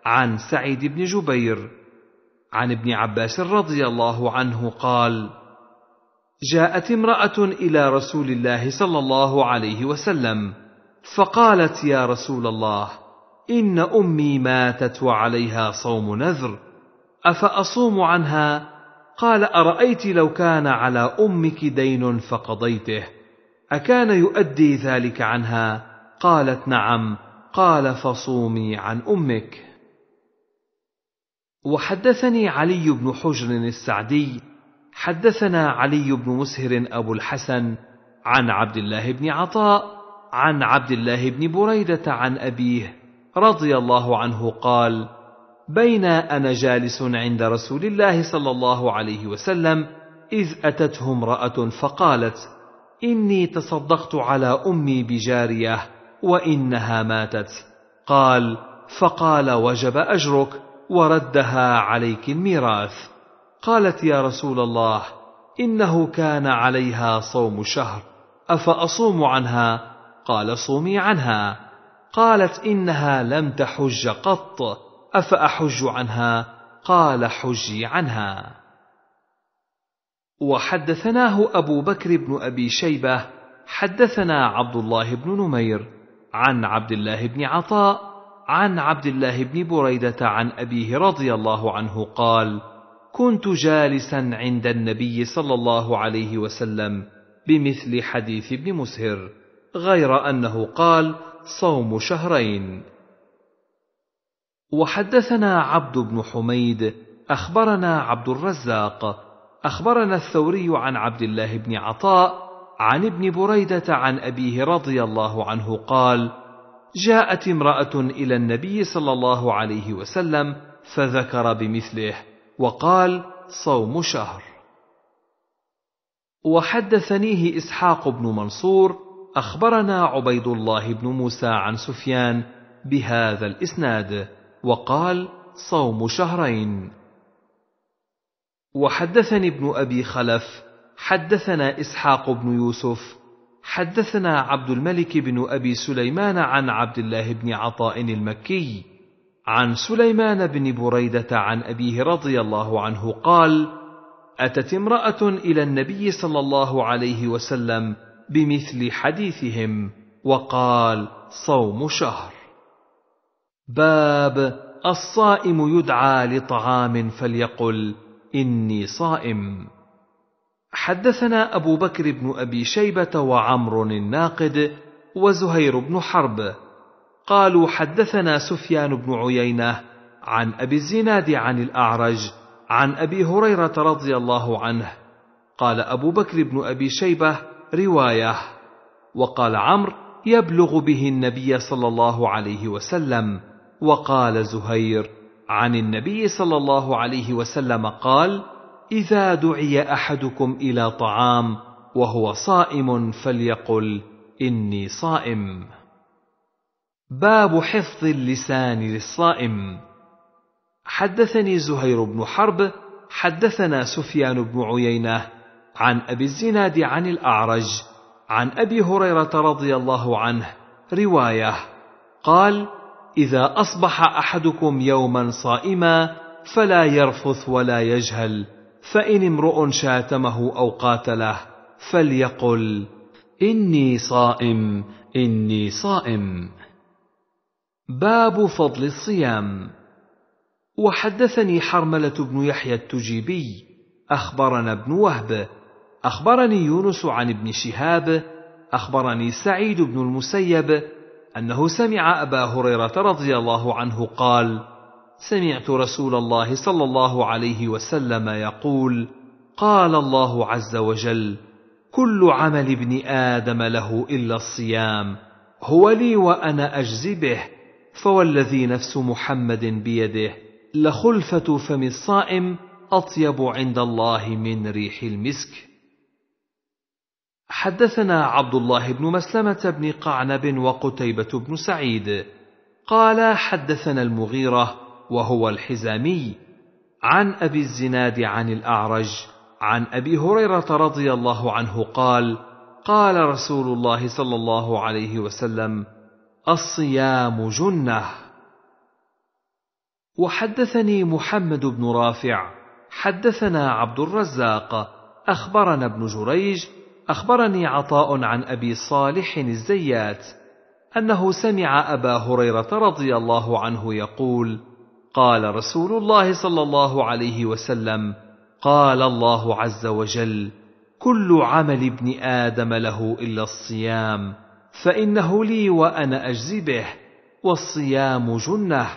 عن سعيد بن جبير عن ابن عباس رضي الله عنه قال جاءت امراه الى رسول الله صلى الله عليه وسلم فقالت يا رسول الله ان امي ماتت وعليها صوم نذر افاصوم عنها قال ارايت لو كان على امك دين فقضيته اكان يؤدي ذلك عنها قالت نعم قال فصومي عن امك وحدثني علي بن حجر السعدي حدثنا علي بن مسهر ابو الحسن عن عبد الله بن عطاء عن عبد الله بن بريده عن ابيه رضي الله عنه قال بين انا جالس عند رسول الله صلى الله عليه وسلم اذ اتته امراه فقالت اني تصدقت على امي بجاريه وانها ماتت قال فقال وجب اجرك وردها عليك الميراث قالت يا رسول الله انه كان عليها صوم شهر افاصوم عنها قال صومي عنها قالت انها لم تحج قط افاحج عنها قال حجي عنها وحدثناه ابو بكر بن ابي شيبه حدثنا عبد الله بن نمير عن عبد الله بن عطاء عن عبد الله بن بريده عن ابيه رضي الله عنه قال كنت جالسا عند النبي صلى الله عليه وسلم بمثل حديث ابن مسهر غير انه قال صوم شهرين وحدثنا عبد بن حميد اخبرنا عبد الرزاق اخبرنا الثوري عن عبد الله بن عطاء عن ابن بريده عن ابيه رضي الله عنه قال جاءت امراه الى النبي صلى الله عليه وسلم فذكر بمثله وقال صوم شهر وحدثنيه اسحاق بن منصور اخبرنا عبيد الله بن موسى عن سفيان بهذا الاسناد وقال صوم شهرين وحدثني ابن ابي خلف حدثنا اسحاق بن يوسف حدثنا عبد الملك بن ابي سليمان عن عبد الله بن عطاء المكي عن سليمان بن بريده عن ابيه رضي الله عنه قال اتت امراه الى النبي صلى الله عليه وسلم بمثل حديثهم وقال صوم شهر باب الصائم يدعى لطعام فليقل اني صائم حدثنا أبو بكر بن أبي شيبة وعمر الناقد وزهير بن حرب قالوا حدثنا سفيان بن عيينة عن أبي الزناد عن الأعرج عن أبي هريرة رضي الله عنه قال أبو بكر بن أبي شيبة رواية وقال عمرو يبلغ به النبي صلى الله عليه وسلم وقال زهير عن النبي صلى الله عليه وسلم قال اذا دعي احدكم الى طعام وهو صائم فليقل اني صائم باب حفظ اللسان للصائم حدثني زهير بن حرب حدثنا سفيان بن عيينه عن ابي الزناد عن الاعرج عن ابي هريره رضي الله عنه روايه قال اذا اصبح احدكم يوما صائما فلا يرفث ولا يجهل فان امرؤ شاتمه او قاتله فليقل اني صائم اني صائم باب فضل الصيام وحدثني حرمله بن يحيى التجيبي اخبرنا ابن وهب اخبرني يونس عن ابن شهاب اخبرني سعيد بن المسيب انه سمع ابا هريره رضي الله عنه قال سمعت رسول الله صلى الله عليه وسلم يقول قال الله عز وجل كل عمل ابن ادم له الا الصيام هو لي وانا اجزي به فوالذي نفس محمد بيده لخلفه فم الصائم اطيب عند الله من ريح المسك حدثنا عبد الله بن مسلمه بن قعنب وقتيبه بن سعيد قال حدثنا المغيره وهو الحزامي عن ابي الزناد عن الاعرج عن ابي هريره رضي الله عنه قال قال رسول الله صلى الله عليه وسلم الصيام جنه وحدثني محمد بن رافع حدثنا عبد الرزاق اخبرنا ابن جريج اخبرني عطاء عن ابي صالح الزيات انه سمع ابا هريره رضي الله عنه يقول قال رسول الله صلى الله عليه وسلم قال الله عز وجل كل عمل ابن ادم له الا الصيام فانه لي وانا اجزي به والصيام جنه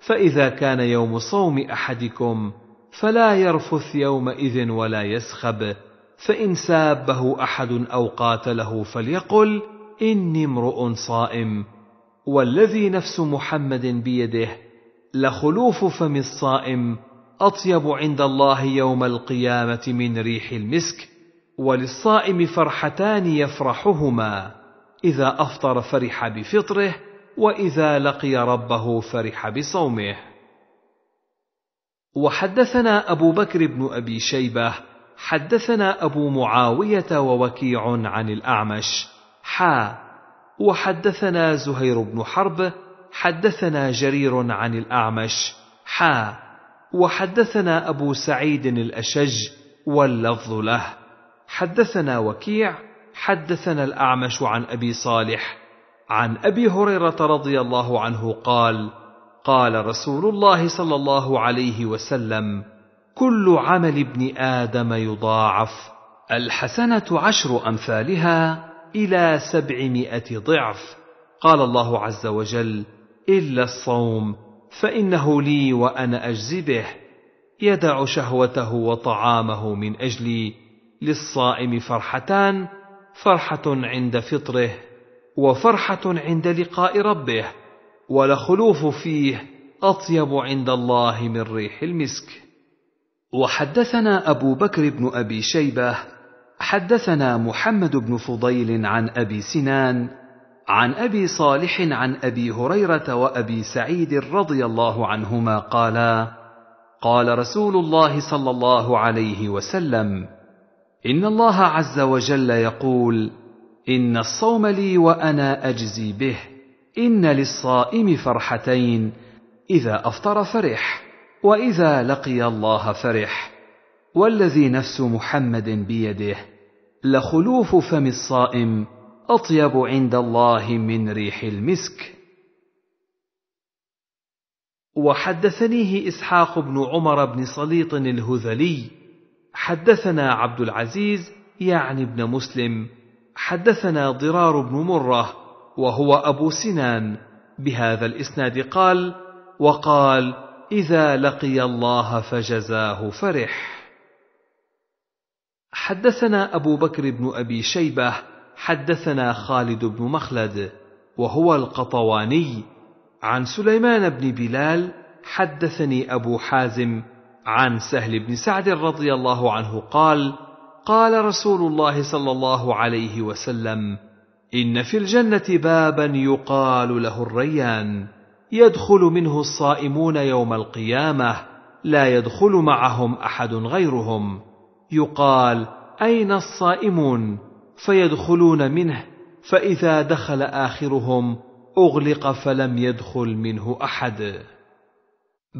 فاذا كان يوم صوم احدكم فلا يرفث يومئذ ولا يسخب فان سابه احد او قاتله فليقل اني امرؤ صائم والذي نفس محمد بيده لخلوف فم الصائم اطيب عند الله يوم القيامه من ريح المسك وللصائم فرحتان يفرحهما اذا افطر فرح بفطره واذا لقي ربه فرح بصومه وحدثنا ابو بكر بن ابي شيبه حدثنا ابو معاويه ووكيع عن الاعمش حا وحدثنا زهير بن حرب حدثنا جرير عن الأعمش حا وحدثنا أبو سعيد الأشج واللفظ له حدثنا وكيع حدثنا الأعمش عن أبي صالح عن أبي هريرة رضي الله عنه قال قال رسول الله صلى الله عليه وسلم كل عمل ابن آدم يضاعف الحسنة عشر أمثالها إلى سبعمائة ضعف قال الله عز وجل الا الصوم فانه لي وانا اجزي به يدع شهوته وطعامه من اجلي للصائم فرحتان فرحه عند فطره وفرحه عند لقاء ربه ولخلوف فيه اطيب عند الله من ريح المسك وحدثنا ابو بكر بن ابي شيبه حدثنا محمد بن فضيل عن ابي سنان عن ابي صالح عن ابي هريره وابي سعيد رضي الله عنهما قالا قال رسول الله صلى الله عليه وسلم ان الله عز وجل يقول ان الصوم لي وانا اجزي به ان للصائم فرحتين اذا افطر فرح واذا لقي الله فرح والذي نفس محمد بيده لخلوف فم الصائم اطيب عند الله من ريح المسك وحدثنيه اسحاق بن عمر بن صليط الهذلي حدثنا عبد العزيز يعني بن مسلم حدثنا ضرار بن مره وهو ابو سنان بهذا الاسناد قال وقال اذا لقي الله فجزاه فرح حدثنا ابو بكر بن ابي شيبه حدثنا خالد بن مخلد وهو القطواني عن سليمان بن بلال حدثني ابو حازم عن سهل بن سعد رضي الله عنه قال قال رسول الله صلى الله عليه وسلم ان في الجنه بابا يقال له الريان يدخل منه الصائمون يوم القيامه لا يدخل معهم احد غيرهم يقال اين الصائمون فيدخلون منه فاذا دخل اخرهم اغلق فلم يدخل منه احد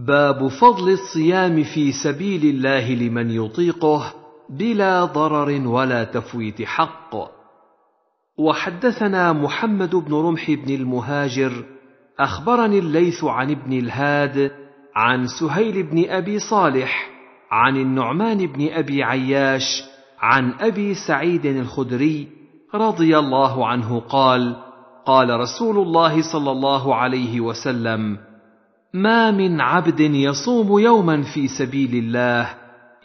باب فضل الصيام في سبيل الله لمن يطيقه بلا ضرر ولا تفويت حق وحدثنا محمد بن رمح بن المهاجر اخبرني الليث عن ابن الهاد عن سهيل بن ابي صالح عن النعمان بن ابي عياش عن ابي سعيد الخدري رضي الله عنه قال قال رسول الله صلى الله عليه وسلم ما من عبد يصوم يوما في سبيل الله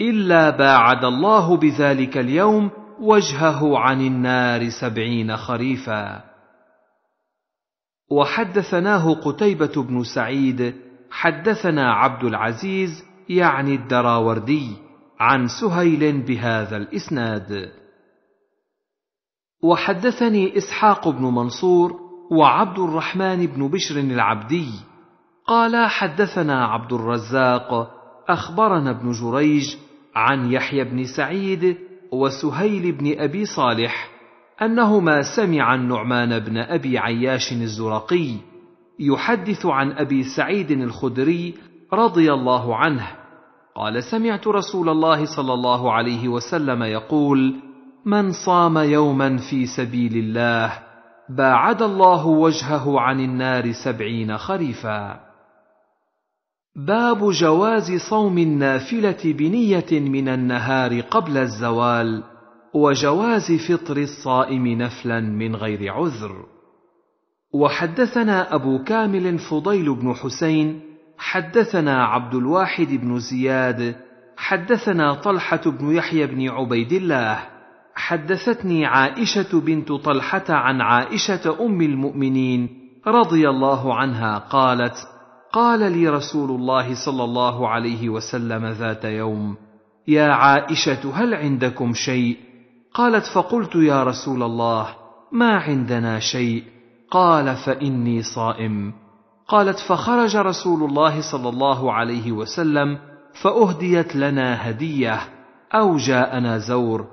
الا باعد الله بذلك اليوم وجهه عن النار سبعين خريفا وحدثناه قتيبه بن سعيد حدثنا عبد العزيز يعني الدراوردي عن سهيل بهذا الاسناد وحدثني اسحاق بن منصور وعبد الرحمن بن بشر العبدي قال حدثنا عبد الرزاق اخبرنا ابن جريج عن يحيى بن سعيد وسهيل بن ابي صالح انهما سمعا النعمان بن ابي عياش الزرقي يحدث عن ابي سعيد الخدري رضي الله عنه قال سمعت رسول الله صلى الله عليه وسلم يقول من صام يوما في سبيل الله باعد الله وجهه عن النار سبعين خريفا باب جواز صوم النافله بنيه من النهار قبل الزوال وجواز فطر الصائم نفلا من غير عذر وحدثنا ابو كامل فضيل بن حسين حدثنا عبد الواحد بن زياد حدثنا طلحه بن يحيى بن عبيد الله حدثتني عائشه بنت طلحه عن عائشه ام المؤمنين رضي الله عنها قالت قال لي رسول الله صلى الله عليه وسلم ذات يوم يا عائشه هل عندكم شيء قالت فقلت يا رسول الله ما عندنا شيء قال فاني صائم قالت فخرج رسول الله صلى الله عليه وسلم فاهديت لنا هديه او جاءنا زور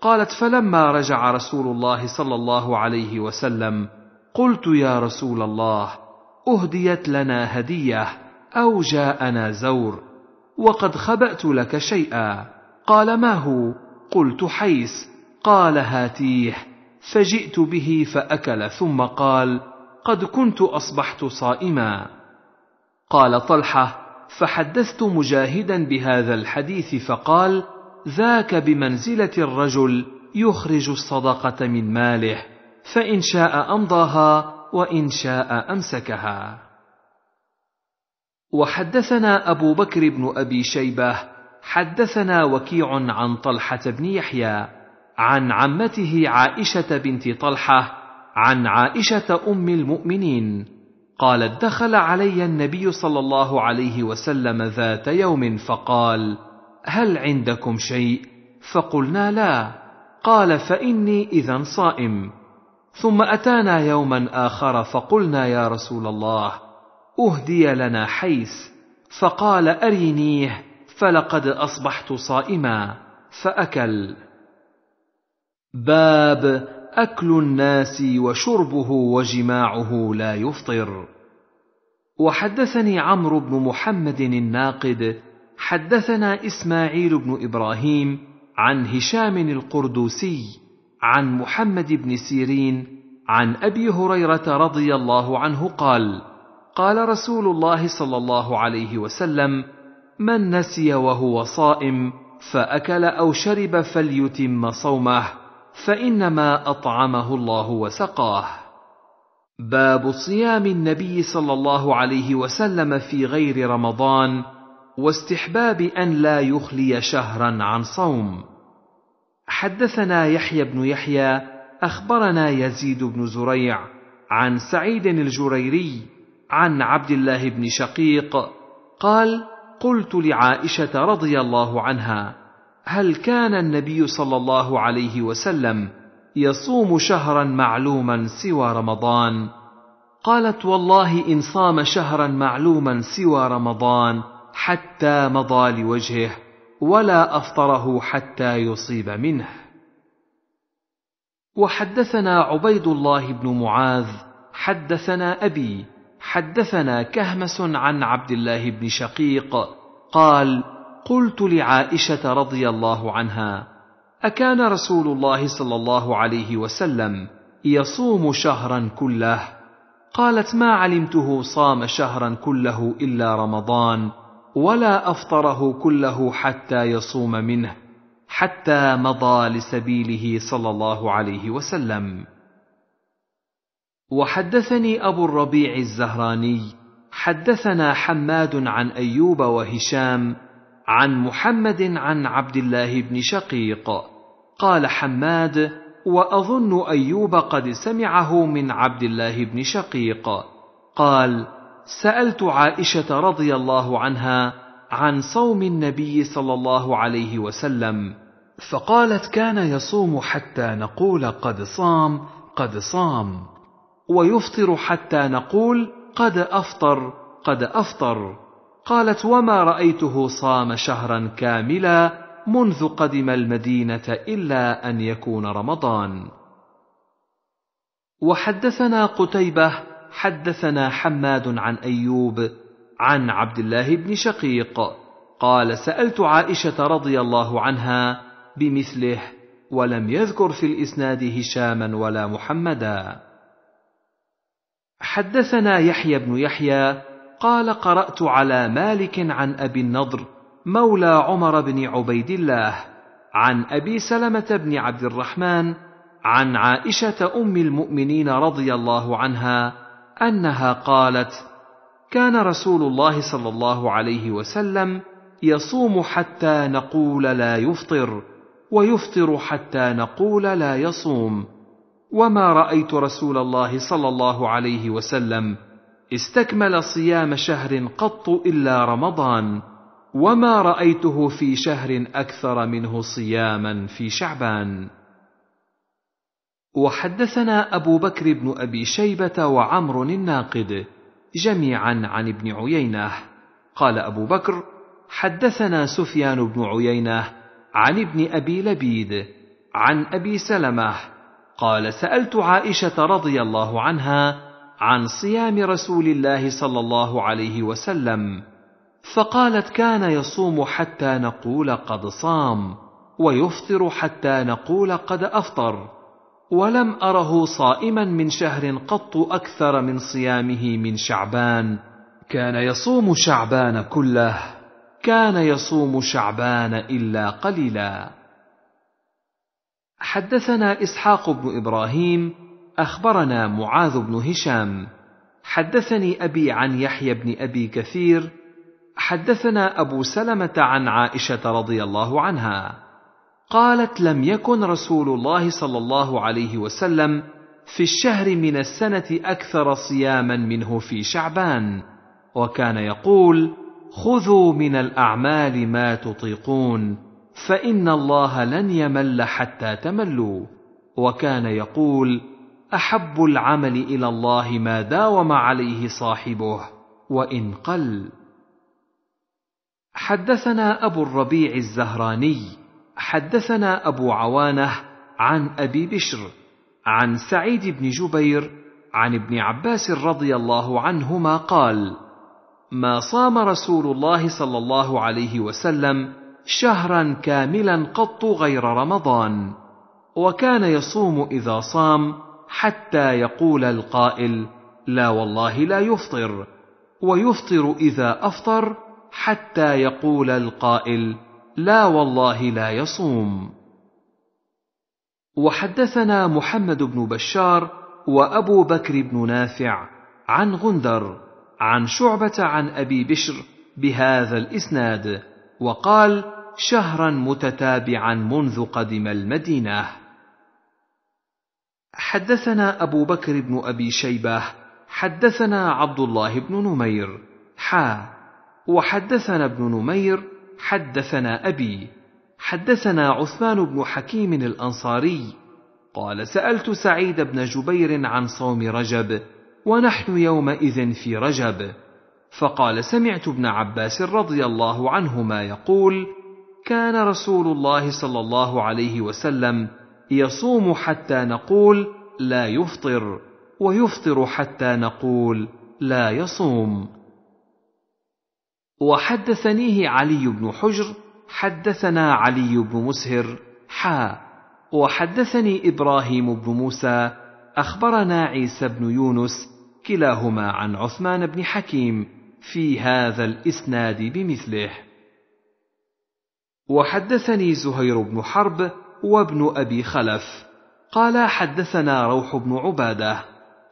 قالت فلما رجع رسول الله صلى الله عليه وسلم قلت يا رسول الله اهديت لنا هديه او جاءنا زور وقد خبات لك شيئا قال ما هو قلت حيس قال هاتيه فجئت به فاكل ثم قال قد كنت اصبحت صائما قال طلحه فحدثت مجاهدا بهذا الحديث فقال ذاك بمنزله الرجل يخرج الصدقه من ماله فان شاء امضاها وان شاء امسكها وحدثنا ابو بكر بن ابي شيبه حدثنا وكيع عن طلحه بن يحيى عن عمته عائشه بنت طلحه عن عائشه ام المؤمنين قالت دخل علي النبي صلى الله عليه وسلم ذات يوم فقال هل عندكم شيء فقلنا لا قال فاني اذا صائم ثم اتانا يوما اخر فقلنا يا رسول الله اهدي لنا حيث فقال ارينيه فلقد اصبحت صائما فاكل باب اكل الناس وشربه وجماعه لا يفطر وحدثني عمرو بن محمد الناقد حدثنا اسماعيل بن ابراهيم عن هشام القردوسي عن محمد بن سيرين عن ابي هريره رضي الله عنه قال قال رسول الله صلى الله عليه وسلم من نسي وهو صائم فاكل او شرب فليتم صومه فانما اطعمه الله وسقاه باب صيام النبي صلى الله عليه وسلم في غير رمضان واستحباب ان لا يخلي شهرا عن صوم حدثنا يحيى بن يحيى اخبرنا يزيد بن زريع عن سعيد الجريري عن عبد الله بن شقيق قال قلت لعائشه رضي الله عنها هل كان النبي صلى الله عليه وسلم يصوم شهرا معلوما سوى رمضان قالت والله ان صام شهرا معلوما سوى رمضان حتى مضى لوجهه ولا افطره حتى يصيب منه وحدثنا عبيد الله بن معاذ حدثنا ابي حدثنا كهمس عن عبد الله بن شقيق قال قلت لعائشه رضي الله عنها اكان رسول الله صلى الله عليه وسلم يصوم شهرا كله قالت ما علمته صام شهرا كله الا رمضان ولا افطره كله حتى يصوم منه حتى مضى لسبيله صلى الله عليه وسلم وحدثني ابو الربيع الزهراني حدثنا حماد عن ايوب وهشام عن محمد عن عبد الله بن شقيق قال حماد واظن ايوب قد سمعه من عبد الله بن شقيق قال سالت عائشه رضي الله عنها عن صوم النبي صلى الله عليه وسلم فقالت كان يصوم حتى نقول قد صام قد صام ويفطر حتى نقول قد افطر قد افطر قالت وما رايته صام شهرا كاملا منذ قدم المدينه الا ان يكون رمضان وحدثنا قتيبه حدثنا حماد عن ايوب عن عبد الله بن شقيق قال سالت عائشه رضي الله عنها بمثله ولم يذكر في الاسناد هشاما ولا محمدا حدثنا يحيى بن يحيى قال قرات على مالك عن ابي النضر مولى عمر بن عبيد الله عن ابي سلمه بن عبد الرحمن عن عائشه ام المؤمنين رضي الله عنها انها قالت كان رسول الله صلى الله عليه وسلم يصوم حتى نقول لا يفطر ويفطر حتى نقول لا يصوم وما رايت رسول الله صلى الله عليه وسلم استكمل صيام شهر قط الا رمضان وما رايته في شهر اكثر منه صياما في شعبان وحدثنا ابو بكر بن ابي شيبه وعمر الناقد جميعا عن ابن عيينه قال ابو بكر حدثنا سفيان بن عيينه عن ابن ابي لبيد عن ابي سلمه قال سالت عائشه رضي الله عنها عن صيام رسول الله صلى الله عليه وسلم فقالت كان يصوم حتى نقول قد صام ويفطر حتى نقول قد افطر ولم اره صائما من شهر قط اكثر من صيامه من شعبان كان يصوم شعبان كله كان يصوم شعبان الا قليلا حدثنا اسحاق بن ابراهيم اخبرنا معاذ بن هشام حدثني ابي عن يحيى بن ابي كثير حدثنا ابو سلمه عن عائشه رضي الله عنها قالت لم يكن رسول الله صلى الله عليه وسلم في الشهر من السنه اكثر صياما منه في شعبان وكان يقول خذوا من الاعمال ما تطيقون فان الله لن يمل حتى تملوا وكان يقول احب العمل الى الله ما داوم عليه صاحبه وان قل حدثنا ابو الربيع الزهراني حدثنا ابو عوانه عن ابي بشر عن سعيد بن جبير عن ابن عباس رضي الله عنهما قال ما صام رسول الله صلى الله عليه وسلم شهرا كاملا قط غير رمضان وكان يصوم اذا صام حتى يقول القائل لا والله لا يفطر ويفطر اذا افطر حتى يقول القائل لا والله لا يصوم وحدثنا محمد بن بشار وابو بكر بن نافع عن غندر عن شعبه عن ابي بشر بهذا الاسناد وقال شهرا متتابعا منذ قدم المدينه حدثنا أبو بكر بن أبي شيبة حدثنا عبد الله بن نمير حا وحدثنا ابن نمير حدثنا أبي حدثنا عثمان بن حكيم الأنصاري قال سألت سعيد بن جبير عن صوم رجب ونحن يومئذ في رجب فقال سمعت ابن عباس رضي الله عنهما يقول كان رسول الله صلى الله عليه وسلم يصوم حتى نقول لا يفطر ويفطر حتى نقول لا يصوم وحدثنيه علي بن حجر حدثنا علي بن مسهر حا وحدثني ابراهيم بن موسى اخبرنا عيسى بن يونس كلاهما عن عثمان بن حكيم في هذا الاسناد بمثله وحدثني زهير بن حرب وابن ابي خلف قال حدثنا روح بن عباده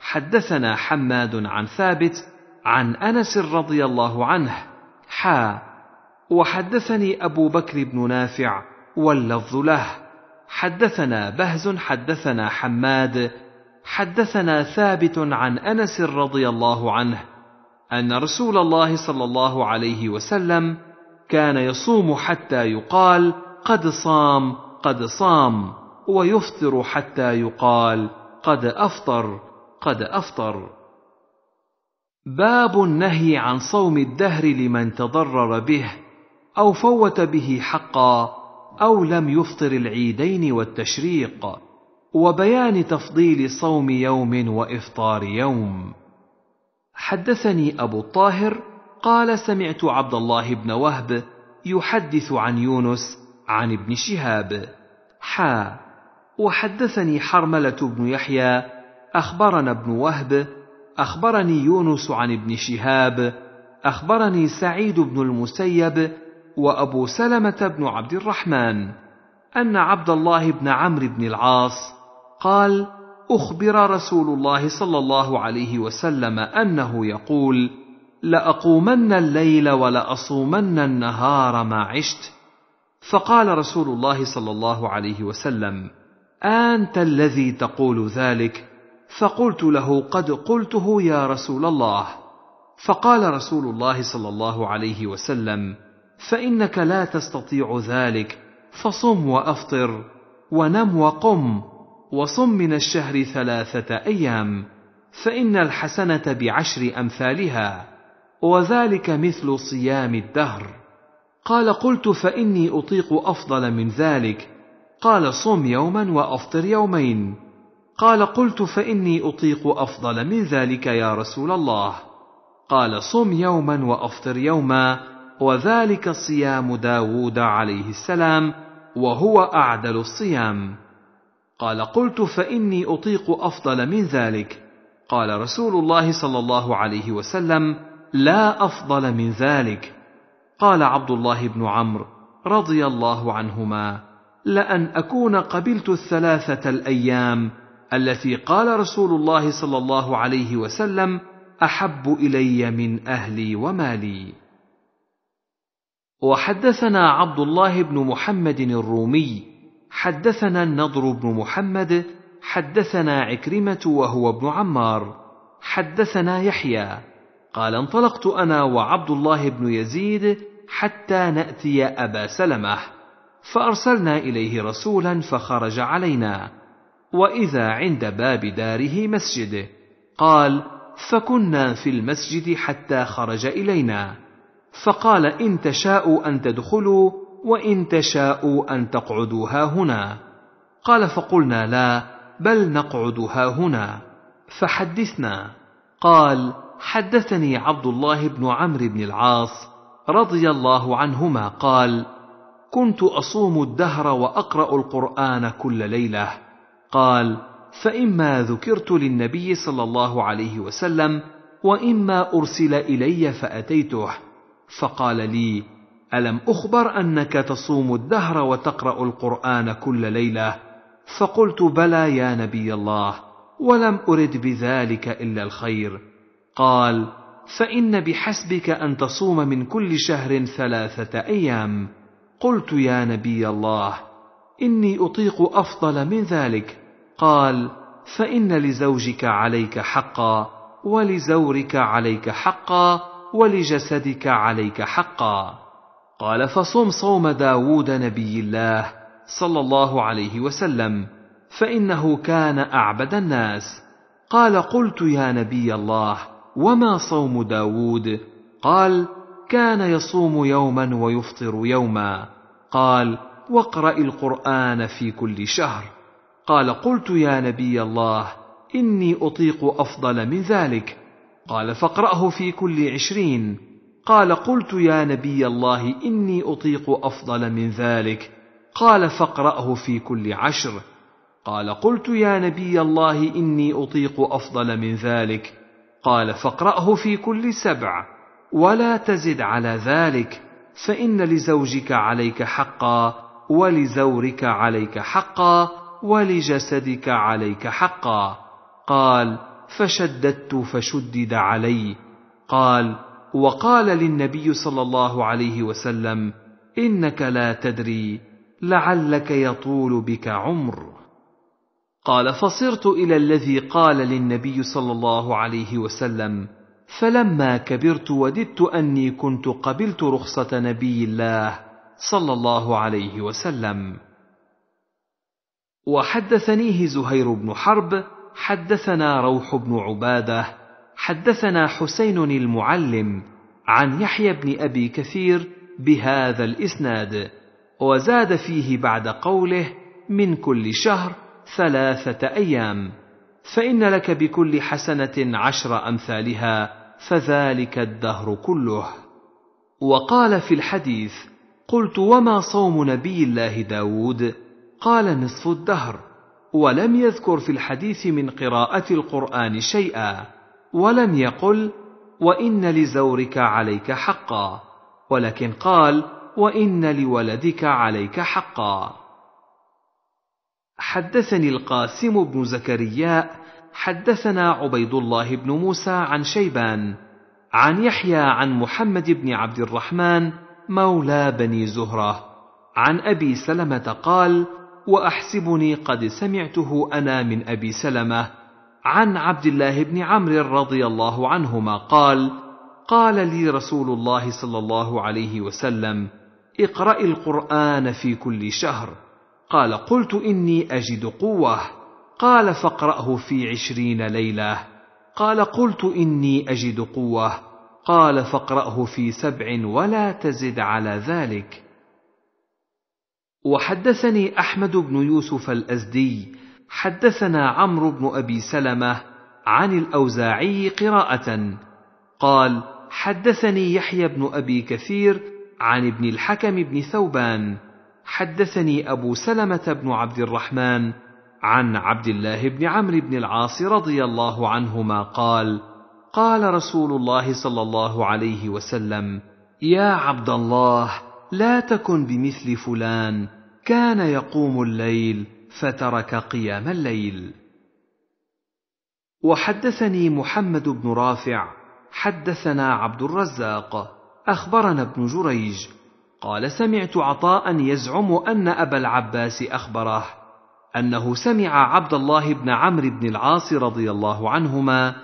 حدثنا حماد عن ثابت عن انس رضي الله عنه حا وحدثني ابو بكر بن نافع واللفظ له حدثنا بهز حدثنا حماد حدثنا ثابت عن انس رضي الله عنه ان رسول الله صلى الله عليه وسلم كان يصوم حتى يقال قد صام قد صام ويفطر حتى يقال قد افطر قد افطر باب النهي عن صوم الدهر لمن تضرر به او فوت به حقا او لم يفطر العيدين والتشريق وبيان تفضيل صوم يوم وافطار يوم حدثني ابو الطاهر قال سمعت عبد الله بن وهب يحدث عن يونس عن ابن شهاب حا وحدثني حرملة بن يحيى أخبرنا ابن وهب أخبرني يونس عن ابن شهاب أخبرني سعيد بن المسيب وأبو سلمة بن عبد الرحمن أن عبد الله بن عمرو بن العاص قال أخبر رسول الله صلى الله عليه وسلم أنه يقول: لأقومن الليل ولأصومن النهار ما عشت فقال رسول الله صلى الله عليه وسلم انت الذي تقول ذلك فقلت له قد قلته يا رسول الله فقال رسول الله صلى الله عليه وسلم فانك لا تستطيع ذلك فصم وافطر ونم وقم وصم من الشهر ثلاثه ايام فان الحسنه بعشر امثالها وذلك مثل صيام الدهر قال قلت فاني اطيق افضل من ذلك قال صم يوما وافطر يومين قال قلت فاني اطيق افضل من ذلك يا رسول الله قال صم يوما وافطر يوما وذلك صيام داود عليه السلام وهو اعدل الصيام قال قلت فاني اطيق افضل من ذلك قال رسول الله صلى الله عليه وسلم لا افضل من ذلك قال عبد الله بن عمرو رضي الله عنهما لان اكون قبلت الثلاثه الايام التي قال رسول الله صلى الله عليه وسلم احب الي من اهلي ومالي وحدثنا عبد الله بن محمد الرومي حدثنا النضر بن محمد حدثنا عكرمه وهو ابن عمار حدثنا يحيى قال انطلقت انا وعبد الله بن يزيد حتى ناتي ابا سلمه فارسلنا اليه رسولا فخرج علينا واذا عند باب داره مسجد قال فكنا في المسجد حتى خرج الينا فقال ان تشاءوا ان تدخلوا وان تشاءوا ان تقعدوا ها هنا قال فقلنا لا بل نقعد ها هنا فحدثنا قال حدثني عبد الله بن عمرو بن العاص رضي الله عنهما قال كنت اصوم الدهر واقرا القران كل ليله قال فاما ذكرت للنبي صلى الله عليه وسلم واما ارسل الي فاتيته فقال لي الم اخبر انك تصوم الدهر وتقرا القران كل ليله فقلت بلى يا نبي الله ولم ارد بذلك الا الخير قال فان بحسبك ان تصوم من كل شهر ثلاثه ايام قلت يا نبي الله اني اطيق افضل من ذلك قال فان لزوجك عليك حقا ولزورك عليك حقا ولجسدك عليك حقا قال فصم صوم داود نبي الله صلى الله عليه وسلم فانه كان اعبد الناس قال قلت يا نبي الله وما صوم داود قال كان يصوم يوما ويفطر يوما قال واقرا القران في كل شهر قال قلت يا نبي الله اني اطيق افضل من ذلك قال فاقراه في كل عشرين قال قلت يا نبي الله اني اطيق افضل من ذلك قال فاقراه في كل عشر قال قلت يا نبي الله اني اطيق افضل من ذلك قال فاقراه في كل سبع ولا تزد على ذلك فان لزوجك عليك حقا ولزورك عليك حقا ولجسدك عليك حقا قال فشددت فشدد علي قال وقال للنبي صلى الله عليه وسلم انك لا تدري لعلك يطول بك عمر قال فصرت الى الذي قال للنبي صلى الله عليه وسلم فلما كبرت وددت اني كنت قبلت رخصه نبي الله صلى الله عليه وسلم وحدثنيه زهير بن حرب حدثنا روح بن عباده حدثنا حسين المعلم عن يحيى بن ابي كثير بهذا الاسناد وزاد فيه بعد قوله من كل شهر ثلاثه ايام فان لك بكل حسنه عشر امثالها فذلك الدهر كله وقال في الحديث قلت وما صوم نبي الله داود قال نصف الدهر ولم يذكر في الحديث من قراءه القران شيئا ولم يقل وان لزورك عليك حقا ولكن قال وان لولدك عليك حقا حدثني القاسم بن زكريا حدثنا عبيد الله بن موسى عن شيبان عن يحيى عن محمد بن عبد الرحمن مولى بني زهره عن ابي سلمه قال واحسبني قد سمعته انا من ابي سلمه عن عبد الله بن عمرو رضي الله عنهما قال قال لي رسول الله صلى الله عليه وسلم اقرا القران في كل شهر قال قلت اني اجد قوه قال فاقراه في عشرين ليله قال قلت اني اجد قوه قال فاقراه في سبع ولا تزد على ذلك وحدثني احمد بن يوسف الازدي حدثنا عمرو بن ابي سلمه عن الاوزاعي قراءه قال حدثني يحيى بن ابي كثير عن ابن الحكم بن ثوبان حدثني أبو سلمة بن عبد الرحمن عن عبد الله بن عمرو بن العاص رضي الله عنهما قال قال رسول الله صلى الله عليه وسلم يا عبد الله لا تكن بمثل فلان كان يقوم الليل فترك قيام الليل وحدثني محمد بن رافع حدثنا عبد الرزاق اخبرنا ابن جريج قال سمعت عطاء يزعم ان ابا العباس اخبره انه سمع عبد الله بن عمرو بن العاص رضي الله عنهما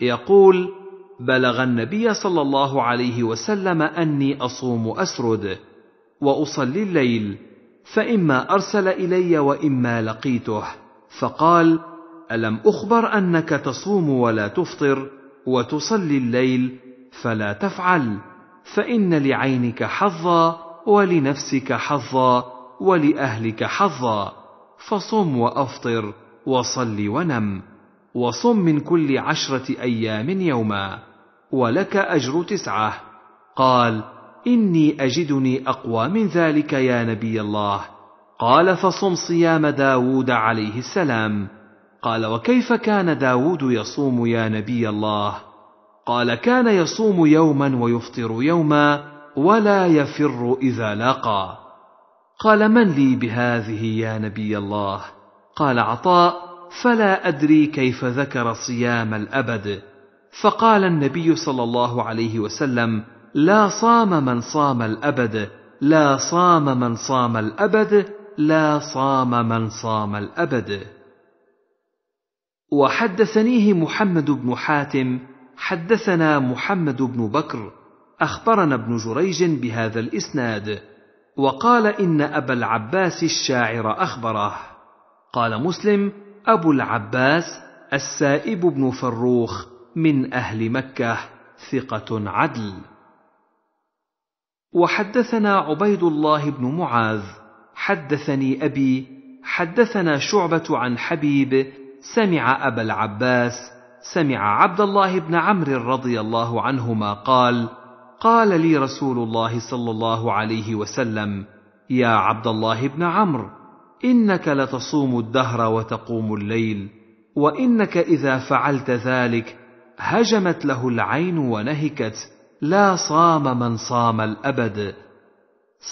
يقول بلغ النبي صلى الله عليه وسلم اني اصوم اسرد واصلي الليل فاما ارسل الي واما لقيته فقال الم اخبر انك تصوم ولا تفطر وتصلي الليل فلا تفعل فان لعينك حظا ولنفسك حظا ولاهلك حظا فصم وافطر وصل ونم وصم من كل عشره ايام يوما ولك اجر تسعه قال اني اجدني اقوى من ذلك يا نبي الله قال فصم صيام داود عليه السلام قال وكيف كان داود يصوم يا نبي الله قال كان يصوم يوما ويفطر يوما ولا يفر اذا لاقى قال من لي بهذه يا نبي الله قال عطاء فلا ادري كيف ذكر صيام الابد فقال النبي صلى الله عليه وسلم لا صام من صام الابد لا صام من صام الابد لا صام من صام الابد وحدثنيه محمد بن حاتم حدثنا محمد بن بكر اخبرنا ابن جريج بهذا الاسناد وقال ان ابا العباس الشاعر اخبره قال مسلم ابو العباس السائب بن فروخ من اهل مكه ثقه عدل وحدثنا عبيد الله بن معاذ حدثني ابي حدثنا شعبه عن حبيب سمع ابا العباس سمع عبد الله بن عمرو رضي الله عنهما قال قال لي رسول الله صلى الله عليه وسلم يا عبد الله بن عمرو انك لتصوم الدهر وتقوم الليل وانك اذا فعلت ذلك هجمت له العين ونهكت لا صام من صام الابد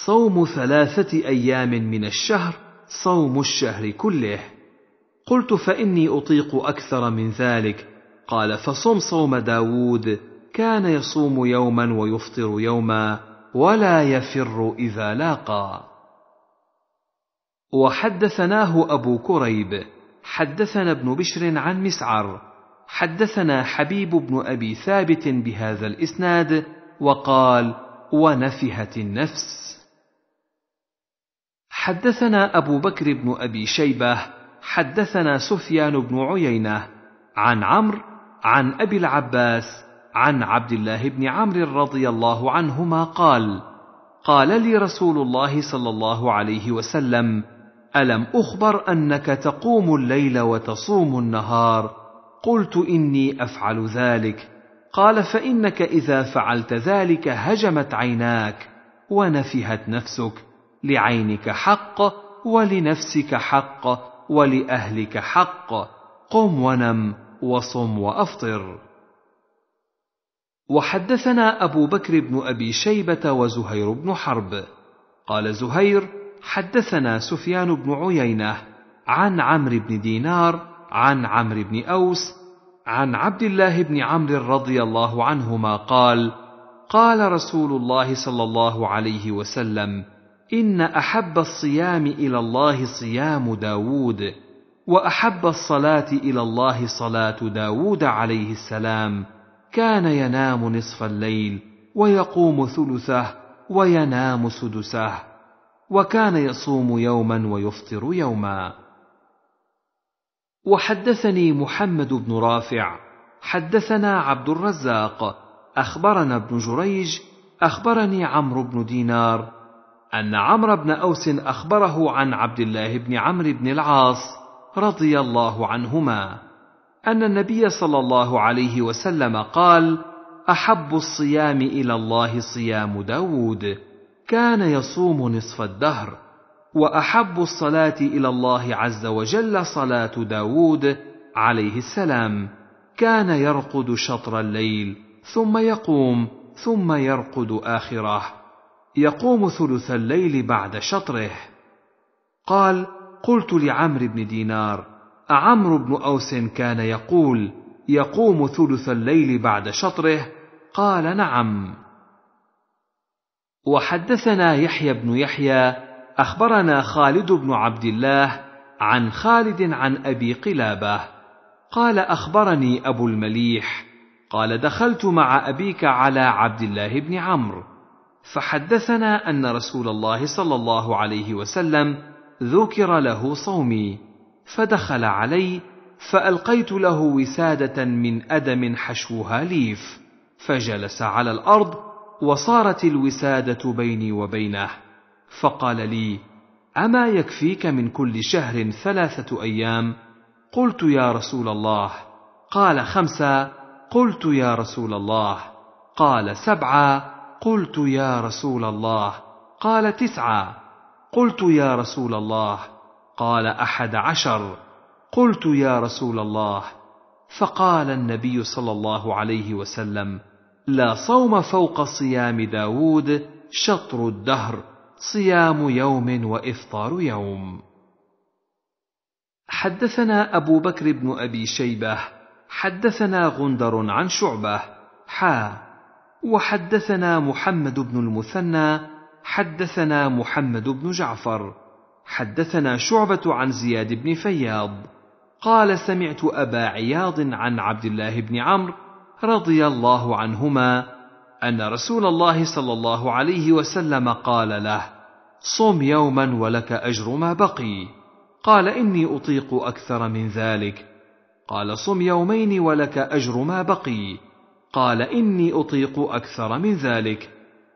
صوم ثلاثه ايام من الشهر صوم الشهر كله قلت فاني اطيق اكثر من ذلك قال فصم صوم داود كان يصوم يوما ويفطر يوما ولا يفر اذا لاقى وحدثناه ابو كريب حدثنا ابن بشر عن مسعر حدثنا حبيب بن ابي ثابت بهذا الاسناد وقال ونفهت النفس حدثنا ابو بكر بن ابي شيبه حدثنا سفيان بن عيينه عن عمرو عن ابي العباس عن عبد الله بن عمرو رضي الله عنهما قال قال لي رسول الله صلى الله عليه وسلم الم اخبر انك تقوم الليل وتصوم النهار قلت اني افعل ذلك قال فانك اذا فعلت ذلك هجمت عيناك ونفهت نفسك لعينك حق ولنفسك حق ولاهلك حق قم ونم وصم وافطر وحدثنا أبو بكر بن أبي شيبة وزهير بن حرب قال زهير حدثنا سفيان بن عيينة عن عمرو بن دينار عن عمرو بن أوس عن عبد الله بن عمرو رضي الله عنهما قال قال رسول الله صلى الله عليه وسلم إن أحب الصيام إلى الله صيام داود وأحب الصلاة إلى الله صلاة داود عليه السلام كان ينام نصف الليل ويقوم ثلثه وينام سدسه وكان يصوم يوما ويفطر يوما وحدثني محمد بن رافع حدثنا عبد الرزاق اخبرنا ابن جريج اخبرني عمرو بن دينار ان عمرو بن اوس اخبره عن عبد الله بن عمرو بن العاص رضي الله عنهما ان النبي صلى الله عليه وسلم قال احب الصيام الى الله صيام داود كان يصوم نصف الدهر واحب الصلاه الى الله عز وجل صلاه داود عليه السلام كان يرقد شطر الليل ثم يقوم ثم يرقد اخره يقوم ثلث الليل بعد شطره قال قلت لعمرو بن دينار عمرو بن أوس كان يقول يقوم ثلث الليل بعد شطره قال نعم وحدثنا يحيى بن يحيى أخبرنا خالد بن عبد الله عن خالد عن أبي قلابة قال أخبرني أبو المليح قال دخلت مع أبيك على عبد الله بن عمرو فحدثنا أن رسول الله صلى الله عليه وسلم ذكر له صومي فدخل علي فالقيت له وساده من ادم حشوها ليف فجلس على الارض وصارت الوساده بيني وبينه فقال لي اما يكفيك من كل شهر ثلاثه ايام قلت يا رسول الله قال خمسه قلت يا رسول الله قال سبعه قلت يا رسول الله قال تسعه قلت يا رسول الله قال احد عشر قلت يا رسول الله فقال النبي صلى الله عليه وسلم لا صوم فوق صيام داود شطر الدهر صيام يوم وافطار يوم حدثنا ابو بكر بن ابي شيبه حدثنا غندر عن شعبه حا وحدثنا محمد بن المثنى حدثنا محمد بن جعفر حدثنا شعبة عن زياد بن فياض قال سمعت أبا عياض عن عبد الله بن عمرو رضي الله عنهما أن رسول الله صلى الله عليه وسلم قال له: صم يوما ولك أجر ما بقي. قال إني أطيق أكثر من ذلك. قال صم يومين ولك أجر ما بقي. قال إني أطيق أكثر من ذلك.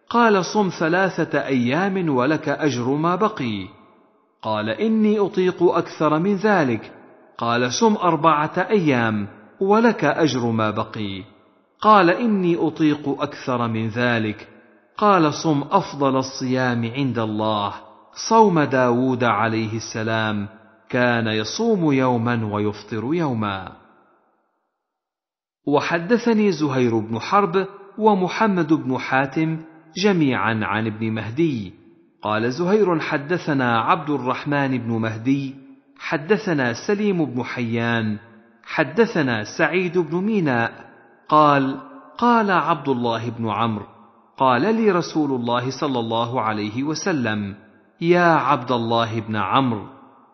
قال صم ثلاثة أيام ولك أجر ما بقي. قال إني أطيق أكثر من ذلك قال سم أربعة أيام ولك أجر ما بقي قال إني أطيق أكثر من ذلك قال صم أفضل الصيام عند الله صوم داود عليه السلام كان يصوم يوما ويفطر يوما وحدثني زهير بن حرب ومحمد بن حاتم جميعا عن ابن مهدي قال زهير حدثنا عبد الرحمن بن مهدي حدثنا سليم بن حيان حدثنا سعيد بن ميناء قال قال عبد الله بن عمرو قال لي رسول الله صلى الله عليه وسلم يا عبد الله بن عمرو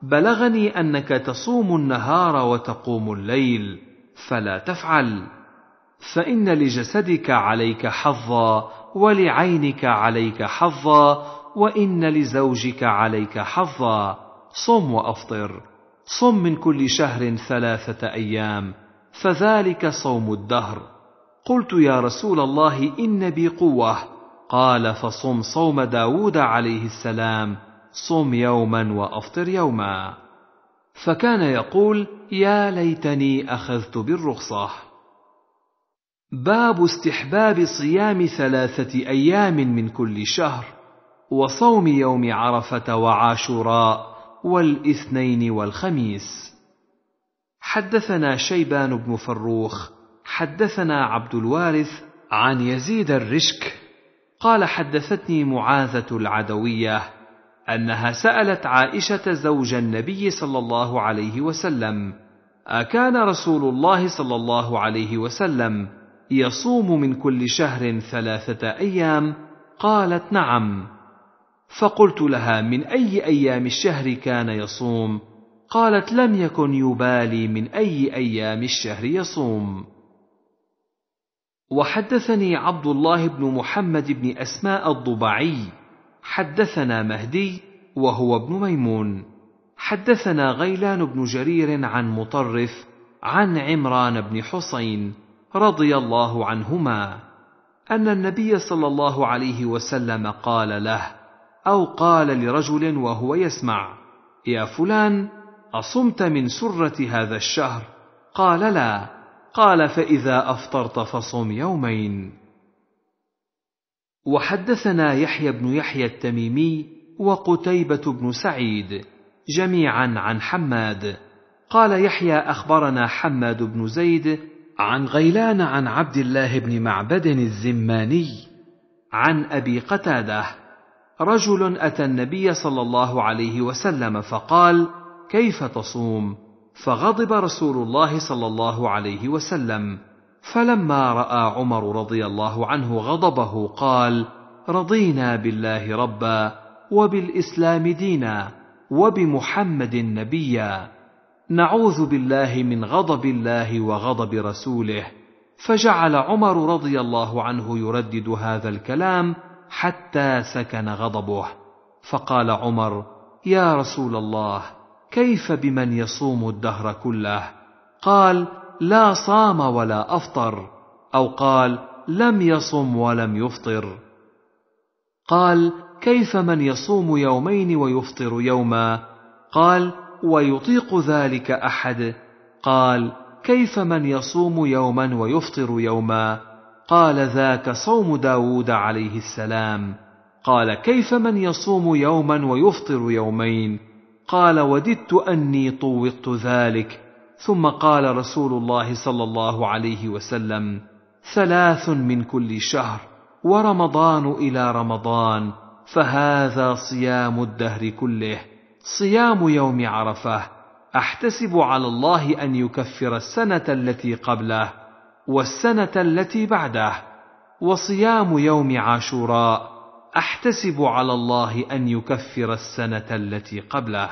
بلغني انك تصوم النهار وتقوم الليل فلا تفعل فان لجسدك عليك حظا ولعينك عليك حظا وان لزوجك عليك حظا صم وافطر صم من كل شهر ثلاثه ايام فذلك صوم الدهر قلت يا رسول الله ان بي قوه قال فصم صوم داود عليه السلام صم يوما وافطر يوما فكان يقول يا ليتني اخذت بالرخصه باب استحباب صيام ثلاثه ايام من كل شهر وصوم يوم عرفه وعاشوراء والاثنين والخميس حدثنا شيبان بن فروخ حدثنا عبد الوارث عن يزيد الرشك قال حدثتني معاذه العدويه انها سالت عائشه زوج النبي صلى الله عليه وسلم اكان رسول الله صلى الله عليه وسلم يصوم من كل شهر ثلاثه ايام قالت نعم فقلت لها من اي ايام الشهر كان يصوم قالت لم يكن يبالي من اي ايام الشهر يصوم وحدثني عبد الله بن محمد بن اسماء الضبعي حدثنا مهدي وهو ابن ميمون حدثنا غيلان بن جرير عن مطرف عن عمران بن حسين رضي الله عنهما ان النبي صلى الله عليه وسلم قال له او قال لرجل وهو يسمع يا فلان اصمت من سره هذا الشهر قال لا قال فاذا افطرت فصم يومين وحدثنا يحيى بن يحيى التميمي وقتيبه بن سعيد جميعا عن حماد قال يحيى اخبرنا حماد بن زيد عن غيلان عن عبد الله بن معبد الزماني عن ابي قتاده رجل اتى النبي صلى الله عليه وسلم فقال كيف تصوم فغضب رسول الله صلى الله عليه وسلم فلما راى عمر رضي الله عنه غضبه قال رضينا بالله ربا وبالاسلام دينا وبمحمد نبيا نعوذ بالله من غضب الله وغضب رسوله فجعل عمر رضي الله عنه يردد هذا الكلام حتى سكن غضبه فقال عمر يا رسول الله كيف بمن يصوم الدهر كله قال لا صام ولا افطر او قال لم يصم ولم يفطر قال كيف من يصوم يومين ويفطر يوما قال ويطيق ذلك احد قال كيف من يصوم يوما ويفطر يوما قال ذاك صوم داود عليه السلام قال كيف من يصوم يوما ويفطر يومين قال وددت اني طوقت ذلك ثم قال رسول الله صلى الله عليه وسلم ثلاث من كل شهر ورمضان الى رمضان فهذا صيام الدهر كله صيام يوم عرفه احتسب على الله ان يكفر السنه التي قبله والسنة التي بعده وصيام يوم عاشوراء احتسب على الله ان يكفر السنة التي قبله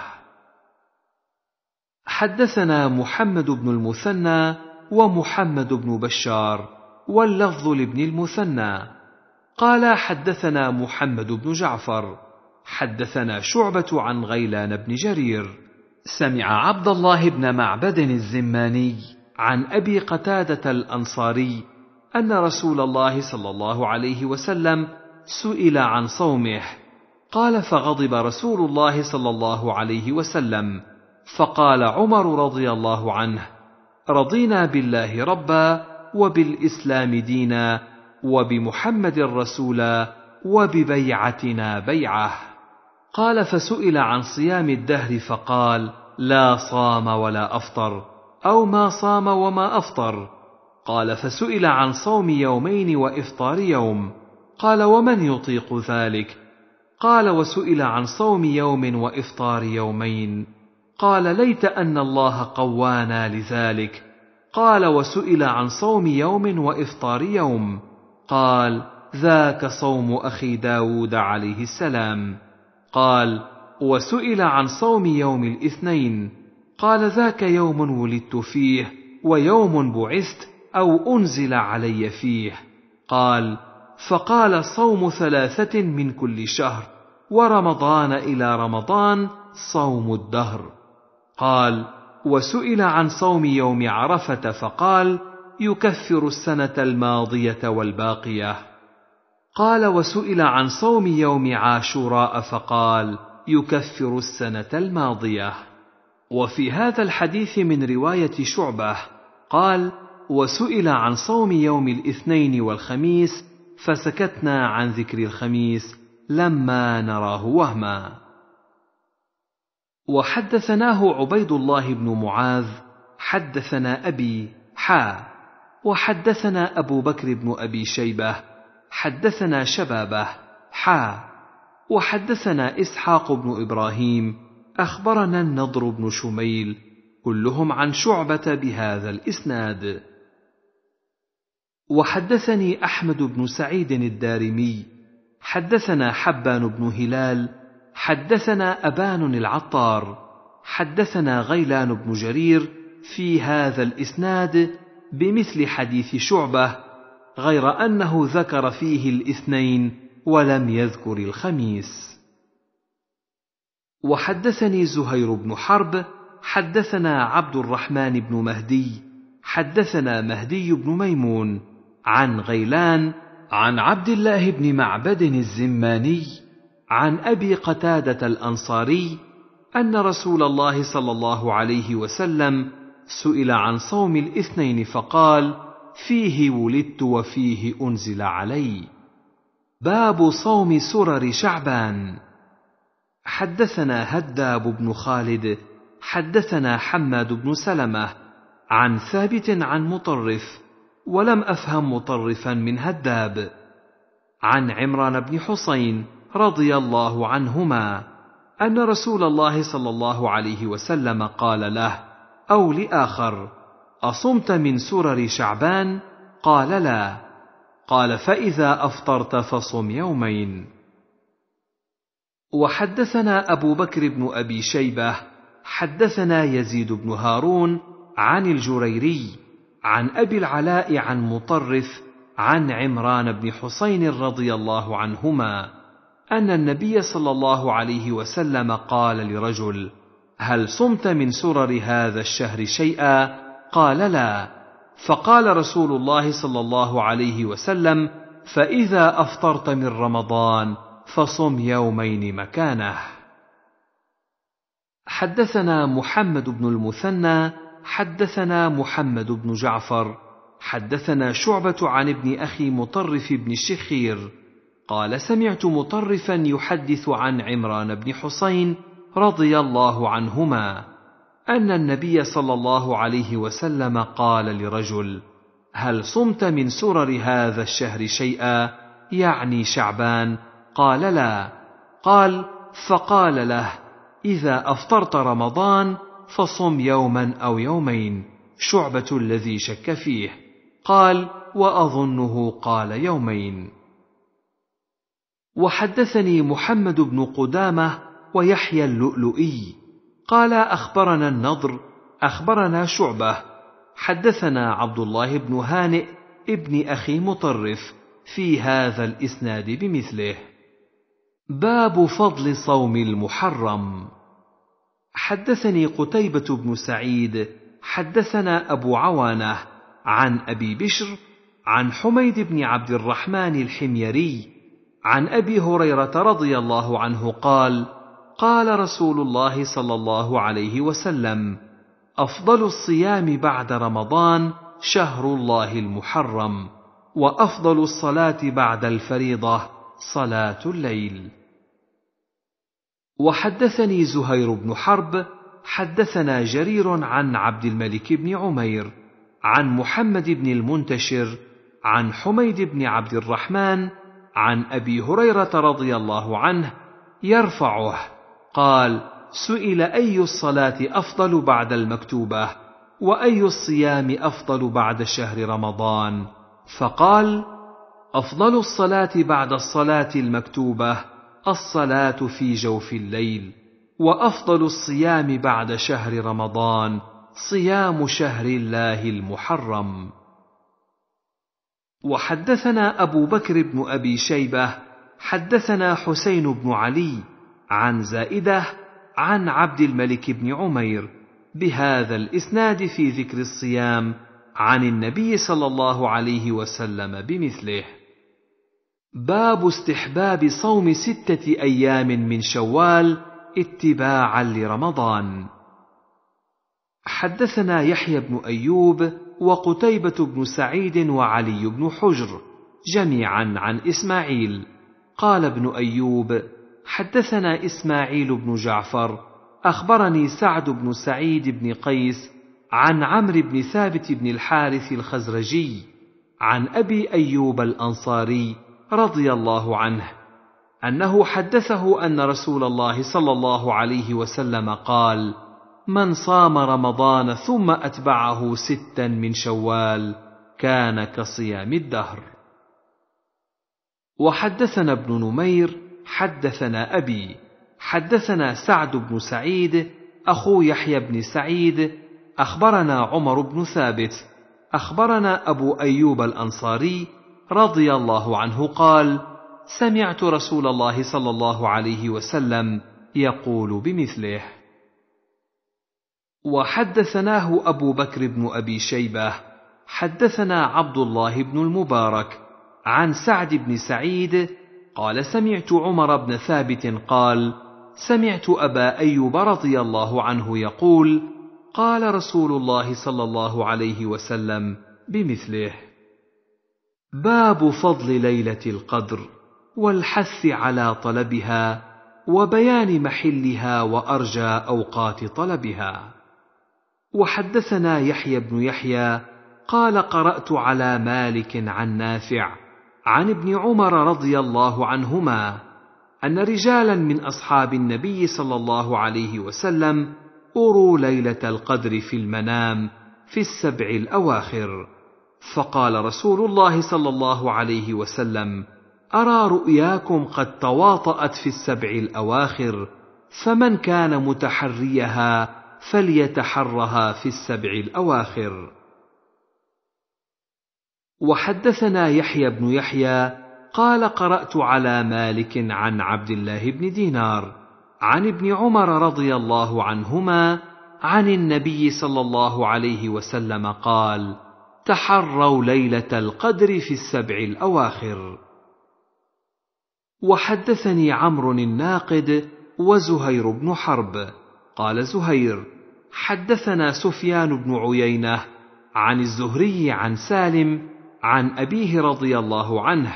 حدثنا محمد بن المثنى ومحمد بن بشار واللفظ لابن المثنى قال حدثنا محمد بن جعفر حدثنا شعبة عن غيلان بن جرير سمع عبد الله بن معبد الزماني عن ابي قتاده الانصاري ان رسول الله صلى الله عليه وسلم سئل عن صومه قال فغضب رسول الله صلى الله عليه وسلم فقال عمر رضي الله عنه رضينا بالله ربا وبالاسلام دينا وبمحمد رسولا وببيعتنا بيعه قال فسئل عن صيام الدهر فقال لا صام ولا افطر او ما صام وما افطر قال فسئل عن صوم يومين وافطار يوم قال ومن يطيق ذلك قال وسئل عن صوم يوم وافطار يومين قال ليت ان الله قوانا لذلك قال وسئل عن صوم يوم وافطار يوم قال ذاك صوم اخي داود عليه السلام قال وسئل عن صوم يوم الاثنين قال ذاك يوم ولدت فيه ويوم بعثت او انزل علي فيه قال فقال صوم ثلاثه من كل شهر ورمضان الى رمضان صوم الدهر قال وسئل عن صوم يوم عرفه فقال يكفر السنه الماضيه والباقيه قال وسئل عن صوم يوم عاشوراء فقال يكفر السنه الماضيه وفي هذا الحديث من روايه شعبه قال وسئل عن صوم يوم الاثنين والخميس فسكتنا عن ذكر الخميس لما نراه وهما وحدثناه عبيد الله بن معاذ حدثنا ابي حا وحدثنا ابو بكر بن ابي شيبه حدثنا شبابه حا وحدثنا اسحاق بن ابراهيم اخبرنا النضر بن شميل كلهم عن شعبه بهذا الاسناد وحدثني احمد بن سعيد الدارمي حدثنا حبان بن هلال حدثنا ابان العطار حدثنا غيلان بن جرير في هذا الاسناد بمثل حديث شعبه غير انه ذكر فيه الاثنين ولم يذكر الخميس وحدثني زهير بن حرب حدثنا عبد الرحمن بن مهدي حدثنا مهدي بن ميمون عن غيلان عن عبد الله بن معبد الزماني عن ابي قتاده الانصاري ان رسول الله صلى الله عليه وسلم سئل عن صوم الاثنين فقال فيه ولدت وفيه انزل علي باب صوم سرر شعبان حدثنا هداب بن خالد حدثنا حماد بن سلمه عن ثابت عن مطرف ولم افهم مطرفا من هداب عن عمران بن حسين رضي الله عنهما ان رسول الله صلى الله عليه وسلم قال له او لاخر اصمت من سرر شعبان قال لا قال فاذا افطرت فصم يومين وحدثنا أبو بكر بن أبي شيبة حدثنا يزيد بن هارون عن الجريري عن أبي العلاء عن مطرف عن عمران بن حسين رضي الله عنهما أن النبي صلى الله عليه وسلم قال لرجل: هل صمت من سرر هذا الشهر شيئا؟ قال لا، فقال رسول الله صلى الله عليه وسلم: فإذا أفطرت من رمضان فصم يومين مكانه حدثنا محمد بن المثنى حدثنا محمد بن جعفر حدثنا شعبة عن ابن أخي مطرف بن الشخير قال سمعت مطرفا يحدث عن عمران بن حسين رضي الله عنهما أن النبي صلى الله عليه وسلم قال لرجل هل صمت من سرر هذا الشهر شيئا يعني شعبان قال لا قال فقال له اذا افطرت رمضان فصم يوما او يومين شعبه الذي شك فيه قال واظنه قال يومين وحدثني محمد بن قدامه ويحيى اللؤلؤي قال اخبرنا النضر اخبرنا شعبه حدثنا عبد الله بن هانئ ابن اخي مطرف في هذا الاسناد بمثله باب فضل صوم المحرم حدثني قتيبة بن سعيد حدثنا أبو عوانة عن أبي بشر عن حميد بن عبد الرحمن الحميري عن أبي هريرة رضي الله عنه قال: قال رسول الله صلى الله عليه وسلم: أفضل الصيام بعد رمضان شهر الله المحرم، وأفضل الصلاة بعد الفريضة صلاة الليل وحدثني زهير بن حرب حدثنا جرير عن عبد الملك بن عمير عن محمد بن المنتشر عن حميد بن عبد الرحمن عن ابي هريره رضي الله عنه يرفعه قال سئل اي الصلاه افضل بعد المكتوبه واي الصيام افضل بعد شهر رمضان فقال افضل الصلاه بعد الصلاه المكتوبه الصلاه في جوف الليل وافضل الصيام بعد شهر رمضان صيام شهر الله المحرم وحدثنا ابو بكر بن ابي شيبه حدثنا حسين بن علي عن زائده عن عبد الملك بن عمير بهذا الاسناد في ذكر الصيام عن النبي صلى الله عليه وسلم بمثله باب استحباب صوم ستة أيام من شوال اتباعا لرمضان. حدثنا يحيى بن أيوب وقتيبة بن سعيد وعلي بن حجر جميعا عن إسماعيل. قال ابن أيوب: حدثنا إسماعيل بن جعفر أخبرني سعد بن سعيد بن قيس عن عمرو بن ثابت بن الحارث الخزرجي عن أبي أيوب الأنصاري رضي الله عنه انه حدثه ان رسول الله صلى الله عليه وسلم قال من صام رمضان ثم اتبعه ستا من شوال كان كصيام الدهر وحدثنا ابن نمير حدثنا ابي حدثنا سعد بن سعيد اخو يحيى بن سعيد اخبرنا عمر بن ثابت اخبرنا ابو ايوب الانصاري رضي الله عنه قال سمعت رسول الله صلى الله عليه وسلم يقول بمثله وحدثناه ابو بكر بن ابي شيبه حدثنا عبد الله بن المبارك عن سعد بن سعيد قال سمعت عمر بن ثابت قال سمعت ابا ايوب رضي الله عنه يقول قال رسول الله صلى الله عليه وسلم بمثله باب فضل ليله القدر والحث على طلبها وبيان محلها وارجى اوقات طلبها وحدثنا يحيى بن يحيى قال قرات على مالك عن نافع عن ابن عمر رضي الله عنهما ان رجالا من اصحاب النبي صلى الله عليه وسلم اروا ليله القدر في المنام في السبع الاواخر فقال رسول الله صلى الله عليه وسلم ارى رؤياكم قد تواطات في السبع الاواخر فمن كان متحريها فليتحرها في السبع الاواخر وحدثنا يحيى بن يحيى قال قرات على مالك عن عبد الله بن دينار عن ابن عمر رضي الله عنهما عن النبي صلى الله عليه وسلم قال تحروا ليله القدر في السبع الاواخر وحدثني عمرو الناقد وزهير بن حرب قال زهير حدثنا سفيان بن عيينه عن الزهري عن سالم عن ابيه رضي الله عنه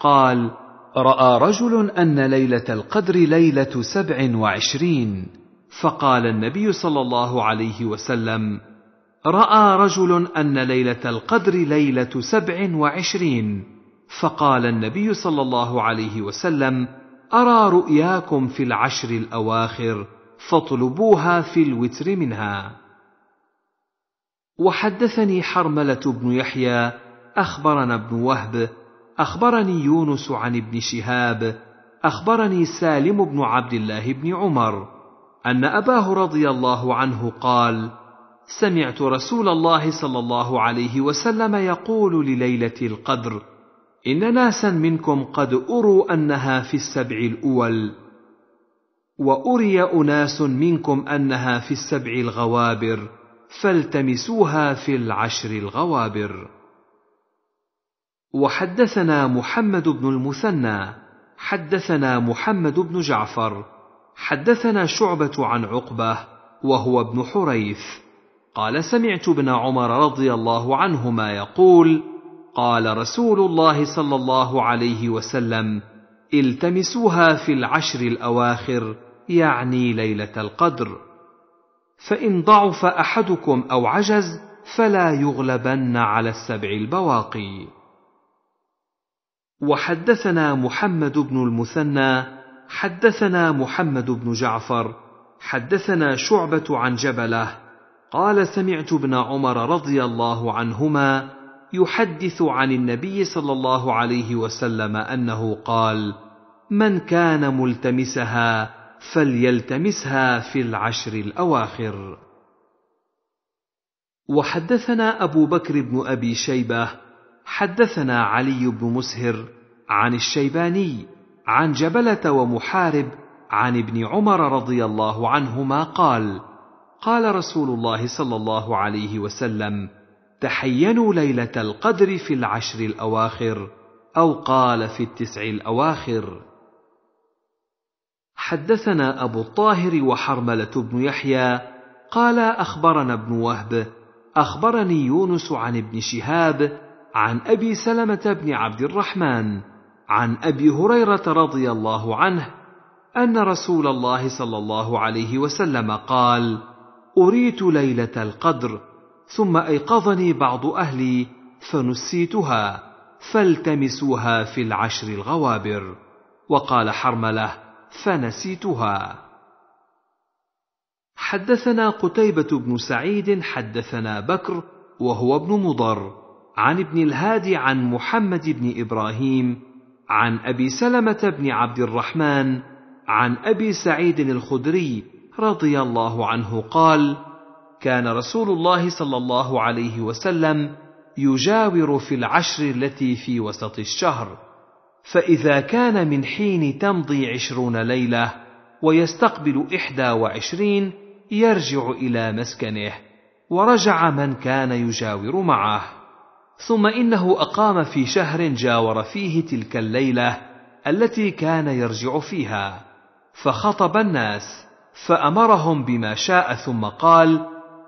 قال راى رجل ان ليله القدر ليله سبع وعشرين فقال النبي صلى الله عليه وسلم راى رجل ان ليله القدر ليله سبع وعشرين فقال النبي صلى الله عليه وسلم ارى رؤياكم في العشر الاواخر فاطلبوها في الوتر منها وحدثني حرمله بن يحيى اخبرنا ابن وهب اخبرني يونس عن ابن شهاب اخبرني سالم بن عبد الله بن عمر ان اباه رضي الله عنه قال سمعت رسول الله صلى الله عليه وسلم يقول لليله القدر ان ناسا منكم قد اروا انها في السبع الاول واري اناس منكم انها في السبع الغوابر فالتمسوها في العشر الغوابر وحدثنا محمد بن المثنى حدثنا محمد بن جعفر حدثنا شعبه عن عقبه وهو ابن حريث قال سمعت ابن عمر رضي الله عنهما يقول قال رسول الله صلى الله عليه وسلم التمسوها في العشر الاواخر يعني ليله القدر فان ضعف احدكم او عجز فلا يغلبن على السبع البواقي وحدثنا محمد بن المثنى حدثنا محمد بن جعفر حدثنا شعبه عن جبله قال سمعت ابن عمر رضي الله عنهما يحدث عن النبي صلى الله عليه وسلم انه قال من كان ملتمسها فليلتمسها في العشر الاواخر وحدثنا ابو بكر بن ابي شيبه حدثنا علي بن مسهر عن الشيباني عن جبله ومحارب عن ابن عمر رضي الله عنهما قال قال رسول الله صلى الله عليه وسلم تحينوا ليله القدر في العشر الاواخر او قال في التسع الاواخر حدثنا ابو الطاهر وحرمله بن يحيى قال اخبرنا ابن وهب اخبرني يونس عن ابن شهاب عن ابي سلمه بن عبد الرحمن عن ابي هريره رضي الله عنه ان رسول الله صلى الله عليه وسلم قال أريت ليلة القدر ثم أيقظني بعض أهلي فنسيتها فالتمسوها في العشر الغوابر وقال حرمله فنسيتها حدثنا قتيبة بن سعيد حدثنا بكر وهو ابن مضر عن ابن الهادي عن محمد بن إبراهيم عن أبي سلمة بن عبد الرحمن عن أبي سعيد الخدري رضي الله عنه قال كان رسول الله صلى الله عليه وسلم يجاور في العشر التي في وسط الشهر فاذا كان من حين تمضي عشرون ليله ويستقبل احدى وعشرين يرجع الى مسكنه ورجع من كان يجاور معه ثم انه اقام في شهر جاور فيه تلك الليله التي كان يرجع فيها فخطب الناس فامرهم بما شاء ثم قال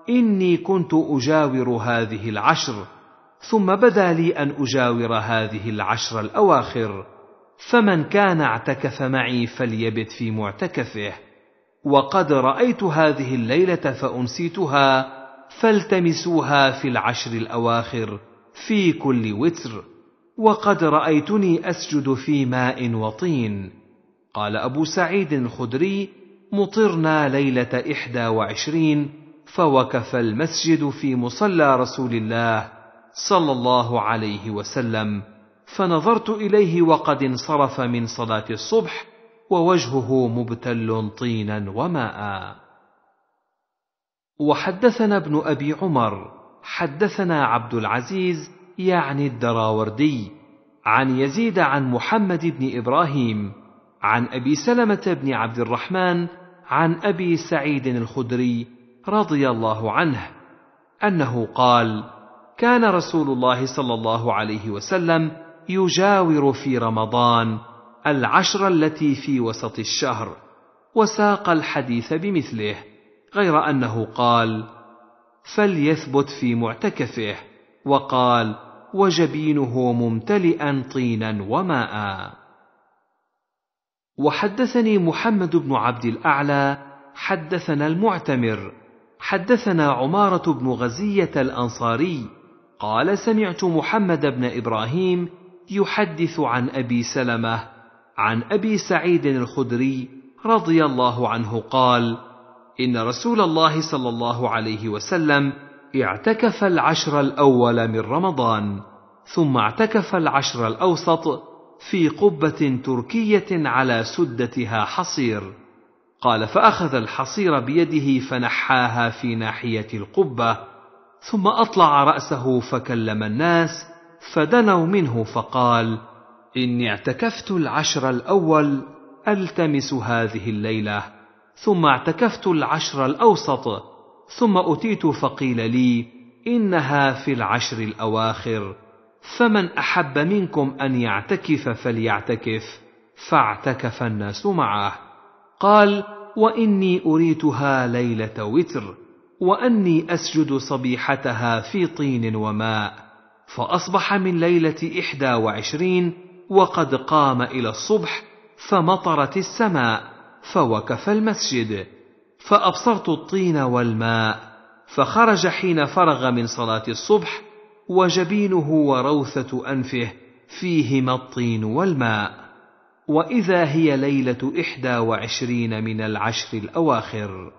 اني كنت اجاور هذه العشر ثم بدا لي ان اجاور هذه العشر الاواخر فمن كان اعتكف معي فليبت في معتكفه وقد رايت هذه الليله فانسيتها فالتمسوها في العشر الاواخر في كل وتر وقد رايتني اسجد في ماء وطين قال ابو سعيد الخدري مطرنا ليلة إحدى وعشرين فوقف المسجد في مصلى رسول الله صلى الله عليه وسلم فنظرت إليه وقد انصرف من صلاة الصبح ووجهه مبتل طينا وماء وحدثنا ابن أبي عمر حدثنا عبد العزيز يعني الدراوردي عن يزيد عن محمد بن إبراهيم عن أبي سلمة بن عبد الرحمن عن ابي سعيد الخدري رضي الله عنه انه قال كان رسول الله صلى الله عليه وسلم يجاور في رمضان العشر التي في وسط الشهر وساق الحديث بمثله غير انه قال فليثبت في معتكفه وقال وجبينه ممتلئا طينا وماء وحدثني محمد بن عبد الاعلى حدثنا المعتمر حدثنا عماره بن غزيه الانصاري قال سمعت محمد بن ابراهيم يحدث عن ابي سلمه عن ابي سعيد الخدري رضي الله عنه قال ان رسول الله صلى الله عليه وسلم اعتكف العشر الاول من رمضان ثم اعتكف العشر الاوسط في قبة تركية على سدتها حصير قال فأخذ الحصير بيده فنحاها في ناحية القبة ثم أطلع رأسه فكلم الناس فدنوا منه فقال إني اعتكفت العشر الأول ألتمس هذه الليلة ثم اعتكفت العشر الأوسط ثم أتيت فقيل لي إنها في العشر الأواخر فمن احب منكم ان يعتكف فليعتكف فاعتكف الناس معه قال واني اريتها ليله وتر واني اسجد صبيحتها في طين وماء فاصبح من ليله احدى وعشرين وقد قام الى الصبح فمطرت السماء فوقف المسجد فابصرت الطين والماء فخرج حين فرغ من صلاه الصبح وجبينه وروثه انفه فيهما الطين والماء واذا هي ليله احدى وعشرين من العشر الاواخر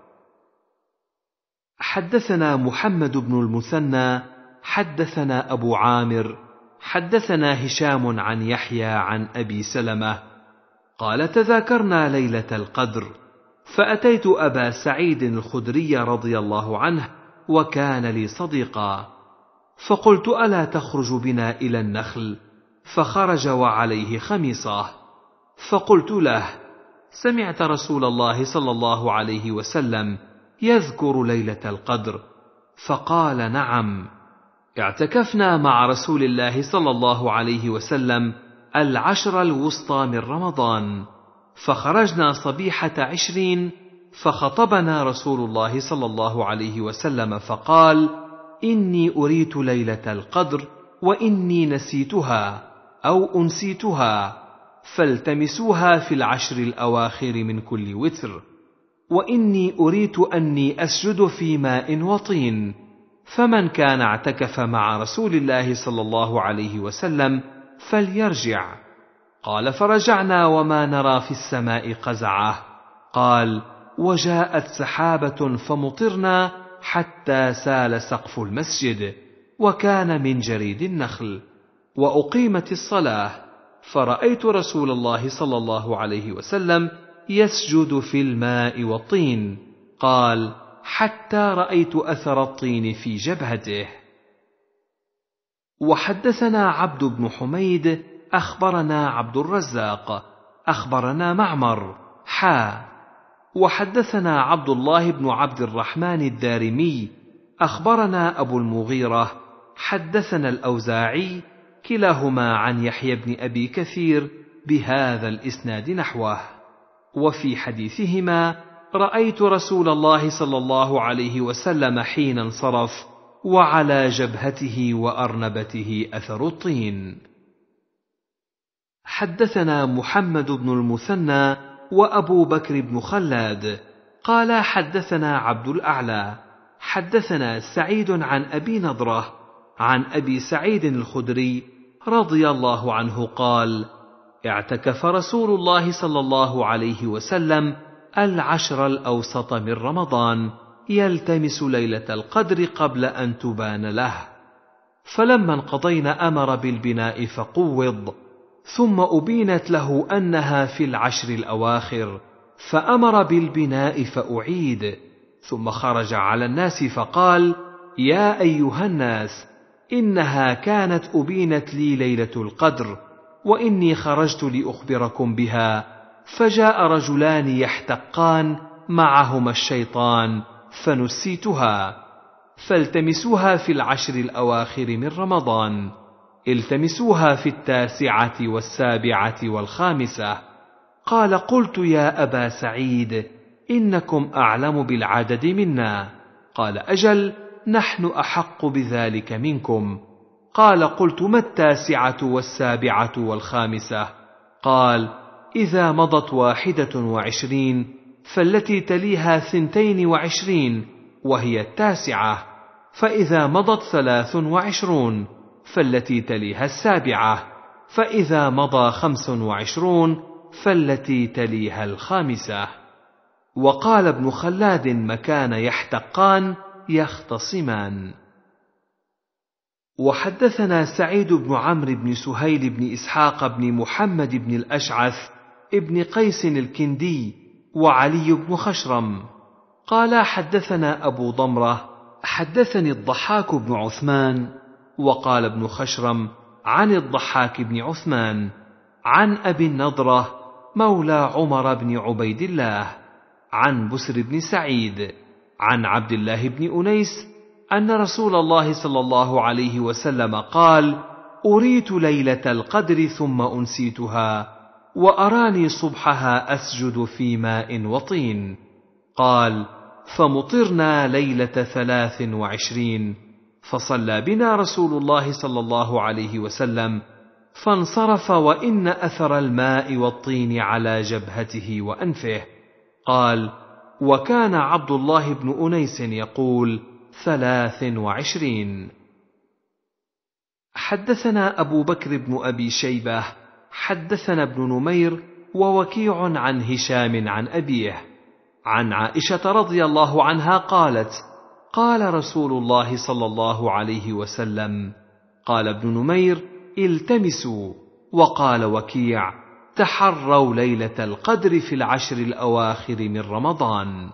حدثنا محمد بن المثنى حدثنا ابو عامر حدثنا هشام عن يحيى عن ابي سلمه قال تذاكرنا ليله القدر فاتيت ابا سعيد الخدري رضي الله عنه وكان لي صديقا فقلت الا تخرج بنا الى النخل فخرج وعليه خميصه فقلت له سمعت رسول الله صلى الله عليه وسلم يذكر ليله القدر فقال نعم اعتكفنا مع رسول الله صلى الله عليه وسلم العشر الوسطى من رمضان فخرجنا صبيحه عشرين فخطبنا رسول الله صلى الله عليه وسلم فقال إني أريت ليلة القدر وإني نسيتها أو أنسيتها فالتمسوها في العشر الأواخر من كل وتر وإني أريت أني أسجد في ماء وطين فمن كان اعتكف مع رسول الله صلى الله عليه وسلم فليرجع قال فرجعنا وما نرى في السماء قزعه قال وجاءت سحابه فمطرنا حتى سال سقف المسجد وكان من جريد النخل واقيمت الصلاه فرايت رسول الله صلى الله عليه وسلم يسجد في الماء والطين قال حتى رايت اثر الطين في جبهته وحدثنا عبد بن حميد اخبرنا عبد الرزاق اخبرنا معمر حا وحدثنا عبد الله بن عبد الرحمن الدارمي اخبرنا ابو المغيره حدثنا الاوزاعي كلاهما عن يحيى بن ابي كثير بهذا الاسناد نحوه وفي حديثهما رايت رسول الله صلى الله عليه وسلم حين انصرف وعلى جبهته وارنبته اثر الطين حدثنا محمد بن المثنى وابو بكر بن خلاد قال حدثنا عبد الاعلى حدثنا سعيد عن ابي نضره عن ابي سعيد الخدري رضي الله عنه قال اعتكف رسول الله صلى الله عليه وسلم العشر الاوسط من رمضان يلتمس ليله القدر قبل ان تبان له فلما انقضينا امر بالبناء فقوض ثم أبينت له أنها في العشر الأواخر فأمر بالبناء فأعيد ثم خرج على الناس فقال يا أيها الناس إنها كانت أبينت لي ليلة القدر وإني خرجت لأخبركم بها فجاء رجلان يحتقان معهما الشيطان فنسيتها فالتمسوها في العشر الأواخر من رمضان التمسوها في التاسعه والسابعه والخامسه قال قلت يا ابا سعيد انكم اعلم بالعدد منا قال اجل نحن احق بذلك منكم قال قلت ما التاسعه والسابعه والخامسه قال اذا مضت واحده وعشرين فالتي تليها ثنتين وعشرين وهي التاسعه فاذا مضت ثلاث وعشرون فالتي تليها السابعة فإذا مضى خمس وعشرون فالتي تليها الخامسة وقال ابن خلاد مكان يحتقان يختصمان وحدثنا سعيد بن عمرو بن سهيل بن إسحاق بن محمد بن الأشعث ابن قيس الكندي وعلي بن خشرم قال حدثنا أبو ضمرة حدثني الضحاك بن عثمان وقال ابن خشرم عن الضحاك بن عثمان عن ابي النضره مولى عمر بن عبيد الله عن بسر بن سعيد عن عبد الله بن انيس ان رسول الله صلى الله عليه وسلم قال اريت ليله القدر ثم انسيتها واراني صبحها اسجد في ماء وطين قال فمطرنا ليله ثلاث وعشرين فصلى بنا رسول الله صلى الله عليه وسلم فانصرف وان اثر الماء والطين على جبهته وانفه قال وكان عبد الله بن انيس يقول ثلاث وعشرين حدثنا ابو بكر بن ابي شيبه حدثنا ابن نمير ووكيع عن هشام عن ابيه عن عائشه رضي الله عنها قالت قال رسول الله صلى الله عليه وسلم قال ابن نمير التمسوا وقال وكيع تحروا ليله القدر في العشر الاواخر من رمضان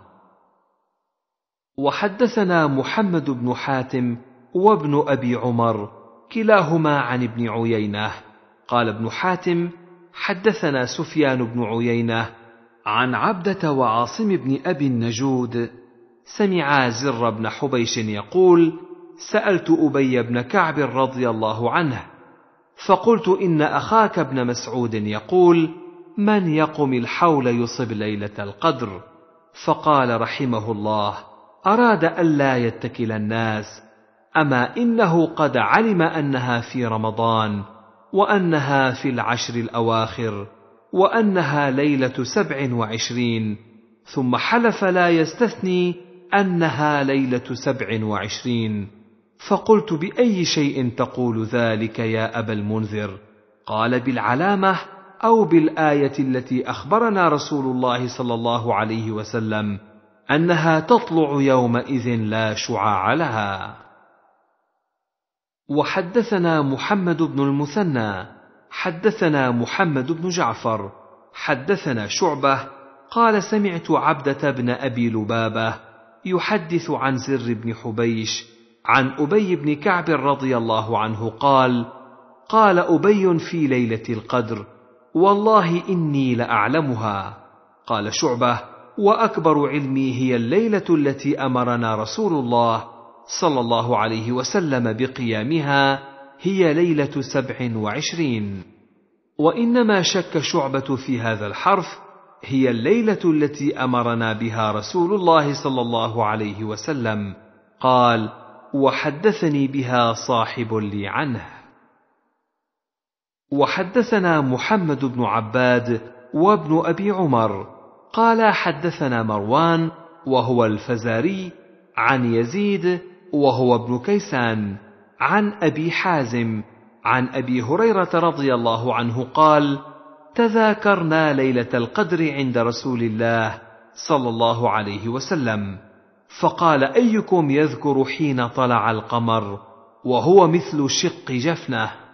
وحدثنا محمد بن حاتم وابن ابي عمر كلاهما عن ابن عيينه قال ابن حاتم حدثنا سفيان بن عيينه عن عبده وعاصم بن ابي النجود سمع زر بن حبيش يقول سالت ابي بن كعب رضي الله عنه فقلت ان اخاك ابن مسعود يقول من يقم الحول يصب ليله القدر فقال رحمه الله اراد الا يتكل الناس اما انه قد علم انها في رمضان وانها في العشر الاواخر وانها ليله سبع وعشرين ثم حلف لا يستثني انها ليله سبع وعشرين فقلت باي شيء تقول ذلك يا ابا المنذر قال بالعلامه او بالايه التي اخبرنا رسول الله صلى الله عليه وسلم انها تطلع يومئذ لا شعاع لها وحدثنا محمد بن المثنى حدثنا محمد بن جعفر حدثنا شعبه قال سمعت عبده بن ابي لبابه يحدث عن زر بن حبيش عن ابي بن كعب رضي الله عنه قال قال ابي في ليله القدر والله اني لاعلمها قال شعبه واكبر علمي هي الليله التي امرنا رسول الله صلى الله عليه وسلم بقيامها هي ليله سبع وعشرين وانما شك شعبه في هذا الحرف هي الليله التي امرنا بها رسول الله صلى الله عليه وسلم قال وحدثني بها صاحب لي عنه وحدثنا محمد بن عباد وابن ابي عمر قال حدثنا مروان وهو الفزاري عن يزيد وهو ابن كيسان عن ابي حازم عن ابي هريره رضي الله عنه قال تذاكرنا ليله القدر عند رسول الله صلى الله عليه وسلم فقال ايكم يذكر حين طلع القمر وهو مثل شق جفنه